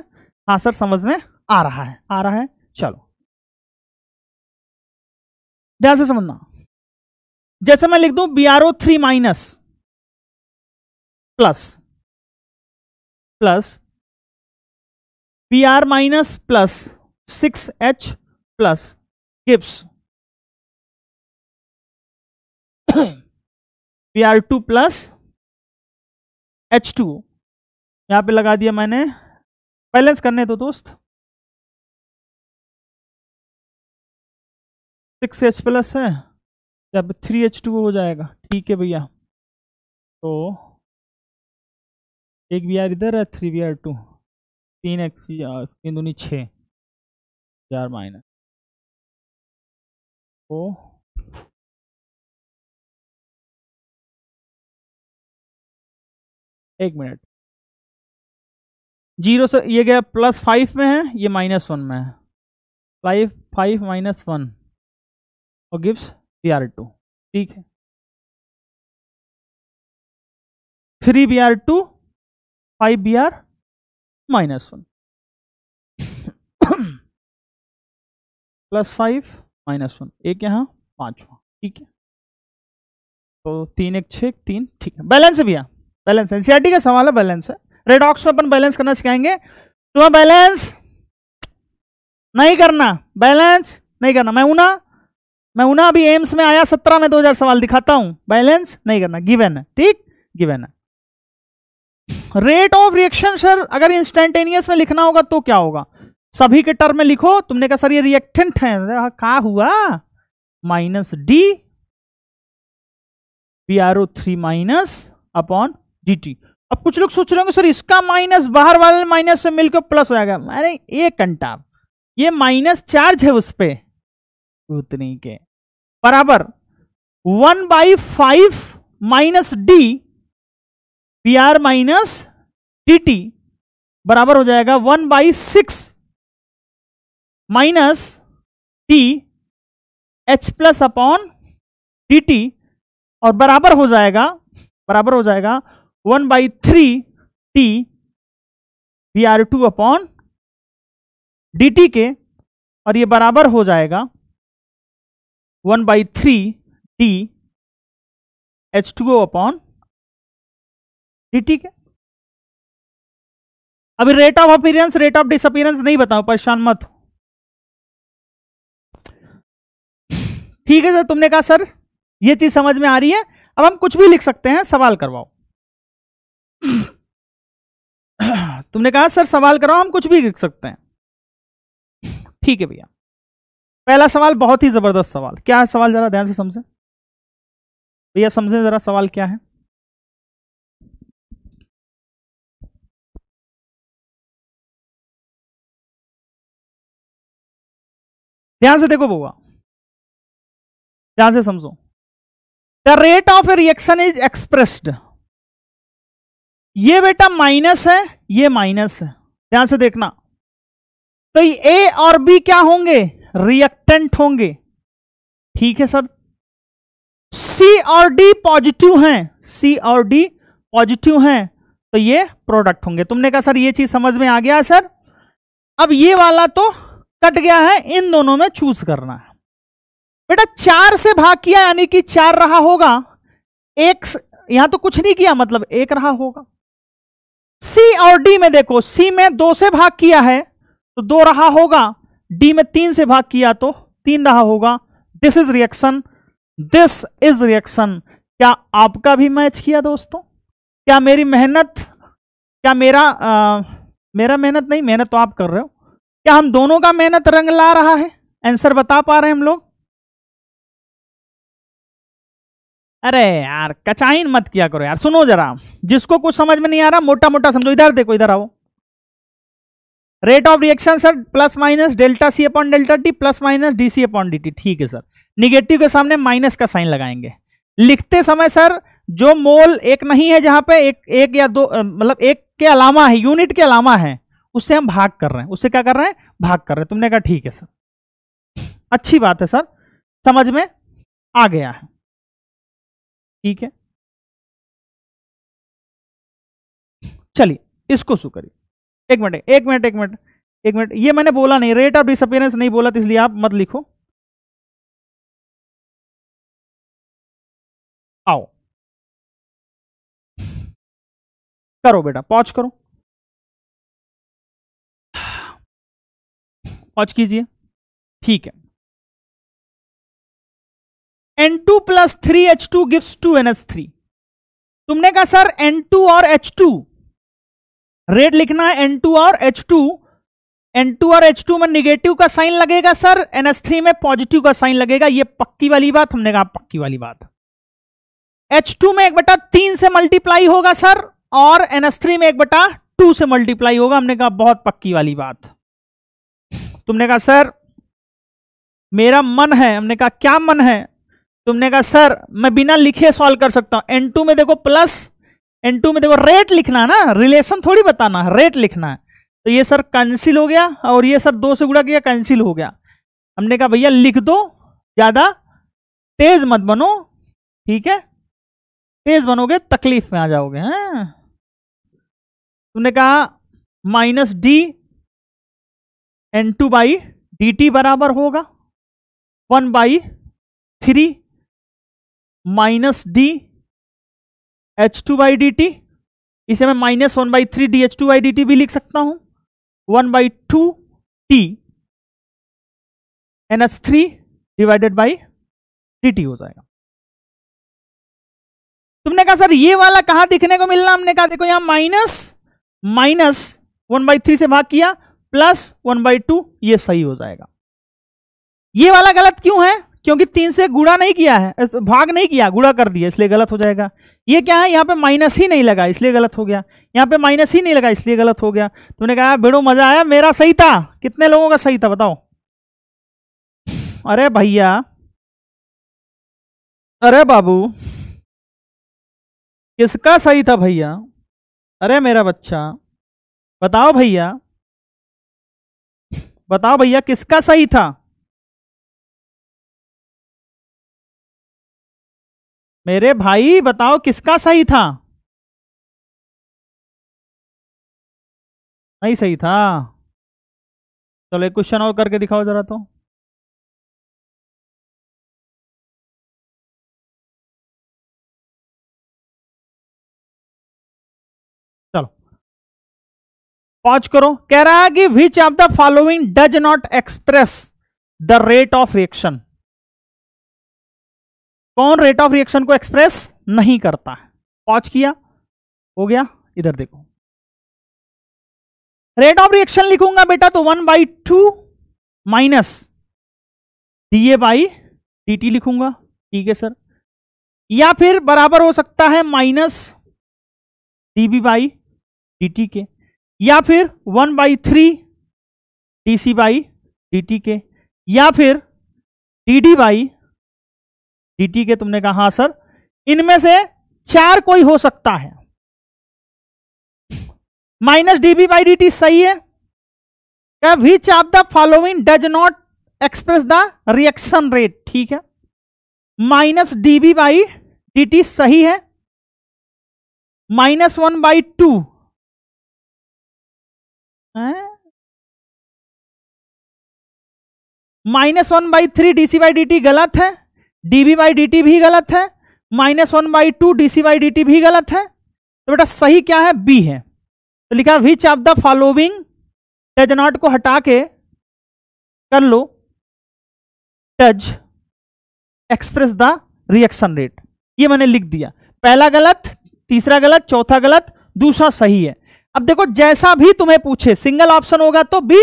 हाँ सर समझ में आ रहा है आ रहा है चलो ध्यान से समझना जैसे मैं लिख दू B R O three minus plus plus B R minus plus six H plus gives B R two plus H two यहां पे लगा दिया मैंने बैलेंस करने दो दोस्त सिक्स एच प्लस है जब थ्री एच टू हो जाएगा ठीक है भैया तो एक बी आर इधर है थ्री बी आर टू तीन एक्स तीन दूनी छः चार माइनस तो एक मिनट जीरो से ये गया प्लस फाइव में है ये माइनस वन में है फाइव फाइव माइनस वन और गिव्स बी आर टू ठीक है three B R two five B R minus one plus five minus one एक यहाँ पांचवा ठीक है तो तीन एक छः तीन ठीक है बैलेंस भैया बैलेंस एनसीईआरटी का सवाल है बैलेंस है रेडॉक्स में अपन बैलेंस करना सिखाएंगे तुम्हें तो बैलेंस नहीं करना बैलेंस नहीं करना मैं ऊना मैं उन्हें अभी एम्स में आया सत्रह में दो हजार सवाल दिखाता हूं बैलेंस नहीं करना गिवेन है ठीक गिवेन है रेट ऑफ रिएक्शन सर अगर इंस्टेंटेनियस में लिखना होगा तो क्या होगा सभी के टर्म में लिखो तुमने कहा सर ये रिएक्टेंट है हाँ, कहा हुआ minus D B R O three minus upon D T अब कुछ लोग सोच रहे होंगे सर इसका माइनस बाहर वाले माइनस से मिलकर प्लस हो जाएगा अरे ये घंटा ये माइनस चार्ज है उस पर उतनी के बराबर one by five minus D P R minus D T बराबर हो जाएगा one by six minus t H plus upon D T और बराबर हो जाएगा बराबर हो जाएगा one by three t P R two upon D T के और ये बराबर हो जाएगा one by three d H two O upon d ठीक है अभी rate of appearance rate of disappearance नहीं बताओ परेशान मत हो ठीक है सर तुमने कहा सर ये चीज समझ में आ रही है अब हम कुछ भी लिख सकते हैं सवाल करवाओ तुमने कहा सर सवाल करो हम कुछ भी लिख सकते हैं ठीक है भैया पहला सवाल बहुत ही ज़बरदस्त सवाल क्या है सवाल ज़रा ध्यान से समझे भैया समझे ज़रा सवाल क्या है ध्यान से देखो बुआ ध्यान से समझो the rate of reaction is expressed ये बेटा माइनस है ये माइनस है ध्यान से देखना तो ए और बी क्या होंगे रिएक्टेंट होंगे ठीक है सर सी और डी पॉजिटिव हैं सी और डी पॉजिटिव हैं तो ये प्रोडक्ट होंगे तुमने कहा सर ये चीज समझ में आ गया सर अब ये वाला तो कट गया है इन दोनों में चूज करना है बेटा चार से भाग किया यानी कि चार रहा होगा एक यहां तो कुछ नहीं किया मतलब एक रहा होगा सी और डी में देखो सी में दो से भाग किया है तो दो रहा होगा डी में तीन से भाग किया तो तीन रहा होगा this is reaction this is reaction क्या आपका भी मैच किया दोस्तों क्या मेरी मेहनत क्या मेरा आ, मेरा मेहनत नहीं मेहनत तो आप कर रहे हो क्या हम दोनों का मेहनत रंग ला रहा है आंसर बता पा रहे हैं हम लोग अरे यार कचाइन मत किया करो यार सुनो जरा जिसको कुछ समझ में नहीं आ रहा मोटा मोटा समझो इधर देखो इधर आओ rate of reaction sir plus minus delta C upon delta T plus minus D C upon D t ठीक है सर निगेटिव के सामने माइनस का साइन लगाएंगे लिखते समय सर जो मोल एक नहीं है जहां पे एक एक या दो मतलब एक के अलावा है यूनिट के अलावा है उससे हम भाग कर रहे हैं उससे क्या कर रहे हैं भाग कर रहे हैं तुमने कहा ठीक है सर अच्छी बात है सर समझ में आ गया है ठीक है चलिए इसको शू करिए एक मिनट एक मिनट एक मिनट एक मिनट ये मैंने बोला नहीं रेट ऑफ डिसअपियरेंस नहीं बोला तो इसलिए आप मत लिखो आओ करो बेटा पॉच करो पॉच कीजिए ठीक है N two plus three H two gives two N H three तुमने कहा सर एन टू और एच टू रेट लिखना है एन टू और एच टू एन टू और एच टू में निगेटिव का साइन लगेगा सर एन एस थ्री में पॉजिटिव का साइन लगेगा ये पक्की वाली बात हमने कहा पक्की वाली बात एच टू में एक बटा तीन से मल्टीप्लाई होगा सर और एन एस थ्री में एक बटा टू से मल्टीप्लाई होगा हमने कहा बहुत पक्की वाली बात तुमने कहा सर मेरा मन है हमने कहा क्या मन है तुमने कहा सर मैं बिना लिखे सॉल्व कर सकता हूं एन टू में देखो प्लस एन टू में देखो रेट लिखना है ना रिलेशन थोड़ी बताना है रेट लिखना है तो ये सर कैंसिल हो गया और ये सर दो से गुड़ा किया कैंसिल हो गया हमने कहा भैया लिख दो ज़्यादा तेज मत बनो ठीक है तेज बनोगे तकलीफ में आ जाओगे हैं हाँ? तुमने कहा minus d N two by D T बराबर होगा one by three minus D H two by D T इसे मैं minus one by three d H two by D T भी लिख सकता हूं one by two t N H three divided by D T हो जाएगा तुमने कहा सर ये वाला कहां दिखने को मिलना हमने कहा देखो यहां minus minus one by three से भाग किया प्लस वन बाई टू ये सही हो जाएगा ये वाला गलत क्यों है क्योंकि तीन से गुड़ा नहीं किया है भाग नहीं किया गुड़ा कर दिया इसलिए गलत हो जाएगा ये क्या है यहाँ पे माइनस ही नहीं लगा इसलिए गलत हो गया यहाँ पे माइनस ही नहीं लगा इसलिए गलत हो गया तुमने कहा बेड़ो मजा आया मेरा सही था कितने लोगों का सही था बताओ अरे भैया अरे बाबू किसका सही था भैया अरे मेरा बच्चा बताओ भैया बताओ भैया किसका सही था मेरे भाई बताओ किसका सही था नहीं सही था चलो तो एक क्वेश्चन और करके दिखाओ जरा तो चलो पॉज करो कह रहा है कि which of the following does not express the rate of reaction कौन रेट ऑफ रिएक्शन को एक्सप्रेस नहीं करता है पॉच किया हो गया इधर देखो रेट ऑफ रिएक्शन लिखूंगा बेटा तो one by two minus D A by D t लिखूंगा ठीक है सर या फिर बराबर हो सकता है minus D B by D T के या फिर one by three d C by D T के या फिर डी डी बाई डीटी के तुमने कहा हाँ सर इनमें से चार कोई हो सकता है minus dB by D t सही है क्या which of the following does not express the reaction rate ठीक है minus dB by D t सही है minus one by two minus one by three dC by D t गलत है B by d भी गलत है minus one by two d C by d भी गलत है तो बेटा सही क्या है बी है तो लिखा which of the following does not को हटा के कर लो does express the reaction rate ये मैंने लिख दिया पहला गलत तीसरा गलत चौथा गलत दूसरा सही है अब देखो जैसा भी तुम्हें पूछे सिंगल ऑप्शन होगा तो बी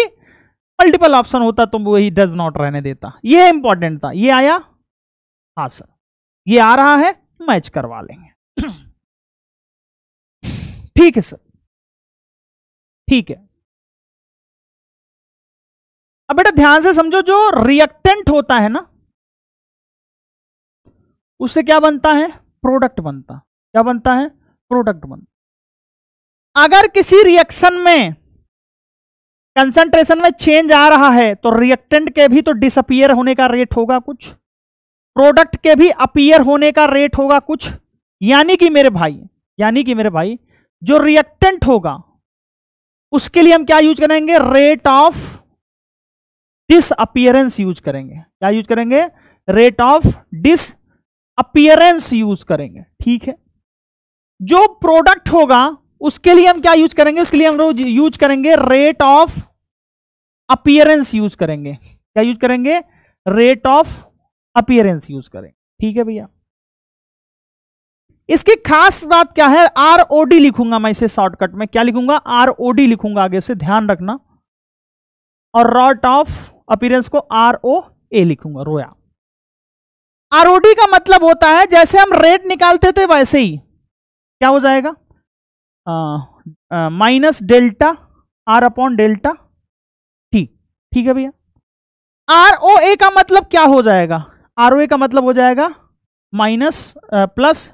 मल्टीपल ऑप्शन होता तो वही डज नॉट रहने देता ये इंपॉर्टेंट था ये आया हाँ सर ये आ रहा है मैच करवा लेंगे ठीक है सर ठीक है अब बेटा ध्यान से समझो जो रिएक्टेंट होता है ना उससे क्या बनता है प्रोडक्ट बनता क्या बनता है प्रोडक्ट बनता अगर किसी रिएक्शन में कंसंट्रेशन में चेंज आ रहा है तो रिएक्टेंट के भी तो डिसअपियर होने का रेट होगा कुछ प्रोडक्ट के भी अपीयर होने का रेट होगा कुछ यानी कि मेरे भाई यानी कि मेरे भाई जो रिएक्टेंट होगा उसके लिए हम क्या यूज करेंगे rate of disappearance use करेंगे क्या यूज करेंगे rate of disappearance use करेंगे ठीक है जो प्रोडक्ट होगा उसके लिए हम क्या यूज करेंगे उसके लिए हम लोग यूज करेंगे रेट ऑफ अपियरेंस यूज करेंगे क्या यूज करेंगे रेट ऑफ अपियरेंस यूज करें ठीक है भैया इसकी खास बात क्या है आरओडी लिखूंगा मैं इसे शॉर्टकट में क्या लिखूंगा आरओडी लिखूंगा आगे से ध्यान रखना और रॉट ऑफ अपीयरेंस को आरओ ए लिखूंगा रोया आरओडी का मतलब होता है जैसे हम रेट निकालते थे वैसे ही क्या हो जाएगा minus delta R upon delta T ठीक है भैया आर ओ ए का मतलब क्या हो जाएगा आर का मतलब हो जाएगा minus plus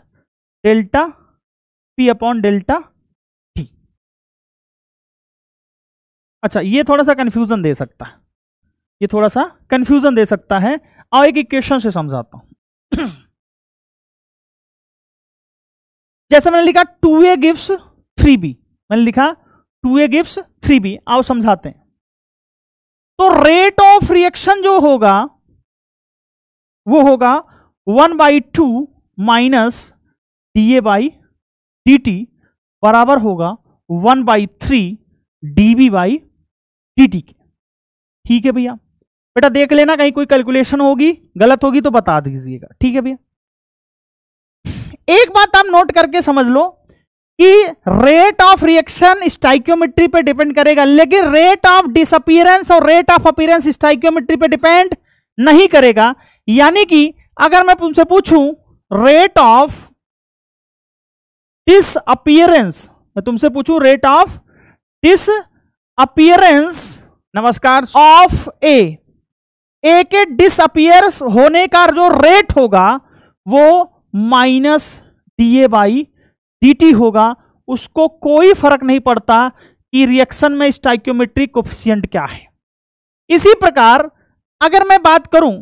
delta P upon delta t अच्छा ये थोड़ा सा कंफ्यूजन दे सकता है ये थोड़ा सा कंफ्यूजन दे सकता है आओ एक इक्वेशन से समझाता हूं जैसे मैंने लिखा टू ए गिफ्ट थ्री बी मैंने लिखा टू ए गिफ्ट थ्री बी आओ समझाते हैं तो रेट ऑफ रिएक्शन जो होगा वो होगा one by two minus D A by D T बराबर होगा one by three D B by D T के ठीक है भैया बेटा देख लेना कहीं कोई कैलकुलेशन होगी गलत होगी तो बता दीजिएगा ठीक है भैया एक बात आप नोट करके समझ लो कि रेट ऑफ रिएक्शन स्टाइक्योमेट्री पे डिपेंड करेगा लेकिन रेट ऑफ डिसअपियरेंस और रेट ऑफ अपीयरेंस स्टाइक्योमेट्री पे डिपेंड नहीं करेगा यानी कि अगर मैं तुमसे पूछूं रेट ऑफ डिस अपियरेंस मैं तुमसे पूछूं रेट ऑफ डिस अपियरेंस नमस्कार ऑफ ए ए के डिसअपियर्स होने का जो रेट होगा वो minus D A by D T होगा उसको कोई फर्क नहीं पड़ता कि रिएक्शन में स्टाइक्योमेट्रिक कोफिशियंट क्या है इसी प्रकार अगर मैं बात करूं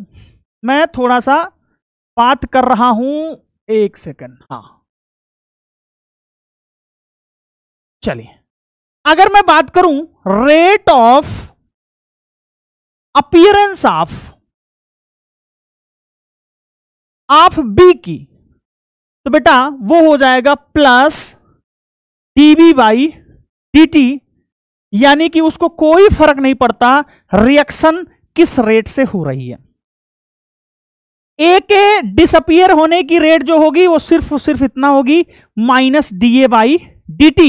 मैं थोड़ा सा बात कर रहा हूं एक सेकंड हाँ चलिए अगर मैं बात करूं rate of appearance of of B की तो बेटा वो हो जाएगा प्लस बी बाई डी यानी कि उसको कोई फर्क नहीं पड़ता रिएक्शन किस रेट से हो रही है ए के डिसअपियर होने की रेट जो होगी वो सिर्फ सिर्फ इतना होगी minus D A by D T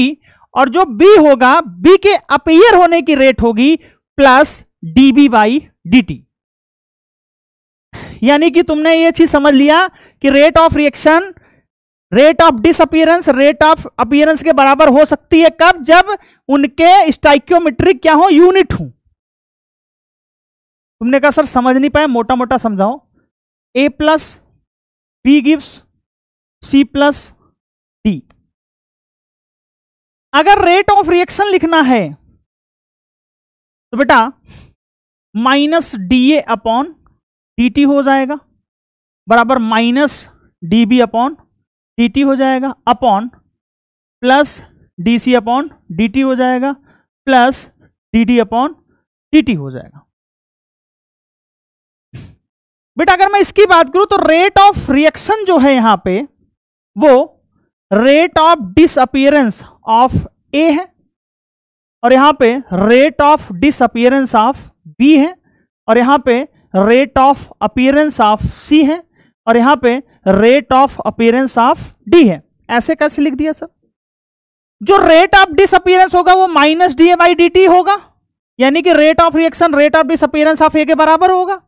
और जो बी होगा बी के अपियर होने की रेट होगी plus D B by D T यानी कि तुमने ये चीज समझ लिया कि rate of reaction rate of disappearance rate of appearance के बराबर हो सकती है कब जब उनके स्टाइक्योमेट्रिक क्या हो यूनिट हो तुमने कहा सर समझ नहीं पाए मोटा मोटा समझाओ A plus B gives C plus D अगर रेट ऑफ रिएक्शन लिखना है तो बेटा minus D A upon D T हो जाएगा बराबर minus D B upon D T हो जाएगा upon plus D C upon D T हो जाएगा plus D D upon D T हो जाएगा बेटा अगर मैं इसकी बात करूं तो रेट ऑफ रिएक्शन जो है यहां पे वो rate of disappearance of A है और यहां पे rate of disappearance of B है और यहां पे rate of appearance of C है और यहां पे rate of appearance of D है ऐसे कैसे लिख दिया सर जो रेट ऑफ डिसअपियरेंस होगा वो minus D A by D T होगा यानी कि rate of reaction rate of disappearance of A के बराबर होगा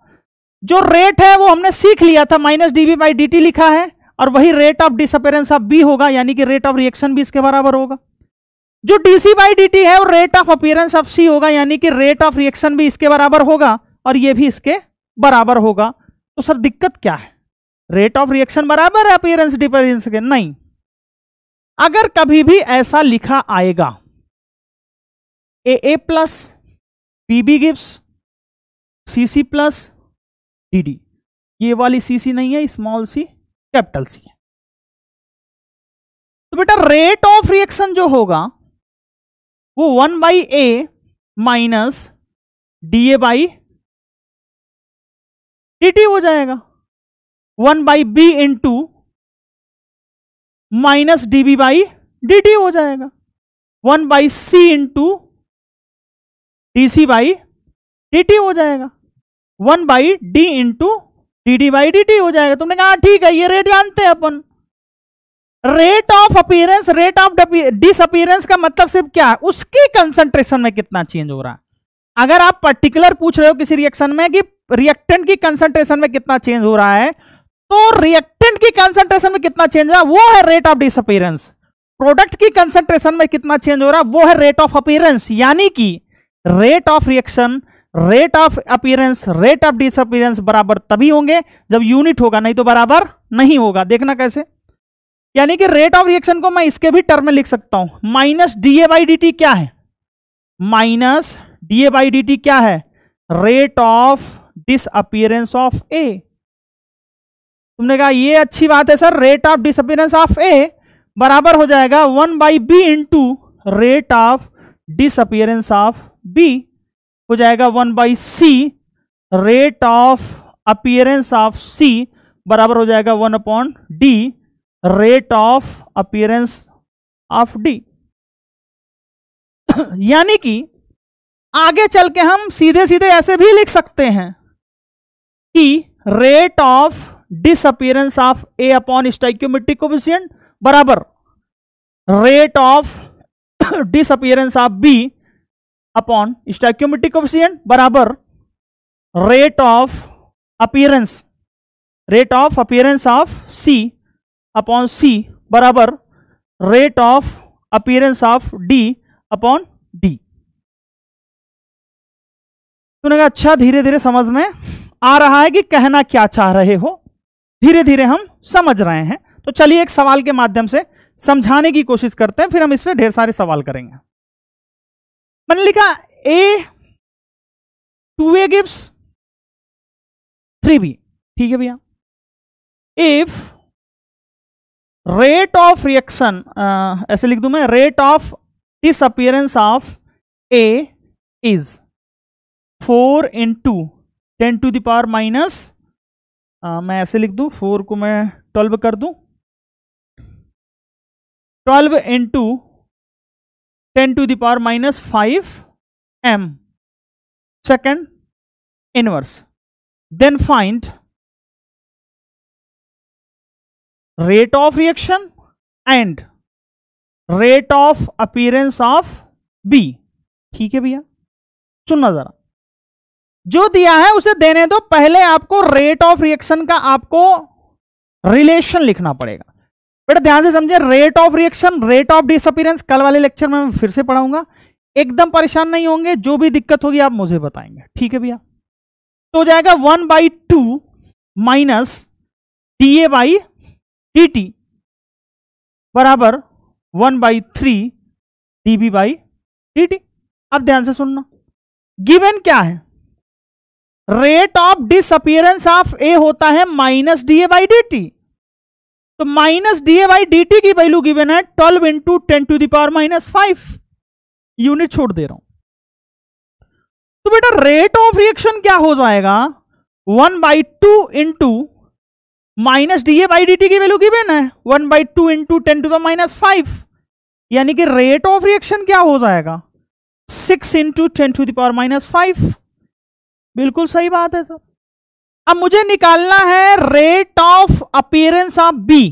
जो रेट है वो हमने सीख लिया था minus D B by D T लिखा है और वही rate of disappearance of B होगा यानी कि रेट ऑफ रिएक्शन भी इसके बराबर होगा जो डीसी बाई डी टी है वो rate of appearance of C होगा यानी कि रेट ऑफ रिएक्शन भी इसके बराबर होगा और ये भी इसके बराबर होगा तो सर दिक्कत क्या है रेट ऑफ रिएक्शन बराबर है अपियरेंस डिपेरेंस के नहीं अगर कभी भी ऐसा लिखा आएगा A A plus B B gives C C plus D D ये वाली सी सी नहीं है स्मॉल सी कैपिटल सी है तो बेटा रेट ऑफ रिएक्शन जो होगा वो one by A minus D A by D T हो जाएगा one by B into minus D B by D T हो जाएगा one by C into D C by D T हो जाएगा one by D into D D by D T हो जाएगा तुमने कहा हाँ, ठीक है ये रेट जानते हैं अपन rate of appearance rate of disappearance का मतलब सिर्फ क्या है उसकी कंसंट्रेशन में कितना चेंज हो रहा है अगर आप पर्टिकुलर पूछ रहे हो किसी रिएक्शन में कि रिएक्टेंट की कंसंट्रेशन में कितना चेंज हो रहा है तो रिएक्टेंट की कंसंट्रेशन में कितना चेंज हो रहा है वो है रेट ऑफ डिसअपीयरेंस प्रोडक्ट की कंसंट्रेशन में कितना चेंज हो रहा है वो है रेट ऑफ अपीयरेंस यानी कि rate of reaction rate of appearance rate of disappearance बराबर तभी होंगे जब यूनिट होगा नहीं तो बराबर नहीं होगा देखना कैसे यानी कि रेट ऑफ रिएक्शन को मैं इसके भी टर्म में लिख सकता हूं minus D A by D T क्या है माइनस डीए बाई डी क्या है rate of disappearance of A तुमने कहा ये अच्छी बात है sir rate of disappearance of A बराबर हो जाएगा one by B into rate of disappearance of B हो जाएगा one by C rate of appearance of C बराबर हो जाएगा one upon D rate of appearance of D यानी कि आगे चल के हम सीधे सीधे ऐसे भी लिख सकते हैं कि rate of disappearance of A upon stoichiometric बराबर rate of disappearance of B upon stoichiometric coefficient बराबर rate of appearance rate of appearance of C upon C बराबर rate of appearance of D upon D तूने कहा अच्छा धीरे धीरे समझ में आ रहा है कि कहना क्या चाह रहे हो धीरे धीरे हम समझ रहे हैं तो चलिए एक सवाल के माध्यम से समझाने की कोशिश करते हैं फिर हम इसमें ढेर सारे सवाल करेंगे मैंने लिखा A two A gives three B ठीक है भैया इफ रेट ऑफ रिएक्शन ऐसे लिख दू मैं rate of disappearance of A is four into ten to the power minus मैं ऐसे लिख दू फोर को मैं ट्वेल्व कर दू twelve into 10 to the power minus 5 m second inverse then find rate of reaction and rate of appearance of b ठीक है भैया सुनना जरा जो दिया है उसे देने दो पहले आपको रेट ऑफ रिएक्शन का आपको रिलेशन लिखना पड़ेगा बेटा ध्यान से समझे rate of reaction rate of disappearance कल वाले लेक्चर में मैं फिर से पढ़ाऊंगा एकदम परेशान नहीं होंगे जो भी दिक्कत होगी आप मुझे बताएंगे ठीक है भैया तो हो जाएगा one by two minus D A by D T बराबर one by three D B by D T अब ध्यान से सुनना गिवन क्या है rate of disappearance of A होता है minus D A by D T तो minus D A by D T की वैल्यू गिवेन है twelve into ten to the power minus five unit छोड़ दे रहा हूं तो बेटा रेट ऑफ रिएक्शन क्या हो जाएगा one by two into minus D A by D T की वैल्यू गिवेन है one by two into ten to minus five यानी कि रेट ऑफ रिएक्शन क्या हो जाएगा six into ten to the power minus five बिल्कुल सही बात है सर अब मुझे निकालना है rate of appearance of B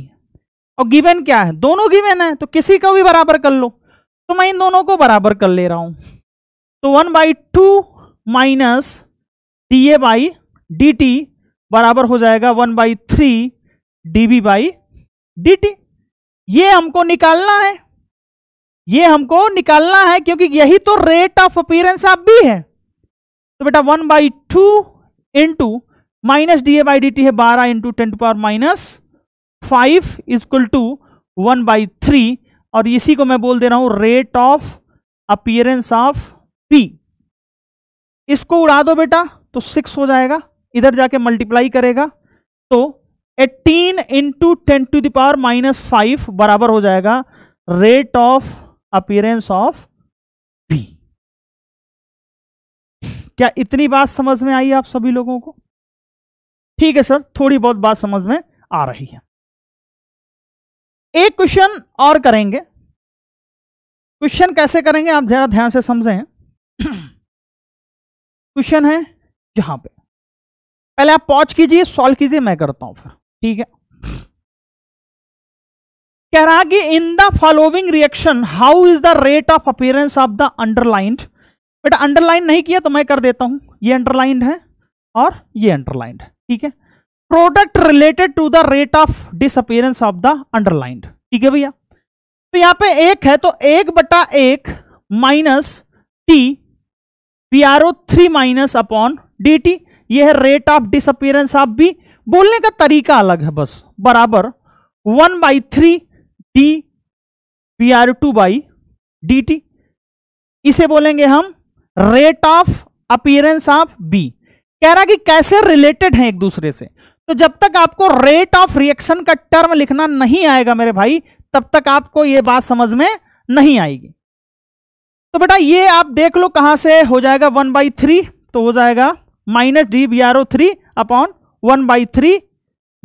और गिवन क्या है दोनों गिवन है तो किसी को भी बराबर कर लो तो मैं इन दोनों को बराबर कर ले रहा हूं तो one by two minus D A by D T बराबर हो जाएगा one by three D B by D T ये हमको निकालना है ये हमको निकालना है क्योंकि यही तो rate of appearance of B है तो बेटा one by two into minus D A by D T है बारह into ten to power minus five equal to one by three और इसी को मैं बोल दे रहा हूं rate of appearance of P इसको उड़ा दो बेटा तो सिक्स हो जाएगा इधर जाके मल्टीप्लाई करेगा तो eighteen into ten to the power minus five बराबर हो जाएगा rate of appearance of P क्या इतनी बात समझ में आई आप सभी लोगों को ठीक है सर थोड़ी बहुत बात समझ में आ रही है एक क्वेश्चन और करेंगे क्वेश्चन कैसे करेंगे आप जरा ध्यान से समझें क्वेश्चन है यहां पे पहले आप पॉज कीजिए सॉल्व कीजिए मैं करता हूं फिर ठीक है कह रहा कि in the following reaction how is the rate of appearance of the underlined बेटा अंडरलाइन नहीं किया तो मैं कर देता हूं ये अंडरलाइंड है और ये अंडरलाइंड है ठीक है product related to the rate of disappearance of the underlined ठीक है भैया तो यहां पे एक है तो एक बटा एक minus T P R O three minus upon D T यह है rate of disappearance of B बोलने का तरीका अलग है बस बराबर one by three D P R two by D T इसे बोलेंगे हम rate of appearance of B कह रहा कि कैसे रिलेटेड हैं एक दूसरे से तो जब तक आपको रेट ऑफ रिएक्शन का टर्म लिखना नहीं आएगा मेरे भाई तब तक आपको यह बात समझ में नहीं आएगी तो बेटा ये आप देख लो कहां से हो जाएगा वन बाई थ्री तो हो जाएगा minus D B R O three upon one by three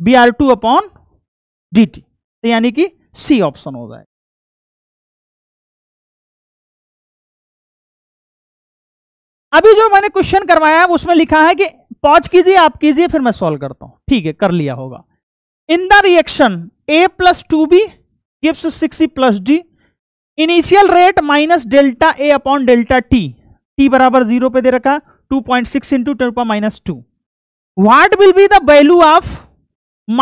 B R two upon D T यानी कि सी ऑप्शन हो जाएगा अभी जो मैंने क्वेश्चन करवाया है उसमें लिखा है कि पॉज कीजिए आप कीजिए फिर मैं सॉल्व करता हूं ठीक है कर लिया होगा in the reaction A plus two B gives six plus D initial rate minus delta A upon delta T T बराबर जीरो पे दे रखा two point six into two पर minus two what will be the value of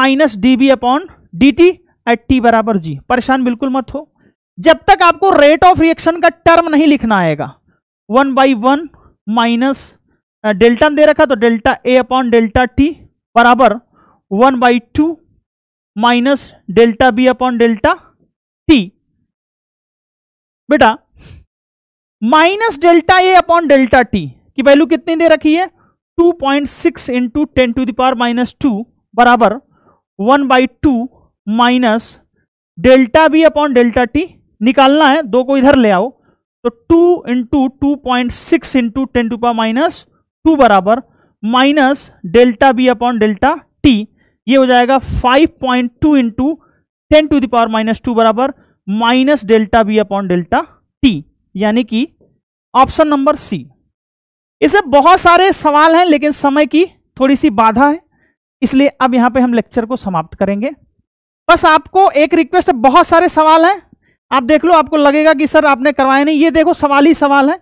minus D B upon D T at T बराबर जी परेशान बिल्कुल मत हो जब तक आपको रेट ऑफ रिएक्शन का टर्म नहीं लिखना आएगा one by one minus delta दे रखा तो delta A upon delta T बराबर one by two minus delta B upon delta T बेटा minus delta A upon delta T की वैल्यू कितनी दे रखी है 2.6 point six into ten to the power minus two बराबर one by two minus delta B upon delta T निकालना है दो को इधर ले आओ तो two into two point six into ten to पा माइनस टू बराबर minus delta B upon delta T ये हो जाएगा five point two into ten to the power minus two बराबर minus delta B upon delta T यानी कि option number C इसे बहुत सारे सवाल हैं लेकिन समय की थोड़ी सी बाधा है इसलिए अब यहां पे हम लेक्चर को समाप्त करेंगे बस आपको एक रिक्वेस्ट बहुत सारे सवाल हैं आप देख लो आपको लगेगा कि सर आपने करवाया नहीं ये देखो सवाल ही सवाल है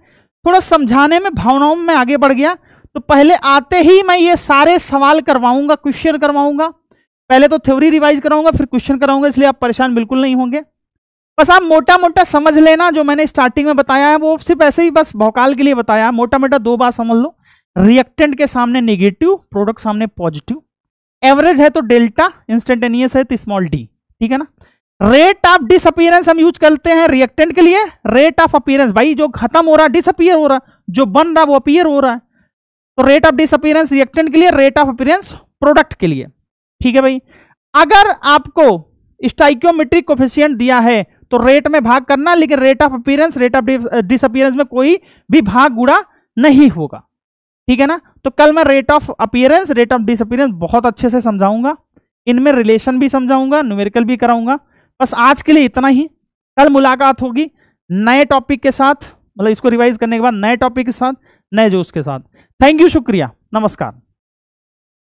थोड़ा समझाने में भावनाओं में आगे बढ़ गया तो पहले आते ही मैं ये सारे सवाल करवाऊंगा क्वेश्चन करवाऊंगा पहले तो थ्योरी रिवाइज कराऊंगा फिर क्वेश्चन कराऊंगा इसलिए आप परेशान बिल्कुल नहीं होंगे बस आप मोटा मोटा समझ लेना जो मैंने स्टार्टिंग में बताया है वो सिर्फ ऐसे ही बस भौकाल के लिए बताया मोटा मोटा दो बार समझ लो रिएक्टेंट के सामने नेगेटिव प्रोडक्ट सामने पॉजिटिव एवरेज है तो डेल्टा इंस्टेंटेनियस है तो स्मॉल डी ठीक है ना रेट ऑफ डिसअपियरेंस हम यूज करते हैं रिएक्टेंट के लिए रेट ऑफ अपियरेंस भाई जो खत्म हो रहा है डिसअपियर हो रहा है जो बन रहा है वो अपियर हो रहा है तो रेट ऑफ डिसअपियरेंस रिएक्टेंट के लिए रेट ऑफ अपियरेंस प्रोडक्ट के लिए ठीक है भाई अगर आपको स्टाइक्योमेट्रिक कोफिशियंट दिया है तो रेट में भाग करना लेकिन rate of appearance rate of disappearance में कोई भी भाग गुड़ा नहीं होगा ठीक है ना तो कल मैं rate of appearance rate of disappearance बहुत अच्छे से समझाऊंगा इनमें रिलेशन भी समझाऊंगा न्यूमेरिकल भी कराऊंगा बस आज के लिए इतना ही कल मुलाकात होगी नए टॉपिक के साथ मतलब इसको रिवाइज करने के बाद नए टॉपिक के साथ नए जोश के साथ थैंक यू शुक्रिया नमस्कार